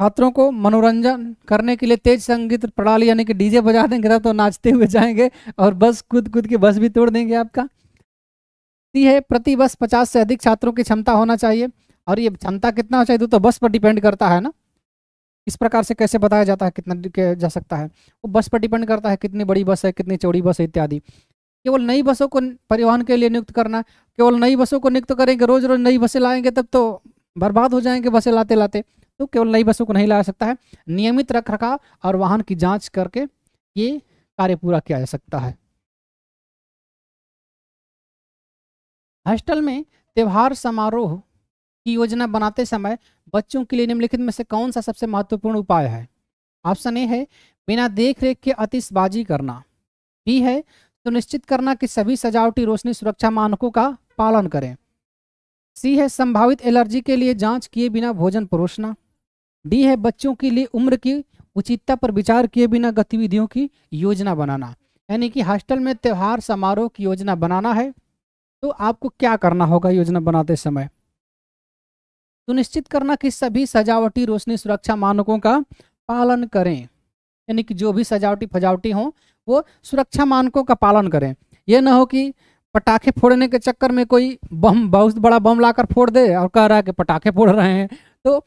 छात्रों को मनोरंजन करने के लिए तेज संगीत प्रणाली यानी कि डीजे बजा देंगे तब तो नाचते हुए जाएंगे और बस कूद कूद की बस भी तोड़ देंगे आपका है प्रति बस पचास से अधिक छात्रों की क्षमता होना चाहिए और ये क्षमता कितना होना चाहिए तो बस पर डिपेंड करता है ना इस प्रकार से कैसे बताया जाता है कितना जा सकता है वो बस पर डिपेंड करता है कितनी बड़ी बस है कितनी चौड़ी बस है इत्यादि केवल नई बसों को परिवहन के लिए नियुक्त करना केवल नई बसों को नियुक्त करेंगे रोज रोज नई बसें लाएंगे तब तो बर्बाद हो जाएंगे बसें लाते लाते तो केवल नई बसों को नहीं लगा सकता है नियमित रख रखाव और वाहन की जांच करके ये कार्य पूरा किया जा सकता है हॉस्टल में त्यौहार समारोह की योजना बनाते समय बच्चों के लिए निम्नलिखित में से कौन सा सबसे महत्वपूर्ण उपाय है ऑप्शन ए है बिना देख रेख के अतिशबाजी करना बी है सुनिश्चित करना कि सभी सजावटी रोशनी सुरक्षा मानकों का पालन करें सी है संभावित एलर्जी के लिए जांच किए बिना भोजन परोसना डी है बच्चों के लिए उम्र की उचितता पर विचार किए बिना गतिविधियों की योजना बनाना यानी कि हॉस्टल में त्यौहार समारोह की योजना बनाना है तो आपको क्या करना होगा योजना बनाते समय सुनिश्चित करना कि सभी सजावटी रोशनी सुरक्षा मानकों का पालन करें यानी कि जो भी सजावटी फजावटी हो वो सुरक्षा मानकों का पालन करें यह ना हो कि पटाखे फोड़ने के चक्कर में कोई बम बहुत बड़ा बम लाकर फोड़ दे और कह रहा है कि पटाखे फोड़ रहे हैं तो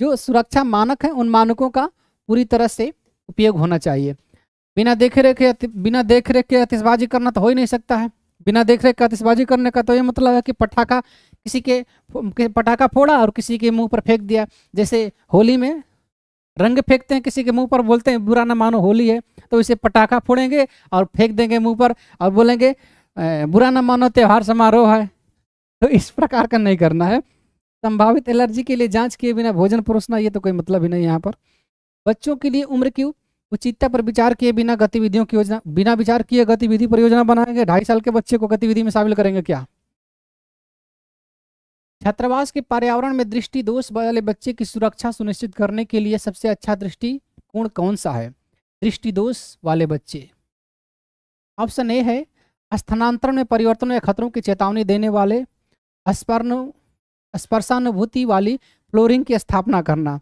जो सुरक्षा मानक हैं उन मानकों का पूरी तरह से उपयोग होना चाहिए बिना देख रेख बिना देख रेख के आतिशबाजी करना तो हो ही नहीं सकता है बिना देख रेख के आतिशबाजी करने का तो ये मतलब है कि पटाखा किसी के पटाखा फोड़ा और किसी के मुंह पर फेंक दिया जैसे होली में रंग फेंकते हैं किसी के मुंह पर बोलते हैं बुरा ना मानो होली है तो इसे पटाखा फोड़ेंगे और फेंक देंगे मुँह पर और बोलेंगे बुरा ना मानो त्यौहार समारोह है तो इस प्रकार का नहीं करना है संभावित एलर्जी के लिए जांच किए बिना भोजन परोसना ये तो कोई मतलब ही नहीं यहाँ पर बच्चों के लिए उम्र की उचितता पर विचार किए बिना गतिविधियों की योजना बिना विचार किए गतिविधि पर योजना बनाएंगे ढाई साल के बच्चे को गतिविधि में शामिल करेंगे क्या छात्रावास के पर्यावरण में दृष्टि दोष वाले बच्चे की सुरक्षा सुनिश्चित करने के लिए सबसे अच्छा दृष्टिकोण कौन सा है दृष्टि दोष वाले बच्चे ऑप्शन ए है स्थानांतरण में परिवर्तन या खतरों की चेतावनी देने वाले स्पर्णों स्पर्शानुभूति वाली फ्लोरिंग की स्थापना करना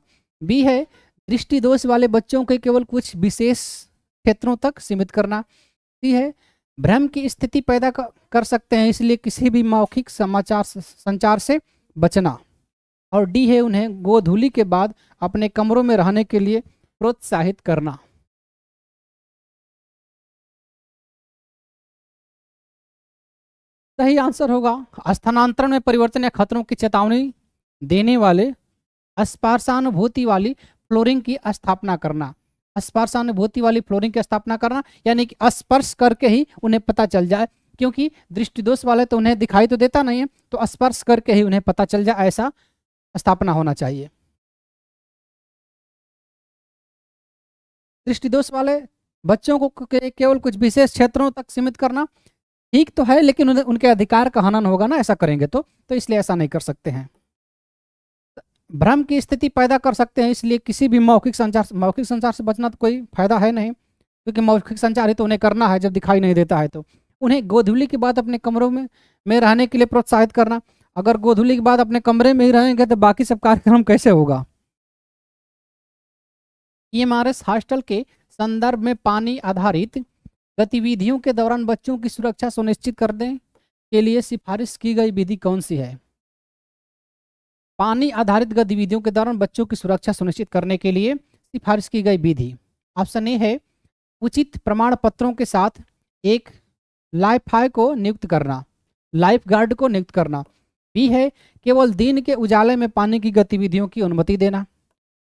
बी है दृष्टि दोष वाले बच्चों के केवल कुछ विशेष क्षेत्रों तक सीमित करना सी है भ्रम की स्थिति पैदा कर सकते हैं इसलिए किसी भी मौखिक समाचार संचार से बचना और डी है उन्हें गोधूली के बाद अपने कमरों में रहने के लिए प्रोत्साहित करना सही आंसर होगा स्थानांतरण में परिवर्तन या खतरों की चेतावनी देने वाले स्पर्शानुभूति वाली फ्लोरिंग की स्थापना करना स्पर्शानुभूति वाली फ्लोरिंग की स्थापना करना यानी कि स्पर्श करके ही उन्हें पता चल जाए क्योंकि दृष्टिदोष वाले तो उन्हें दिखाई तो देता नहीं है तो स्पर्श करके ही उन्हें पता चल जाए ऐसा स्थापना होना चाहिए दृष्टिदोष वाले बच्चों को केवल कुछ विशेष क्षेत्रों तक सीमित करना ठीक तो है लेकिन उनके अधिकार का हनन होगा ना ऐसा करेंगे तो तो इसलिए ऐसा नहीं कर सकते हैं भ्रम की स्थिति पैदा कर सकते हैं इसलिए किसी भी मौखिक संचार मौखिक संचार से बचना तो कोई फायदा है नहीं क्योंकि मौखिक संचार ही तो उन्हें करना है जब दिखाई नहीं देता है तो उन्हें गोधुली की बात अपने कमरों में में रहने के लिए प्रोत्साहित करना अगर गोधुली की बात अपने कमरे में ही रहेंगे तो बाकी सब कार्यक्रम कैसे होगा ई हॉस्टल के संदर्भ में पानी आधारित गतिविधियों के दौरान बच्चों की सुरक्षा सुनिश्चित करने के लिए सिफारिश की गई विधि कौन सी है पानी आधारित गतिविधियों के दौरान बच्चों की सुरक्षा सुनिश्चित करने के लिए सिफारिश की गई विधि ऑप्शन ए है उचित प्रमाण पत्रों के साथ एक लाइफाय को नियुक्त करना लाइफ गार्ड को नियुक्त करना बी है केवल दिन के उजाले में पानी की गतिविधियों की अनुमति देना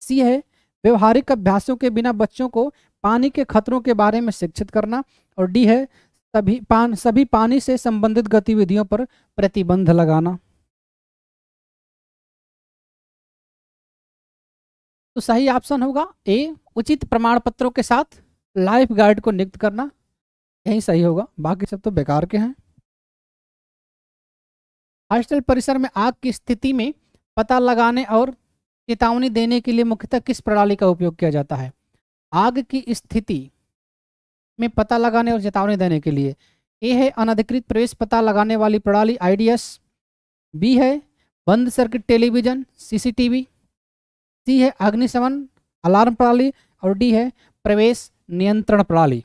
सी है व्यवहारिक अभ्यासों के बिना बच्चों को पानी के खतरों के बारे में शिक्षित करना और डी है सभी पान सभी पानी से संबंधित गतिविधियों पर प्रतिबंध लगाना तो सही ऑप्शन होगा ए उचित प्रमाण पत्रों के साथ लाइफ गार्ड को नियुक्त करना यही सही होगा बाकी सब तो बेकार के हैं हॉस्टल परिसर में आग की स्थिति में पता लगाने और चेतावनी देने के लिए मुख्यतः किस प्रणाली का उपयोग किया जाता है आग की स्थिति में पता लगाने और चेतावनी देने के लिए ए है अनधिकृत प्रवेश पता लगाने वाली प्रणाली आई बी है बंद सर्किट टेलीविजन सीसीटीवी सी है अग्निशमन अलार्म प्रणाली और डी है प्रवेश नियंत्रण प्रणाली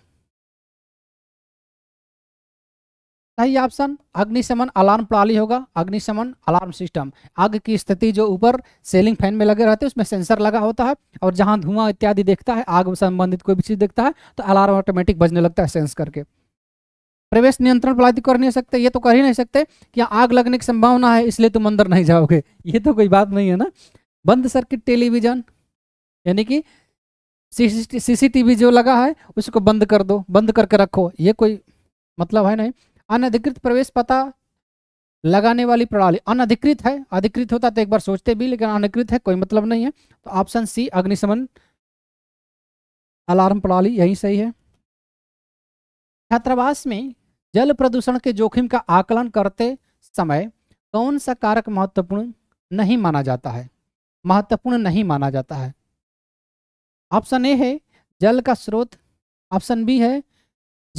सही ऑप्शन अग्निशमन अलार्म प्रणाली होगा अग्निशमन अलार्म सिस्टम आग की स्थिति जो ऊपर सेलिंग फैन में लगे रहते हैं उसमें सेंसर लगा होता है और जहां धुआं इत्यादि देखता है आग संबंधित कोई भी चीज देखता है तो अलार्म ऑटोमेटिक बजने लगता है सेंस करके प्रवेश नियंत्रण प्रणाली कर नहीं सकते ये तो कर ही नहीं सकते कि आग लगने की संभावना है इसलिए तुम अंदर नहीं जाओगे (laughs) ये तो कोई बात नहीं है ना बंद सर्किट टेलीविजन यानी कि सीसीटीवी जो लगा है उसको बंद कर दो बंद करके रखो ये कोई मतलब है नहीं अनधिकृत प्रवेश पता लगाने वाली प्रणाली अनधिकृत है अधिकृत होता तो एक बार सोचते भी लेकिन अनधिकृत है कोई मतलब नहीं है तो ऑप्शन सी अग्निशमन अलार्म प्रणाली यही सही है छात्रावास में जल प्रदूषण के जोखिम का आकलन करते समय कौन सा कारक महत्वपूर्ण नहीं माना जाता है महत्वपूर्ण नहीं माना जाता है ऑप्शन ए है जल का स्रोत ऑप्शन बी है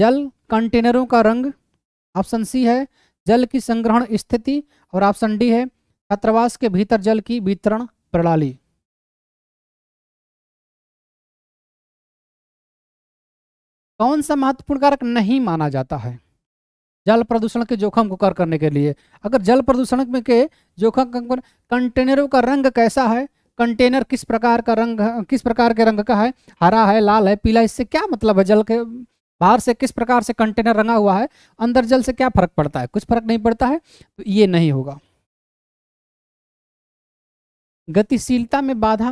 जल कंटेनरों का रंग ऑप्शन सी है जल की संग्रहण स्थिति और ऑप्शन डी है छात्रावास के भीतर जल की वितरण प्रणाली कौन सा महत्वपूर्ण कारक नहीं माना जाता है जल प्रदूषण के जोखिम को कर करने के लिए अगर जल प्रदूषण में के जोखिम कंटेनरों का रंग कैसा है कंटेनर किस प्रकार का रंग किस प्रकार के रंग का है हरा है लाल है पीला इससे क्या मतलब है जल के बाहर से किस प्रकार से कंटेनर रंगा हुआ है अंदर जल से क्या फर्क पड़ता है कुछ फर्क नहीं पड़ता है तो ये नहीं होगा गतिशीलता में बाधा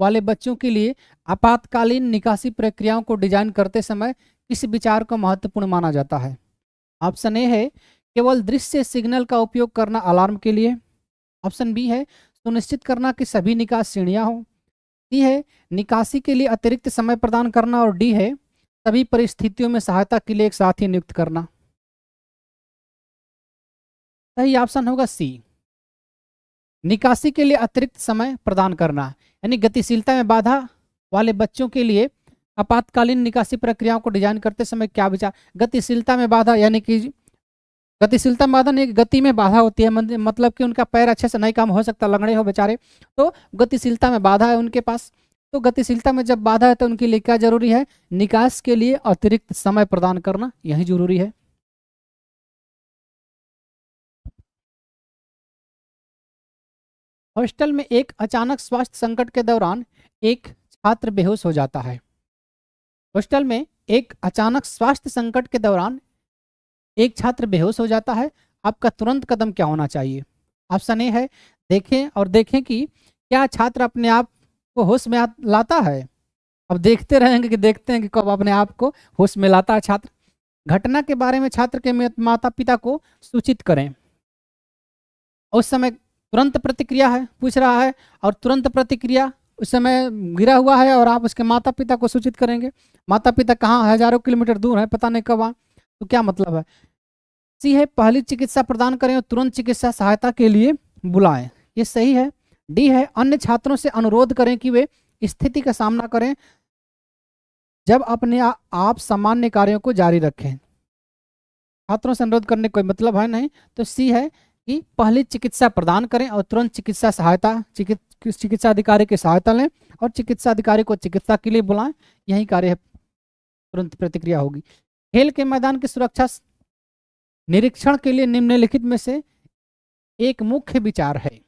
वाले बच्चों के लिए आपातकालीन निकासी प्रक्रियाओं को डिजाइन करते समय किस विचार को महत्वपूर्ण माना जाता है ऑप्शन ए है केवल दृश्य सिग्नल का उपयोग करना अलार्म के लिए ऑप्शन बी है सुनिश्चित करना कि सभी निकास सीढ़ियाँ हों सी है निकासी के लिए अतिरिक्त समय प्रदान करना और डी है सभी परिस्थितियों में सहायता के लिए एक साथी नियुक्त करना सही ऑप्शन होगा सी निकासी के लिए अतिरिक्त समय प्रदान करना यानी गतिशीलता में बाधा वाले बच्चों के लिए आपातकालीन निकासी प्रक्रियाओं को डिजाइन करते समय क्या विचार गतिशीलता में बाधा यानी कि गतिशीलता में बाधा नहीं गति में बाधा होती है मतलब कि उनका पैर अच्छे से नहीं काम हो सकता लंगड़े हो बेचारे तो गतिशीलता में बाधा है उनके पास तो गतिशीलता में जब बाधा है तो उनके लिए क्या जरूरी है निकास के लिए अतिरिक्त समय प्रदान करना यही जरूरी है हॉस्टल में एक अचानक स्वास्थ्य संकट के दौरान एक छात्र बेहोश हो जाता है हॉस्टल में एक अचानक स्वास्थ्य संकट के दौरान एक छात्र बेहोश हो जाता है आपका तुरंत कदम क्या होना चाहिए ऑप्शन ए है देखें और देखें कि क्या छात्र अपने आप को होश में लाता है अब देखते रहेंगे कि देखते हैं कि कब अपने आप को होश में लाता है छात्र घटना के बारे में छात्र के माता पिता को सूचित करें उस समय तुरंत प्रतिक्रिया है पूछ रहा है और तुरंत प्रतिक्रिया उस समय गिरा हुआ है और आप उसके माता पिता को सूचित करेंगे माता पिता कहाँ हजारों किलोमीटर दूर है पता नहीं कब आ तो क्या मतलब है सी है पहली चिकित्सा प्रदान करें और तुरंत चिकित्सा सहायता के लिए बुलाएं ये सही है डी है अन्य छात्रों से अनुरोध करें कि वे स्थिति का सामना करें जब अपने आ, आप सामान्य कार्यों को जारी रखें छात्रों से अनुरोध करने कोई मतलब है नहीं तो सी है कि पहले चिकित्सा प्रदान करें और तुरंत चिकित्सा सहायता चिकित्सा चिकित्सा अधिकारी की सहायता लें और चिकित्सा अधिकारी को चिकित्सा के लिए बुलाएं यही कार्य तुरंत प्रतिक्रिया होगी खेल के मैदान की सुरक्षा निरीक्षण के लिए निम्नलिखित में से एक मुख्य विचार है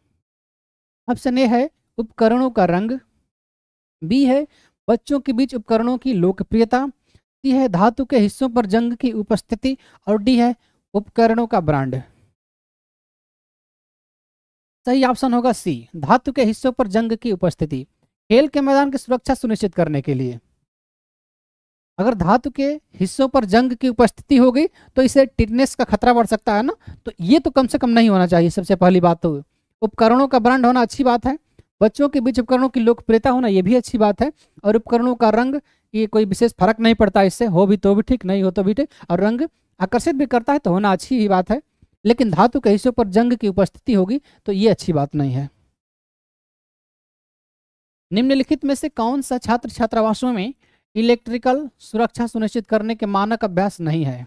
ऑप्शन ए है उपकरणों का रंग बी है बच्चों के बीच उपकरणों की लोकप्रियता सी है धातु के हिस्सों पर जंग की उपस्थिति और डी है उपकरणों का ब्रांड सही ऑप्शन होगा सी धातु के हिस्सों पर जंग की उपस्थिति खेल के मैदान की सुरक्षा सुनिश्चित करने के लिए अगर धातु के हिस्सों पर जंग की उपस्थिति हो गई तो इसे टिटनेस का खतरा बढ़ सकता है ना तो ये तो कम से कम नहीं होना चाहिए सबसे पहली बात तो उपकरणों का ब्रांड होना अच्छी बात है बच्चों के बीच उपकरणों की लोकप्रियता होना यह भी अच्छी बात है और उपकरणों का रंग ये कोई विशेष फर्क नहीं पड़ता इससे हो भी तो भी ठीक नहीं हो तो भी ठीक और रंग आकर्षित भी करता है तो होना अच्छी ही बात है लेकिन धातु के हिस्सों पर जंग की उपस्थिति होगी तो ये अच्छी बात नहीं है निम्नलिखित में से कौन सा छात्र छात्रावासों में इलेक्ट्रिकल सुरक्षा सुनिश्चित करने के मानक अभ्यास नहीं है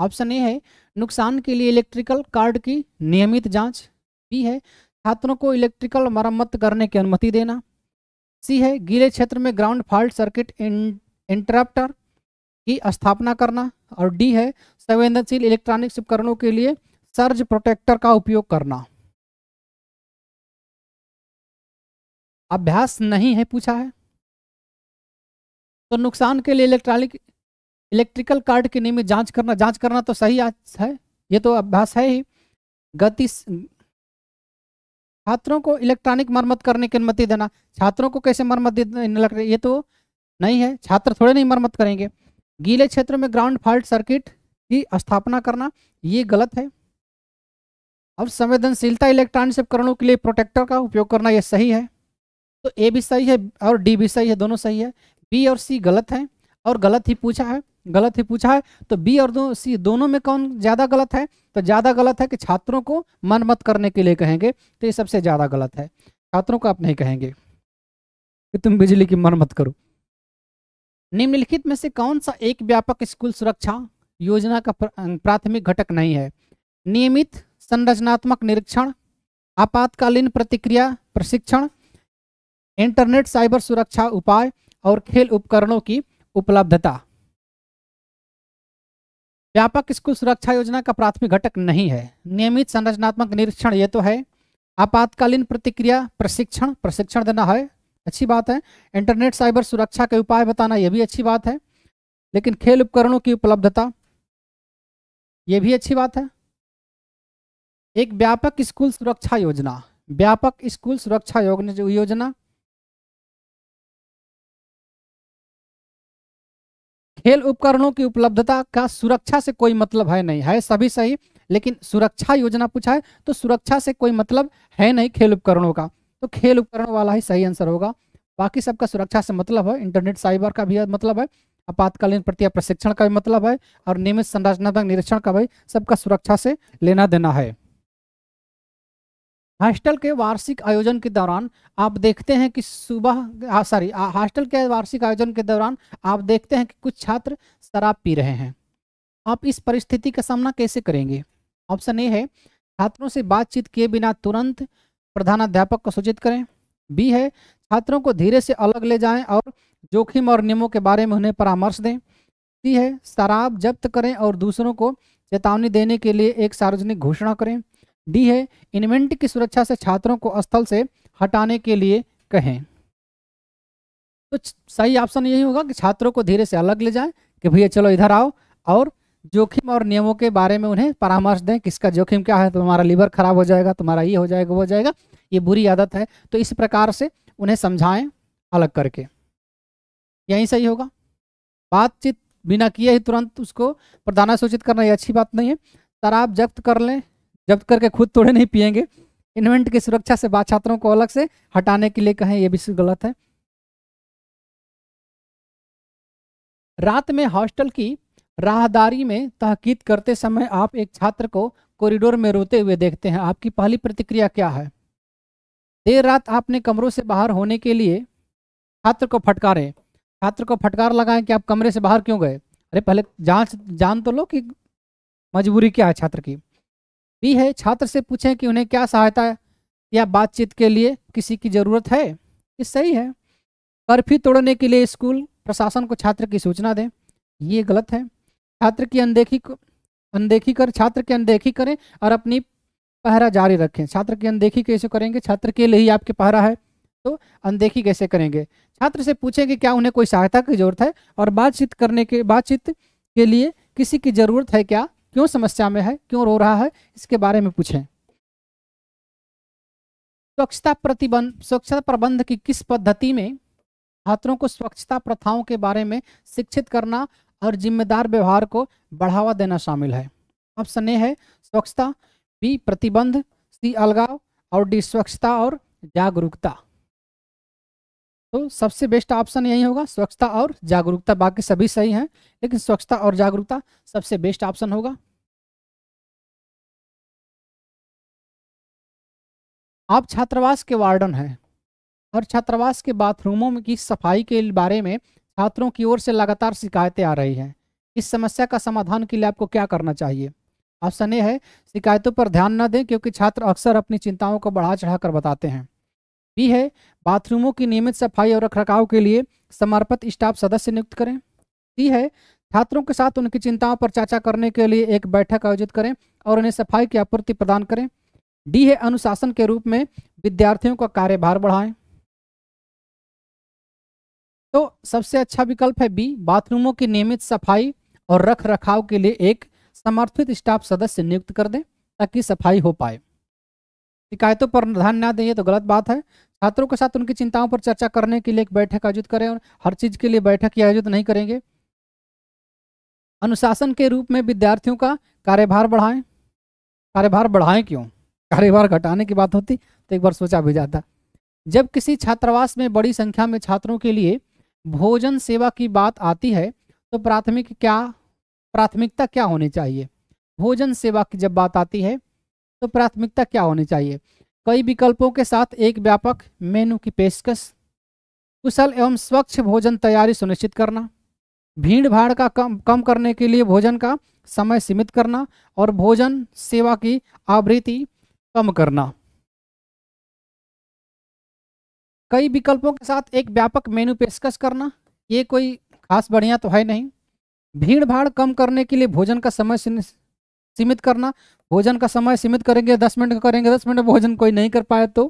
ऑप्शन ए है नुकसान के लिए इलेक्ट्रिकल कार्ड की नियमित जांच बी है छात्रों को इलेक्ट्रिकल मरम्मत करने की अनुमति देना सी है गीले क्षेत्र में ग्राउंड फॉल्ट सर्किट इंटरप्टर की स्थापना करना और डी है संवेदनशील इलेक्ट्रॉनिक उपकरणों के लिए सर्ज प्रोटेक्टर का उपयोग करना अभ्यास नहीं है पूछा है तो नुकसान के लिए इलेक्ट्रॉनिक इलेक्ट्रिकल कार्ड के नियमित जांच करना जांच करना तो सही है ये तो अभ्यास है ही गति छात्रों को इलेक्ट्रॉनिक मरम्मत करने की अनुमति देना छात्रों को कैसे मरम्मत ये तो नहीं है छात्र थोड़े नहीं मरम्मत करेंगे गीले क्षेत्र में ग्राउंड फॉल्ट सर्किट की स्थापना करना ये गलत है अब संवेदनशीलता इलेक्ट्रॉनिक उपकरणों के लिए प्रोटेक्टर का उपयोग करना यह सही है तो ए भी सही है और डी भी सही है दोनों सही है बी और सी गलत है और गलत ही पूछा है गलत ही पूछा है तो बी और दो सी दोनों में कौन ज़्यादा गलत है तो ज़्यादा गलत है कि छात्रों को मन मत करने के लिए कहेंगे तो ये सबसे ज़्यादा गलत है छात्रों को आप नहीं कहेंगे कि तुम बिजली की मन मत करो निम्नलिखित में से कौन सा एक व्यापक स्कूल सुरक्षा योजना का अं, प्राथमिक घटक नहीं है नियमित संरचनात्मक निरीक्षण आपातकालीन प्रतिक्रिया प्रशिक्षण इंटरनेट साइबर सुरक्षा उपाय और खेल उपकरणों की उपलब्धता व्यापक स्कूल सुरक्षा योजना का प्राथमिक घटक नहीं है नियमित संरचनात्मक निरीक्षण ये तो है आपातकालीन प्रतिक्रिया प्रशिक्षण प्रशिक्षण देना है अच्छी बात है इंटरनेट साइबर सुरक्षा के उपाय बताना यह भी अच्छी बात है लेकिन खेल उपकरणों की उपलब्धता यह भी अच्छी बात है एक व्यापक स्कूल सुरक्षा योजना व्यापक स्कूल सुरक्षा योजना खेल उपकरणों की उपलब्धता का सुरक्षा से कोई मतलब है नहीं है सभी सही लेकिन सुरक्षा योजना पूछा है तो सुरक्षा से कोई मतलब है नहीं खेल उपकरणों का तो खेल उपकरण वाला ही सही आंसर होगा बाकी सबका सुरक्षा से मतलब है इंटरनेट साइबर का भी मतलब है आपातकालीन प्रक्रिया प्रशिक्षण का भी मतलब है और नियमित संरचनात्मक निरीक्षण का भी सबका सुरक्षा से लेना देना है हॉस्टल के वार्षिक आयोजन के दौरान आप देखते हैं कि सुबह सॉरी हॉस्टल के वार्षिक आयोजन के दौरान आप देखते हैं कि कुछ छात्र शराब पी रहे हैं आप इस परिस्थिति का सामना कैसे करेंगे ऑप्शन ए है छात्रों से बातचीत किए बिना तुरंत प्रधानाध्यापक को सूचित करें बी है छात्रों को धीरे से अलग ले जाएं और जोखिम और नियमों के बारे में उन्हें परामर्श दें सी है शराब जब्त करें और दूसरों को चेतावनी देने के लिए एक सार्वजनिक घोषणा करें डी है इन्वेंट की सुरक्षा से छात्रों को स्थल से हटाने के लिए कहें तो सही ऑप्शन यही होगा कि छात्रों को धीरे से अलग ले जाएं कि भैया चलो इधर आओ और जोखिम और नियमों के बारे में उन्हें परामर्श दें किसका जोखिम क्या है तुम्हारा लीवर खराब हो जाएगा तुम्हारा ये हो जाएगा वो हो जाएगा ये बुरी आदत है तो इस प्रकार से उन्हें समझाएं अलग करके यही सही होगा बातचीत बिना किए ही तुरंत उसको प्रधाना सूचित करना ये अच्छी बात नहीं है शराब जब्त कर लें जब्त करके खुद थोड़े नहीं पिएंगे इन्वेंट की सुरक्षा से बात छात्रों को अलग से हटाने के लिए कहें यह भी गलत है रात में हॉस्टल की राहदारी में तहकीद करते समय आप एक छात्र को कॉरिडोर में रोते हुए देखते हैं आपकी पहली प्रतिक्रिया क्या है देर रात आपने कमरों से बाहर होने के लिए छात्र को फटकारें छात्र को फटकार लगाएं कि आप कमरे से बाहर क्यों गए अरे पहले जांच जान तो लो कि मजबूरी क्या है छात्र की बी है छात्र से पूछें कि उन्हें क्या सहायता या बातचीत के लिए किसी की ज़रूरत है ये सही है कर्फ्यू तोड़ने के लिए स्कूल प्रशासन को छात्र की सूचना दें ये गलत है छात्र की अनदेखी को अनदेखी कर छात्र की अनदेखी करें और अपनी पहरा जारी रखें छात्र की अनदेखी कैसे करेंगे छात्र के लिए ही आपके पहरा है तो अनदेखी कैसे करेंगे छात्र से पूछें कि क्या उन्हें कोई सहायता की जरूरत है और बातचीत करने के बातचीत के लिए किसी की ज़रूरत है क्या क्यों समस्या में है क्यों रो रहा है इसके बारे में पूछें स्वच्छता प्रतिबंध स्वच्छता प्रबंध की किस पद्धति में छात्रों को स्वच्छता प्रथाओं के बारे में शिक्षित करना और जिम्मेदार व्यवहार को बढ़ावा देना शामिल है ऑप्शन ए है स्वच्छता बी प्रतिबंध सी अलगाव और डी स्वच्छता और जागरूकता तो सबसे बेस्ट ऑप्शन यही होगा स्वच्छता और जागरूकता बाकी सभी सही हैं लेकिन स्वच्छता और जागरूकता सबसे बेस्ट ऑप्शन होगा आप छात्रावास के वार्डन हैं और छात्रावास के बाथरूमों की सफाई के बारे में छात्रों की ओर से लगातार शिकायतें आ रही हैं इस समस्या का समाधान के लिए आपको क्या करना चाहिए ऑप्शन ए है शिकायतों पर ध्यान न दें क्योंकि छात्र अक्सर अपनी चिंताओं को बढ़ा चढ़ा कर बताते हैं बी है बाथरूमों की नियमित सफाई और रखरखाव के लिए समर्पित स्टाफ सदस्य नियुक्त करें सी है छात्रों के साथ उनकी चिंताओं पर चर्चा करने के लिए एक बैठक आयोजित करें और उन्हें सफाई की आपूर्ति प्रदान करें डी है अनुशासन के रूप में विद्यार्थियों का कार्यभार बढ़ाएं तो सबसे अच्छा विकल्प है बी बाथरूमों की नियमित सफाई और रख रखाव के लिए एक समर्पित स्टाफ सदस्य नियुक्त कर दें ताकि सफाई हो पाए शिकायतों पर ध्यान ना दें ये तो गलत बात है छात्रों के साथ उनकी चिंताओं पर चर्चा करने के लिए एक बैठक आयोजित करें और हर चीज़ के लिए बैठक आयोजित नहीं करेंगे अनुशासन के रूप में विद्यार्थियों का कार्यभार बढ़ाएं कार्यभार बढ़ाएं क्यों कार्यभार घटाने की बात होती तो एक बार सोचा भी जाता जब किसी छात्रावास में बड़ी संख्या में छात्रों के लिए भोजन सेवा की बात आती है तो प्राथमिक क्या प्राथमिकता क्या होनी चाहिए भोजन सेवा की जब बात आती है तो प्राथमिकता क्या होनी चाहिए कई विकल्पों के साथ एक व्यापक मेनू की पेशकश कुशल एवं स्वच्छ भोजन तैयारी सुनिश्चित करना भीड़ भाड़ का कम कम करने के लिए भोजन का समय सीमित करना और भोजन सेवा की आवृत्ति कम करना कई विकल्पों के साथ एक व्यापक मेनू पेशकश करना ये कोई खास बढ़िया तो है नहीं भीड़ भाड़ कम करने के लिए भोजन का समय सीमित करना भोजन का समय सीमित करेंगे दस मिनट का करेंगे दस मिनट भोजन कोई नहीं कर पाए तो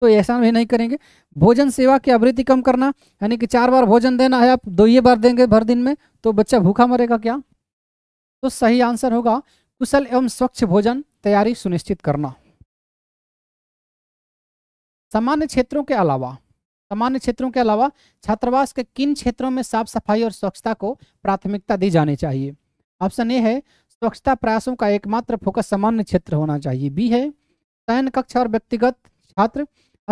तो ऐसा भी नहीं करेंगे भोजन सेवा की आवृत्ति कम करना यानी कि चार बार भोजन देना है आप दो ये बार देंगे भर दिन में तो बच्चा भूखा मरेगा क्या तो सही आंसर होगा कुशल एवं स्वच्छ भोजन तैयारी सुनिश्चित करना सामान्य क्षेत्रों के अलावा सामान्य क्षेत्रों के अलावा छात्रावास के किन क्षेत्रों में साफ सफाई और स्वच्छता को प्राथमिकता दी जानी चाहिए ऑप्शन ए है स्वच्छता प्रयासों का एकमात्र फोकस सामान्य क्षेत्र होना चाहिए बी है शयन कक्ष और व्यक्तिगत छात्र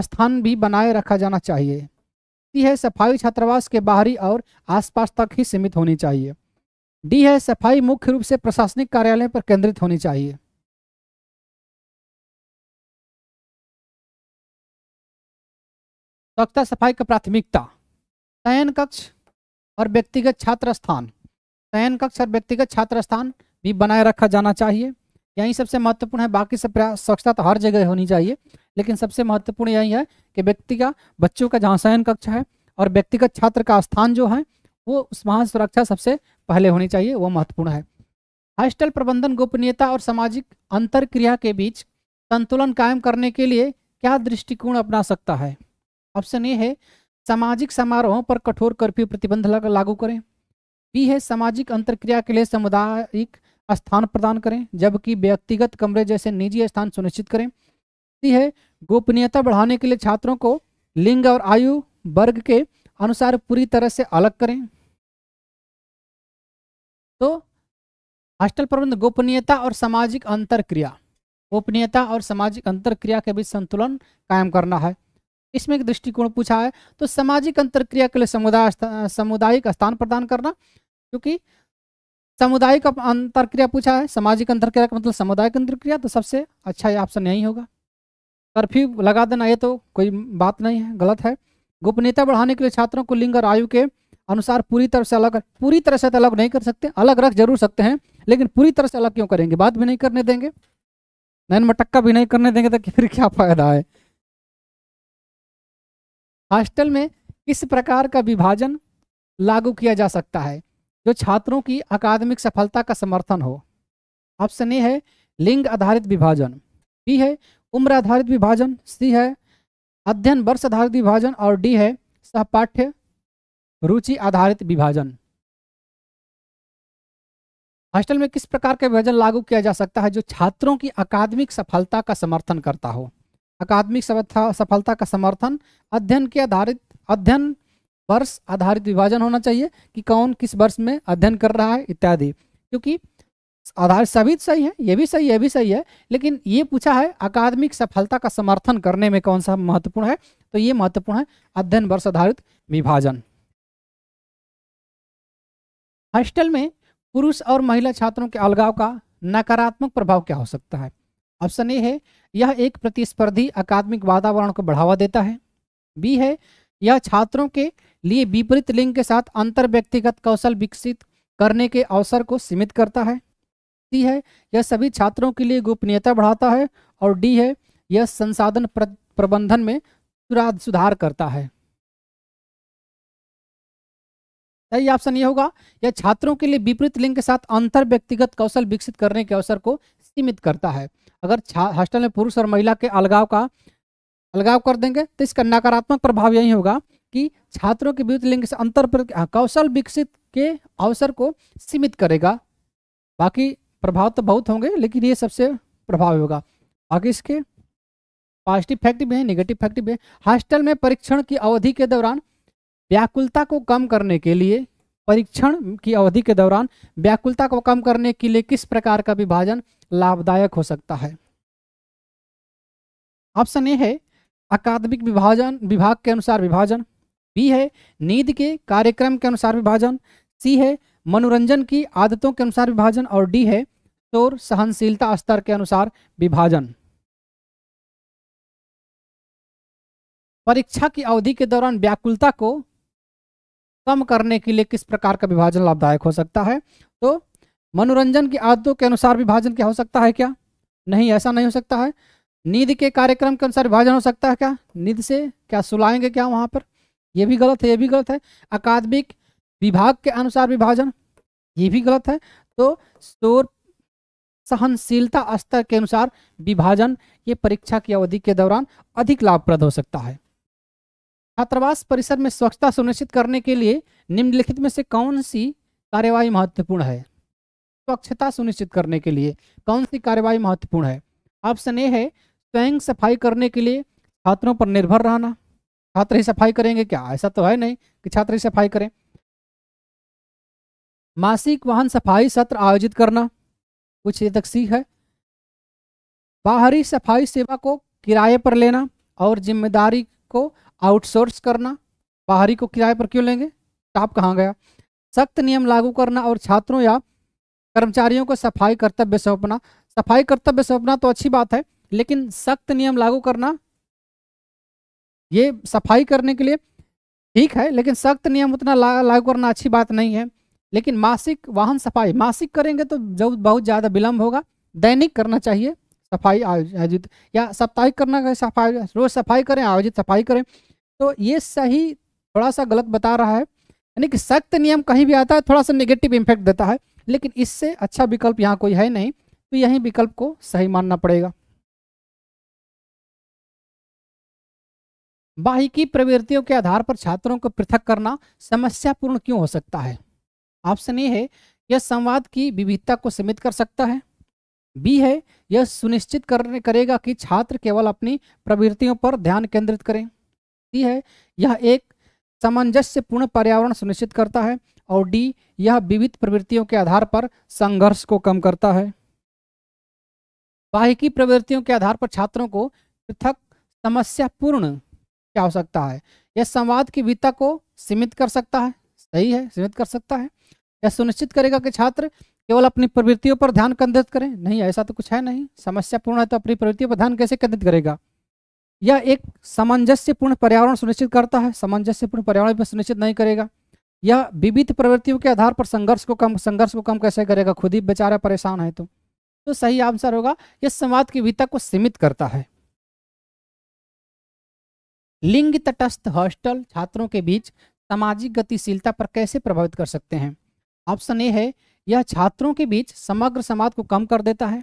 स्थान भी बनाए रखा जाना चाहिए सी है सफाई छात्रावास के बाहरी और आसपास तक ही सीमित होनी चाहिए डी है सफाई मुख्य रूप से प्रशासनिक कार्यालय पर केंद्रित होनी चाहिए स्वच्छता सफाई का प्राथमिकता शयन कक्ष और व्यक्तिगत छात्र स्थान शयन कक्ष और व्यक्तिगत छात्र स्थान भी बनाए रखा जाना चाहिए यही सबसे महत्वपूर्ण है बाकी सब स्वच्छता तो हर जगह होनी चाहिए लेकिन सबसे महत्वपूर्ण यही है कि व्यक्ति का बच्चों का जहाँ शयन कक्ष है और व्यक्तिगत छात्र का स्थान जो है वो वहाँ सुरक्षा सबसे पहले होनी चाहिए वो महत्वपूर्ण है हॉस्टल प्रबंधन गोपनीयता और सामाजिक अंतर क्रिया के बीच संतुलन कायम करने के लिए क्या दृष्टिकोण अपना सकता है ऑप्शन ए है सामाजिक समारोहों पर कठोर कर्फ्यू प्रतिबंध लागू करें बी है सामाजिक अंतर क्रिया के लिए सामुदायिक स्थान प्रदान करें जबकि व्यक्तिगत कमरे जैसे निजी स्थान सुनिश्चित करें है गोपनीयता बढ़ाने के लिए छात्रों को लिंग और आयु वर्ग के अनुसार पूरी तरह से अलग करें तो हॉस्टल प्रबंध गोपनीयता और सामाजिक अंतर क्रिया गोपनीयता और सामाजिक अंतर क्रिया के बीच संतुलन कायम करना है इसमें एक दृष्टिकोण पूछा है तो सामाजिक अंतर क्रिया के लिए समुदाय समुदायिक स्थान प्रदान करना क्योंकि सामुदायिक अंतर क्रिया पूछा है सामाजिक अंतर क्रिया मतलब सामुदायिक अंतर क्रिया तो सबसे अच्छा ऑप्शन यही होगा कर्फ्यू लगा देना ये तो कोई बात नहीं है गलत है गोपनीयता बढ़ाने के लिए छात्रों को लिंग और आयु के अनुसार पूरी तरह से अलग पूरी तरह से तो अलग नहीं कर सकते अलग रख जरूर सकते हैं लेकिन पूरी तरह से अलग क्यों करेंगे बात भी नहीं करने देंगे नैन मटक्का भी नहीं करने देंगे तो (laughs) फिर क्या फायदा है हॉस्टल में किस प्रकार का विभाजन लागू किया जा सकता है जो छात्रों की अकादमिक सफलता का समर्थन हो ऑप्शन ए है लिंग आधारित विभाजन बी है उम्र आधारित विभाजन सी है अध्ययन वर्ष आधारित विभाजन और डी है सहपाठ्य रुचि आधारित विभाजन हॉस्टल में किस प्रकार का विभाजन लागू किया जा सकता है जो छात्रों की अकादमिक सफलता का समर्थन करता हो अकादमिक सफलता का समर्थन अध्ययन के आधारित अध्ययन वर्ष आधारित विभाजन होना चाहिए कि कौन किस वर्ष में अध्ययन कर रहा है इत्यादि क्योंकि आधार सभी सही है ये भी सही है ये भी सही है लेकिन ये पूछा है अकादमिक सफलता का समर्थन करने में कौन सा महत्वपूर्ण है तो ये महत्वपूर्ण है अध्ययन वर्ष आधारित विभाजन हॉस्टल में पुरुष और महिला छात्रों के अलगाव का नकारात्मक प्रभाव क्या हो सकता है ऑप्शन ए है यह एक प्रतिस्पर्धी अकादमिक वातावरण को बढ़ावा देता है बी है यह छात्रों के लिए विपरीत लिंग के साथ अंतर व्यक्तिगत कौशल विकसित करने के अवसर को सीमित करता है सी है यह सभी छात्रों के लिए गोपनीयता बढ़ाता है और डी है यह संसाधन प्रबंधन में सुधार करता है सही ऑप्शन ये होगा यह छात्रों के लिए विपरीत लिंग के साथ अंतर व्यक्तिगत कौशल विकसित करने के अवसर को सीमित करता है अगर हॉस्टल में पुरुष और महिला के अलगाव का अलगाव कर देंगे तो इसका नकारात्मक प्रभाव यही होगा कि छात्रों के विद्युत लिंग से अंतर हाँ, कौशल विकसित के अवसर को सीमित करेगा बाकी प्रभाव तो बहुत होंगे लेकिन ये सबसे प्रभावी होगा बाकी इसके पॉजिटिव फैक्ट भी है निगेटिव फैक्ट भी है हॉस्टल में परीक्षण की अवधि के दौरान व्याकुलता को कम करने के लिए परीक्षण की अवधि के दौरान व्याकुलता को कम करने के लिए किस प्रकार का विभाजन लाभदायक हो सकता है ऑप्शन ए है अकादमिक विभाजन विभाग के अनुसार विभाजन बी है नींद के कार्यक्रम के अनुसार विभाजन सी है मनोरंजन की आदतों के अनुसार विभाजन और डी है शोर सहनशीलता स्तर के अनुसार विभाजन परीक्षा की अवधि के दौरान व्याकुलता को कम करने के लिए किस प्रकार का विभाजन लाभदायक हो सकता है तो मनोरंजन की आदतों के अनुसार विभाजन क्या हो सकता है क्या नहीं ऐसा नहीं हो सकता है निध के कार्यक्रम के अनुसार विभाजन हो सकता है क्या निध से क्या सुलाएंगे क्या वहां पर यह भी गलत है यह भी गलत है अकादमिक विभाग के अनुसार विभाजन ये भी गलत है तो शोर सहनशीलता स्तर के अनुसार विभाजन ये परीक्षा की अवधि के दौरान अधिक लाभप्रद हो सकता है छात्रावास परिसर में स्वच्छता सुनिश्चित करने के लिए निम्नलिखित में से कौन सी कार्यवाही महत्वपूर्ण है स्वच्छता सुनिश्चित करने के लिए कौन सी कार्यवाही महत्वपूर्ण है ऑप्शन ए है स्वयं सफाई करने के लिए छात्रों पर निर्भर रहना छात्र ही सफाई करेंगे क्या ऐसा तो है नहीं कि छात्र ही सफाई करें मासिक वाहन सफाई सत्र आयोजित करना कुछ ये तक सीख है बाहरी सफाई सेवा को किराए पर लेना और जिम्मेदारी को आउटसोर्स करना बाहरी को किराए पर क्यों लेंगे स्टाफ कहाँ गया सख्त नियम लागू करना और छात्रों या कर्मचारियों को सफाई कर्तव्य सौंपना सफाई कर्तव्य सौंपना तो अच्छी बात है लेकिन सख्त नियम लागू करना ये सफाई करने के लिए ठीक है लेकिन सख्त नियम उतना ला, लागू करना अच्छी बात नहीं है लेकिन मासिक वाहन सफाई मासिक करेंगे तो जब बहुत ज़्यादा विलम्ब होगा दैनिक करना चाहिए सफाई आयोजित या साप्ताहिक करना सफाई रोज सफाई करें आयोजित सफाई करें तो ये सही थोड़ा सा गलत बता रहा है यानी कि सख्त नियम कहीं भी आता है थोड़ा सा नेगेटिव इम्पैक्ट देता है लेकिन इससे अच्छा विकल्प यहाँ कोई है नहीं तो यही विकल्प को सही मानना पड़ेगा बाह्य की प्रवृत्तियों के आधार पर छात्रों को पृथक करना समस्यापूर्ण क्यों हो सकता है ऑप्शन ए है यह संवाद की विविधता को सीमित कर सकता है बी है यह सुनिश्चित करने करेगा कि छात्र केवल अपनी प्रवृत्तियों पर ध्यान केंद्रित करें सी है यह एक सामंजस्यपूर्ण पर्यावरण सुनिश्चित करता है और डी यह विविध प्रवृत्तियों के आधार पर संघर्ष को कम करता है बाह्य की प्रवृत्तियों के आधार पर छात्रों को पृथक समस्यापूर्ण क्या हो सकता है यह संवाद की भित्ता को सीमित कर सकता है सही है सीमित कर सकता है यह सुनिश्चित करेगा कि छात्र केवल अपनी प्रवृत्तियों पर ध्यान केंद्रित करें नहीं ऐसा तो कुछ है नहीं समस्या पूर्ण है तो अपनी प्रवृत्तियों पर ध्यान कैसे केंद्रित करेगा यह एक सामंजस्यपूर्ण पर्यावरण सुनिश्चित करता है सामंजस्यपूर्ण पर्यावरण भी सुनिश्चित नहीं करेगा यह विविध प्रवृत्तियों के आधार पर संघर्ष को कम संघर्ष को कम कैसे करेगा खुद ही बेचारा परेशान है तो, तो सही आंसर होगा यह संवाद की विता को सीमित करता है लिंग तटस्थ हॉस्टल छात्रों के बीच सामाजिक गतिशीलता पर कैसे प्रभावित कर सकते हैं ऑप्शन ए है यह छात्रों के बीच समग्र समाज को कम कर देता है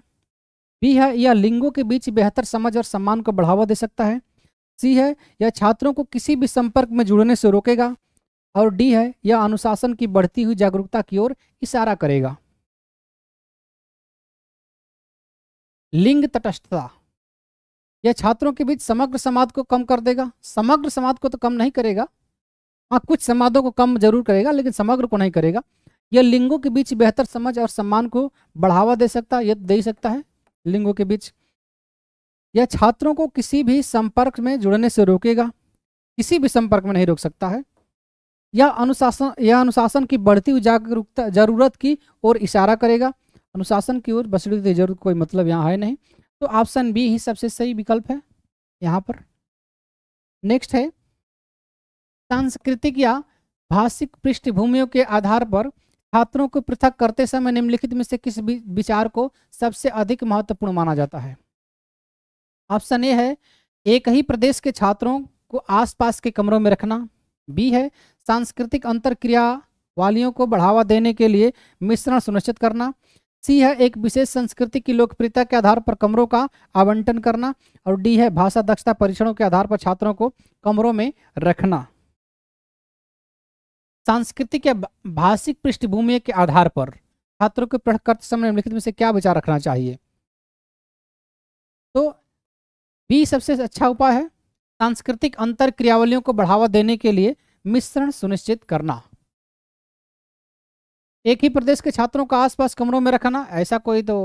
बी है यह लिंगों के बीच बेहतर समझ और सम्मान को बढ़ावा दे सकता है सी है यह छात्रों को किसी भी संपर्क में जुड़ने से रोकेगा और डी है यह अनुशासन की बढ़ती हुई जागरूकता की ओर इशारा करेगा लिंग तटस्थता यह छात्रों के बीच समग्र समाज को कम कर देगा समग्र समाज को तो कम नहीं करेगा हाँ कुछ समाजों को कम जरूर करेगा लेकिन समग्र को नहीं करेगा यह लिंगों के बीच बेहतर समझ और सम्मान को बढ़ावा दे सकता है यह दे सकता है लिंगों के बीच यह छात्रों को किसी भी संपर्क में जुड़ने से रोकेगा किसी भी संपर्क में नहीं रोक सकता है यह अनुशासन यह अनुशासन की बढ़ती हुई जागरूकता जरूरत की ओर इशारा करेगा अनुशासन की ओर बसड़ी जरूरत कोई मतलब यहाँ है नहीं तो ऑप्शन बी ही सबसे सही विकल्प है यहाँ पर नेक्स्ट है सांस्कृतिक या भाषिक पृष्ठभूमियों के आधार पर छात्रों को पृथक करते समय निम्नलिखित में से किस विचार को सबसे अधिक महत्वपूर्ण माना जाता है ऑप्शन ए है एक ही प्रदेश के छात्रों को आसपास के कमरों में रखना बी है सांस्कृतिक अंतर क्रिया वालियों को बढ़ावा देने के लिए मिश्रण सुनिश्चित करना सी है एक विशेष संस्कृति की लोकप्रियता के आधार पर कमरों का आवंटन करना और डी है भाषा दक्षता परीक्षणों के आधार पर छात्रों को कमरों में रखना सांस्कृतिक या भाषिक पृष्ठभूमि के आधार पर छात्रों को करते समय निम्नलिखित में से क्या विचार रखना चाहिए तो बी सबसे अच्छा उपाय है सांस्कृतिक अंतर क्रियावलियों को बढ़ावा देने के लिए मिश्रण सुनिश्चित करना एक ही प्रदेश के छात्रों का आसपास कमरों में रखना ऐसा कोई तो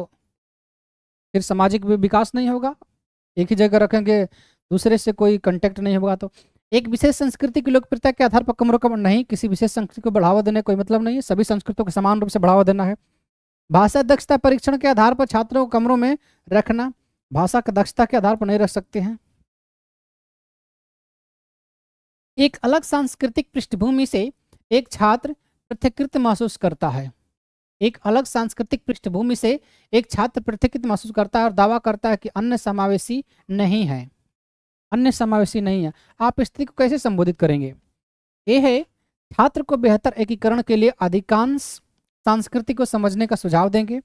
फिर सामाजिक विकास नहीं होगा एक ही जगह रखेंगे दूसरे से कोई कंटेक्ट नहीं होगा तो एक विशेष संस्कृति की लोकप्रियता के आधार पर कमरों का नहीं किसी विशेष संस्कृति को बढ़ावा देने कोई मतलब नहीं है सभी संस्कृतों को समान रूप से बढ़ावा देना है भाषा दक्षता परीक्षण के आधार पर छात्रों को कमरों में रखना भाषा का दक्षता के आधार पर नहीं रख सकते हैं एक अलग सांस्कृतिक पृष्ठभूमि से एक छात्र पृथकृत महसूस करता है एक अलग सांस्कृतिक पृष्ठभूमि से एक छात्र पृथकृत महसूस करता है और दावा करता है कि अन्य समावेशी नहीं है अन्य समावेशी नहीं है आप स्त्री को कैसे संबोधित करेंगे ये है छात्र को बेहतर एकीकरण के लिए अधिकांश संस्कृति को समझने का सुझाव देंगे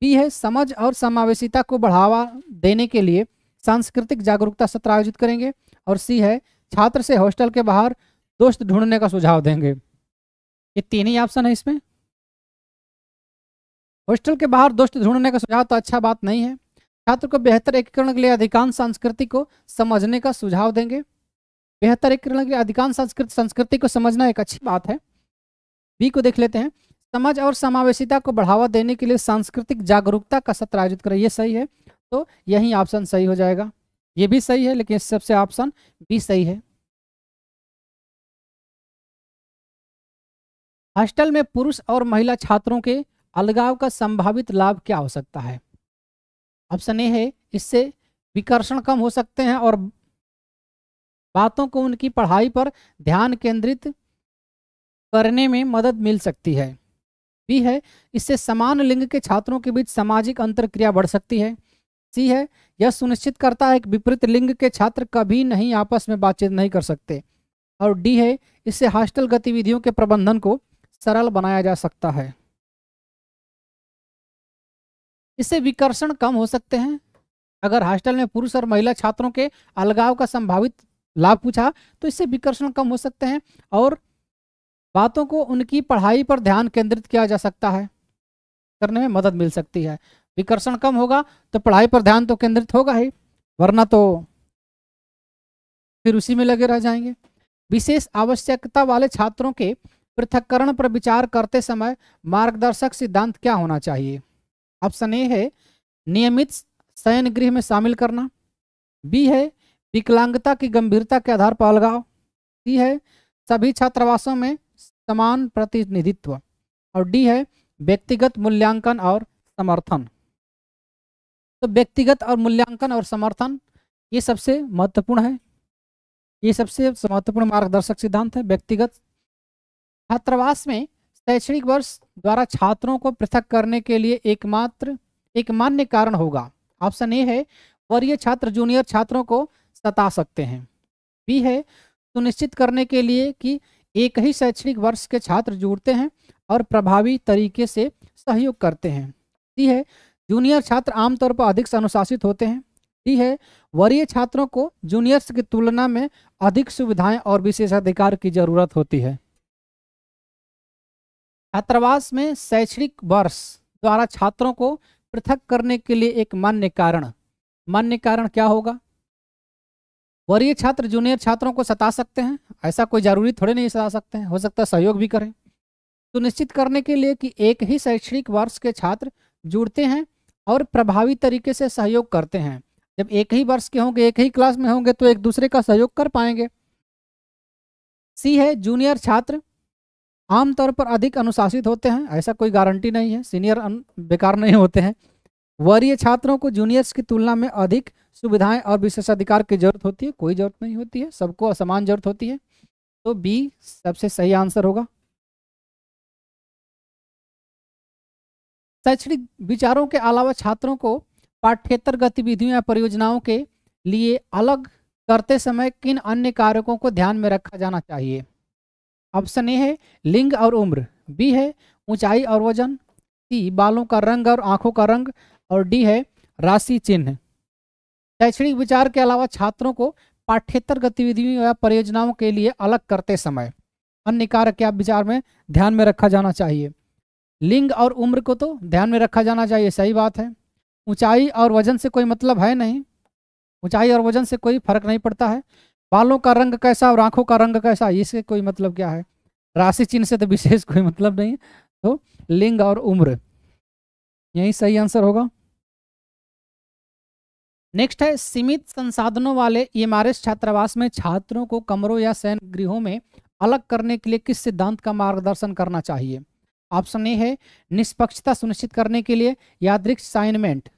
बी है समझ और समावेशिता को बढ़ावा देने के लिए सांस्कृतिक जागरूकता सत्र आयोजित करेंगे और सी है छात्र से हॉस्टल के बाहर दोस्त ढूंढने का सुझाव देंगे ये तीन ही ऑप्शन है इसमें हॉस्टल के बाहर दोस्त ढूंढने का सुझाव तो अच्छा बात नहीं है छात्र को बेहतर एकीकरण के लिए अधिकांश संस्कृति को समझने का सुझाव देंगे बेहतर एकीकरण के लिए अधिकांश संस्कृति संस्कृति को समझना एक अच्छी बात है बी को देख लेते हैं समझ और समावेशिता को बढ़ावा देने के लिए सांस्कृतिक जागरूकता का सत्र आयोजित करें यह सही है तो यही ऑप्शन सही हो जाएगा ये भी सही है लेकिन सबसे ऑप्शन बी सही है हॉस्टल में पुरुष और महिला छात्रों के अलगाव का संभावित लाभ क्या हो सकता है ऑप्शन ए है इससे विकर्षण कम हो सकते हैं और बातों को उनकी पढ़ाई पर ध्यान केंद्रित करने में मदद मिल सकती है बी है इससे समान लिंग के छात्रों के बीच सामाजिक अंतर क्रिया बढ़ सकती है सी है यह सुनिश्चित करता है कि विपरीत लिंग के छात्र कभी नहीं आपस में बातचीत नहीं कर सकते और डी है इससे हॉस्टल गतिविधियों के प्रबंधन को सरल बनाया जा सकता है इससे विकर्षण कम हो सकते हैं अगर हॉस्टल में पुरुष और महिला छात्रों के अलगाव का संभावित लाभ पूछा तो इससे विकर्षण कम हो सकते हैं और बातों को उनकी पढ़ाई पर ध्यान केंद्रित किया जा सकता है करने में मदद मिल सकती है विकर्षण कम होगा तो पढ़ाई पर ध्यान तो केंद्रित होगा ही वरना तो फिर उसी में लगे रह जाएंगे विशेष आवश्यकता वाले छात्रों के पृथककरण पर विचार करते समय मार्गदर्शक सिद्धांत क्या होना चाहिए ऑप्शन ए है नियमित शयन गृह में शामिल करना बी है विकलांगता की गंभीरता के आधार पर अलगाव सी है सभी छात्रावासों में समान प्रतिनिधित्व और डी है व्यक्तिगत मूल्यांकन और समर्थन तो व्यक्तिगत और मूल्यांकन और समर्थन ये सबसे महत्वपूर्ण है ये सबसे महत्वपूर्ण मार्गदर्शक सिद्धांत है व्यक्तिगत छात्रावास में शैक्षणिक वर्ष द्वारा छात्रों को पृथक करने के लिए एकमात्र एक मान्य कारण होगा ऑप्शन ए है वरीय छात्र जूनियर छात्रों को सता सकते हैं बी है सुनिश्चित करने के लिए कि एक ही शैक्षणिक वर्ष के छात्र जुड़ते हैं और प्रभावी तरीके से सहयोग करते हैं सी है जूनियर छात्र आमतौर पर अधिक अनुशासित होते हैं डी है वरीय छात्रों को जूनियर्स की तुलना में अधिक सुविधाएं और विशेषाधिकार की जरूरत होती है छात्रावास में शैक्षणिक वर्ष द्वारा छात्रों को पृथक करने के लिए एक मान्य कारण मान्य कारण क्या होगा वरीय छात्र जूनियर छात्रों को सता सकते हैं ऐसा कोई जरूरी थोड़े नहीं सता सकते हैं हो सकता है सहयोग भी करें सुनिश्चित तो करने के लिए कि एक ही शैक्षणिक वर्ष के छात्र जुड़ते हैं और प्रभावी तरीके से सहयोग करते हैं जब एक ही वर्ष के होंगे एक ही क्लास में होंगे तो एक दूसरे का सहयोग कर पाएंगे सी है जूनियर छात्र आमतौर पर अधिक अनुशासित होते हैं ऐसा कोई गारंटी नहीं है सीनियर बेकार नहीं होते हैं वरीय छात्रों को जूनियर्स की तुलना में अधिक सुविधाएं और विशेषाधिकार की जरूरत होती है कोई जरूरत नहीं होती है सबको असमान जरूरत होती है तो बी सबसे सही आंसर होगा शैक्षणिक विचारों के अलावा छात्रों को पाठ्येतर गतिविधियों या परियोजनाओं के लिए अलग करते समय किन अन्य कारकों को ध्यान में रखा जाना चाहिए ऑप्शन ए है लिंग और उम्र बी है ऊंचाई और वजन सी बालों का रंग और आंखों का रंग और डी है राशि चिन्ह शैक्षणिक विचार के अलावा छात्रों को पाठ्यतर गतिविधियों या परियोजनाओं के लिए अलग करते समय अन्य कारक क्या विचार में ध्यान में रखा जाना चाहिए लिंग और उम्र को तो ध्यान में रखा जाना चाहिए सही बात है ऊंचाई और वजन से कोई मतलब है नहीं ऊंचाई और वजन से कोई फर्क नहीं पड़ता है बालों का रंग कैसा और आंखों का रंग कैसा इसके कोई मतलब क्या है राशि चिन्ह से तो विशेष कोई मतलब नहीं तो लिंग और उम्र यही सही आंसर होगा नेक्स्ट है सीमित संसाधनों वाले इमारत छात्रावास में छात्रों को कमरों या सैन गृहों में अलग करने के लिए किस सिद्धांत का मार्गदर्शन करना चाहिए ऑप्शन ए है निष्पक्षता सुनिश्चित करने के लिए यादृक्ष साइनमेंट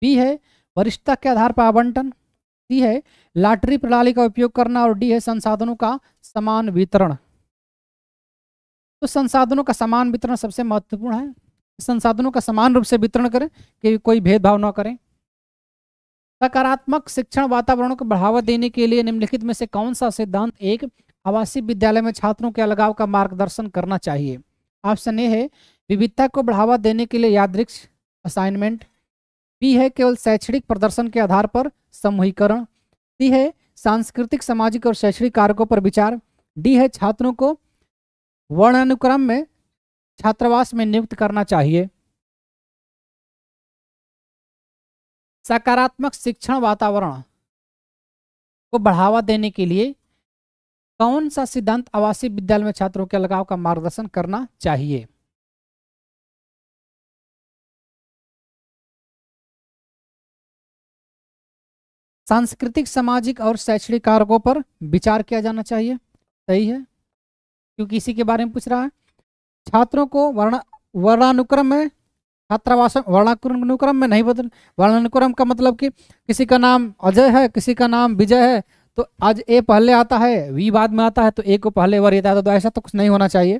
बी है वरिष्ठता के आधार पर आवंटन सी है लाटरी प्रणाली का उपयोग करना और डी है संसाधनों का समान वितरण तो संसाधनों का समान वितरण सबसे महत्वपूर्ण है संसाधनों का समान रूप से वितरण करें कि कोई भेदभाव ना करें सकारात्मक शिक्षण वातावरण को बढ़ावा देने के लिए निम्नलिखित में से कौन सा सिद्धांत एक आवासीय विद्यालय में छात्रों के अलगाव का मार्गदर्शन करना चाहिए ऑप्शन ए है विविधता को बढ़ावा देने के लिए यादृक्ष असाइनमेंट बी है केवल शैक्षणिक प्रदर्शन के आधार पर समूहीकरण सी है सांस्कृतिक सामाजिक और शैक्षणिक कारकों पर विचार डी है छात्रों को वर्णानुक्रम में छात्रावास में नियुक्त करना चाहिए सकारात्मक शिक्षण वातावरण को बढ़ावा देने के लिए कौन सा सिद्धांत आवासीय विद्यालय में छात्रों के लगाव का मार्गदर्शन करना चाहिए सांस्कृतिक सामाजिक और शैक्षणिक कारकों पर विचार किया जाना चाहिए सही है क्योंकि इसी के बारे में पूछ रहा है छात्रों को वर्ण वर्णानुक्रम में छात्रावास वर्णानुक्रम में नहीं बदल वर्णानुक्रम का मतलब कि किसी का नाम अजय है किसी का नाम विजय है तो आज ए पहले आता है वी बाद में आता है तो ए को पहले वरीयता आता है तो ऐसा तो कुछ नहीं होना चाहिए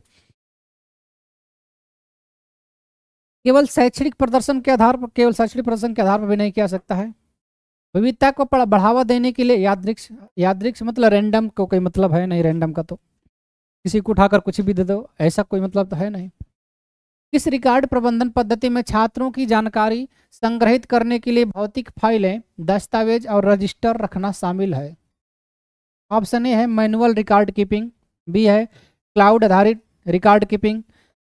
केवल शैक्षणिक प्रदर्शन के आधार पर केवल शैक्षणिक प्रदर्शन के आधार पर भी नहीं किया सकता है विविधता को बढ़ावा देने के लिए यादृक्ष यादृक्ष मतलब रैंडम को कोई मतलब है नहीं रैंडम का तो किसी को उठाकर कुछ भी दे दो ऐसा कोई मतलब तो है नहीं इस रिकॉर्ड प्रबंधन पद्धति में छात्रों की जानकारी संग्रहित करने के लिए भौतिक फाइलें दस्तावेज और रजिस्टर रखना शामिल है ऑप्शन ए है मैनुअल रिकॉर्ड कीपिंग बी है क्लाउड आधारित रिकॉर्ड कीपिंग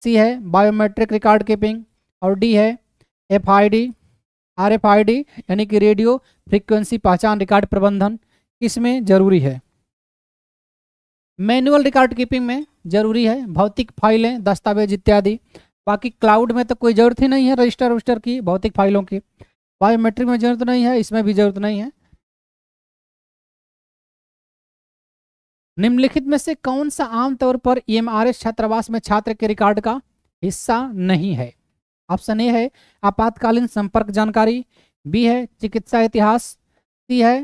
सी है बायोमेट्रिक रिकॉर्ड कीपिंग और डी है F I D R F I D यानी कि रेडियो फ्रीक्वेंसी पहचान रिकॉर्ड प्रबंधन इसमें जरूरी है मैनुअल रिकॉर्ड कीपिंग में जरूरी है भौतिक फाइलें दस्तावेज इत्यादि बाकी क्लाउड में तो कोई ज़रूरत ही नहीं है रजिस्टर रजिस्टर की भौतिक फाइलों की बायोमेट्रिक में जरूरत नहीं है इसमें भी जरूरत नहीं है निम्नलिखित में से कौन सा आमतौर पर ई छात्रावास में छात्र के रिकॉर्ड का हिस्सा नहीं है ऑप्शन ए है आपातकालीन संपर्क जानकारी बी है चिकित्सा इतिहास सी है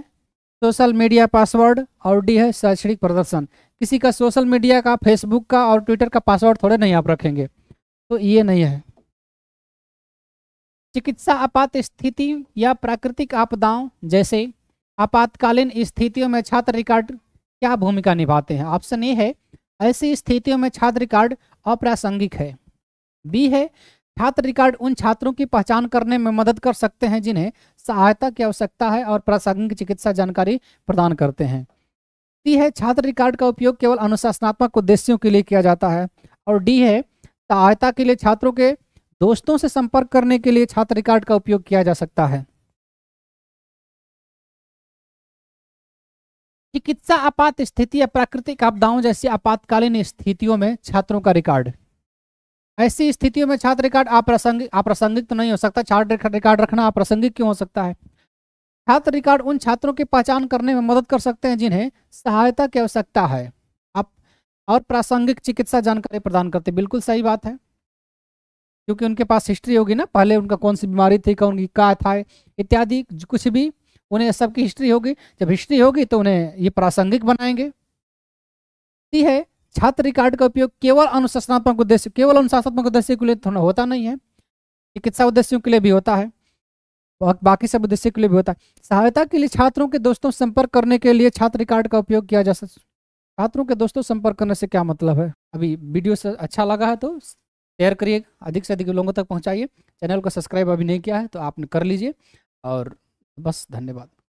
सोशल मीडिया पासवर्ड और डी है शैक्षणिक प्रदर्शन किसी का सोशल मीडिया का फेसबुक का और ट्विटर का पासवर्ड थोड़े नहीं आप रखेंगे तो ये नहीं है चिकित्सा आपात स्थिति या प्राकृतिक आपदाओं जैसे आपातकालीन स्थितियों में छात्र रिकॉर्ड क्या भूमिका निभाते हैं ऑप्शन ए है ऐसी स्थितियों में छात्र रिकॉर्ड अप्रासंगिक है बी है छात्र रिकॉर्ड उन छात्रों की पहचान करने में मदद कर सकते हैं जिन्हें सहायता की आवश्यकता है और प्रासंगिक चिकित्सा जानकारी प्रदान करते हैं सी है छात्र रिकॉर्ड का उपयोग केवल अनुशासनात्मक उद्देश्यों के लिए किया जाता है और डी है सहायता के लिए छात्रों के दोस्तों से संपर्क करने के लिए छात्र रिकॉर्ड का उपयोग किया जा सकता है चिकित्सा आपात स्थिति या प्राकृतिक आपदाओं जैसी आपातकालीन स्थितियों में छात्रों का रिकॉर्ड ऐसी स्थितियों में छात्र रिकॉर्ड अप्रासंगिक अप्रासंगिक तो नहीं हो सकता छात्र रिकॉर्ड रखना अप्रासंगिक क्यों हो सकता है छात्र रिकॉर्ड उन छात्रों की पहचान करने में मदद कर सकते हैं जिन्हें सहायता की आवश्यकता है आप और प्रासंगिक चिकित्सा जानकारी प्रदान करते बिल्कुल सही बात है क्योंकि उनके पास हिस्ट्री होगी ना पहले उनका कौन सी बीमारी थी कौन की क्या था इत्यादि कुछ भी उन्हें सबकी हिस्ट्री होगी जब हिस्ट्री होगी तो उन्हें ये प्रासंगिक बनाएंगे है छात्र रिकॉर्ड का उपयोग केवल अनुशासनात्मक उद्देश्य केवल अनुशासनात्मक उद्देश्य के लिए थोड़ा तो होता नहीं है चिकित्सा उद्देश्यों के लिए भी होता है बाकी सब उद्देश्य के लिए भी होता है सहायता के लिए छात्रों के दोस्तों संपर्क करने के लिए छात्र रिकॉर्ड का उपयोग किया जा सकता छात्रों के दोस्तों संपर्क करने से क्या मतलब है अभी वीडियो से अच्छा लगा है तो शेयर करिए अधिक से अधिक लोगों तक पहुंचाइए चैनल को सब्सक्राइब अभी नहीं किया है तो आपने कर लीजिए और बस धन्यवाद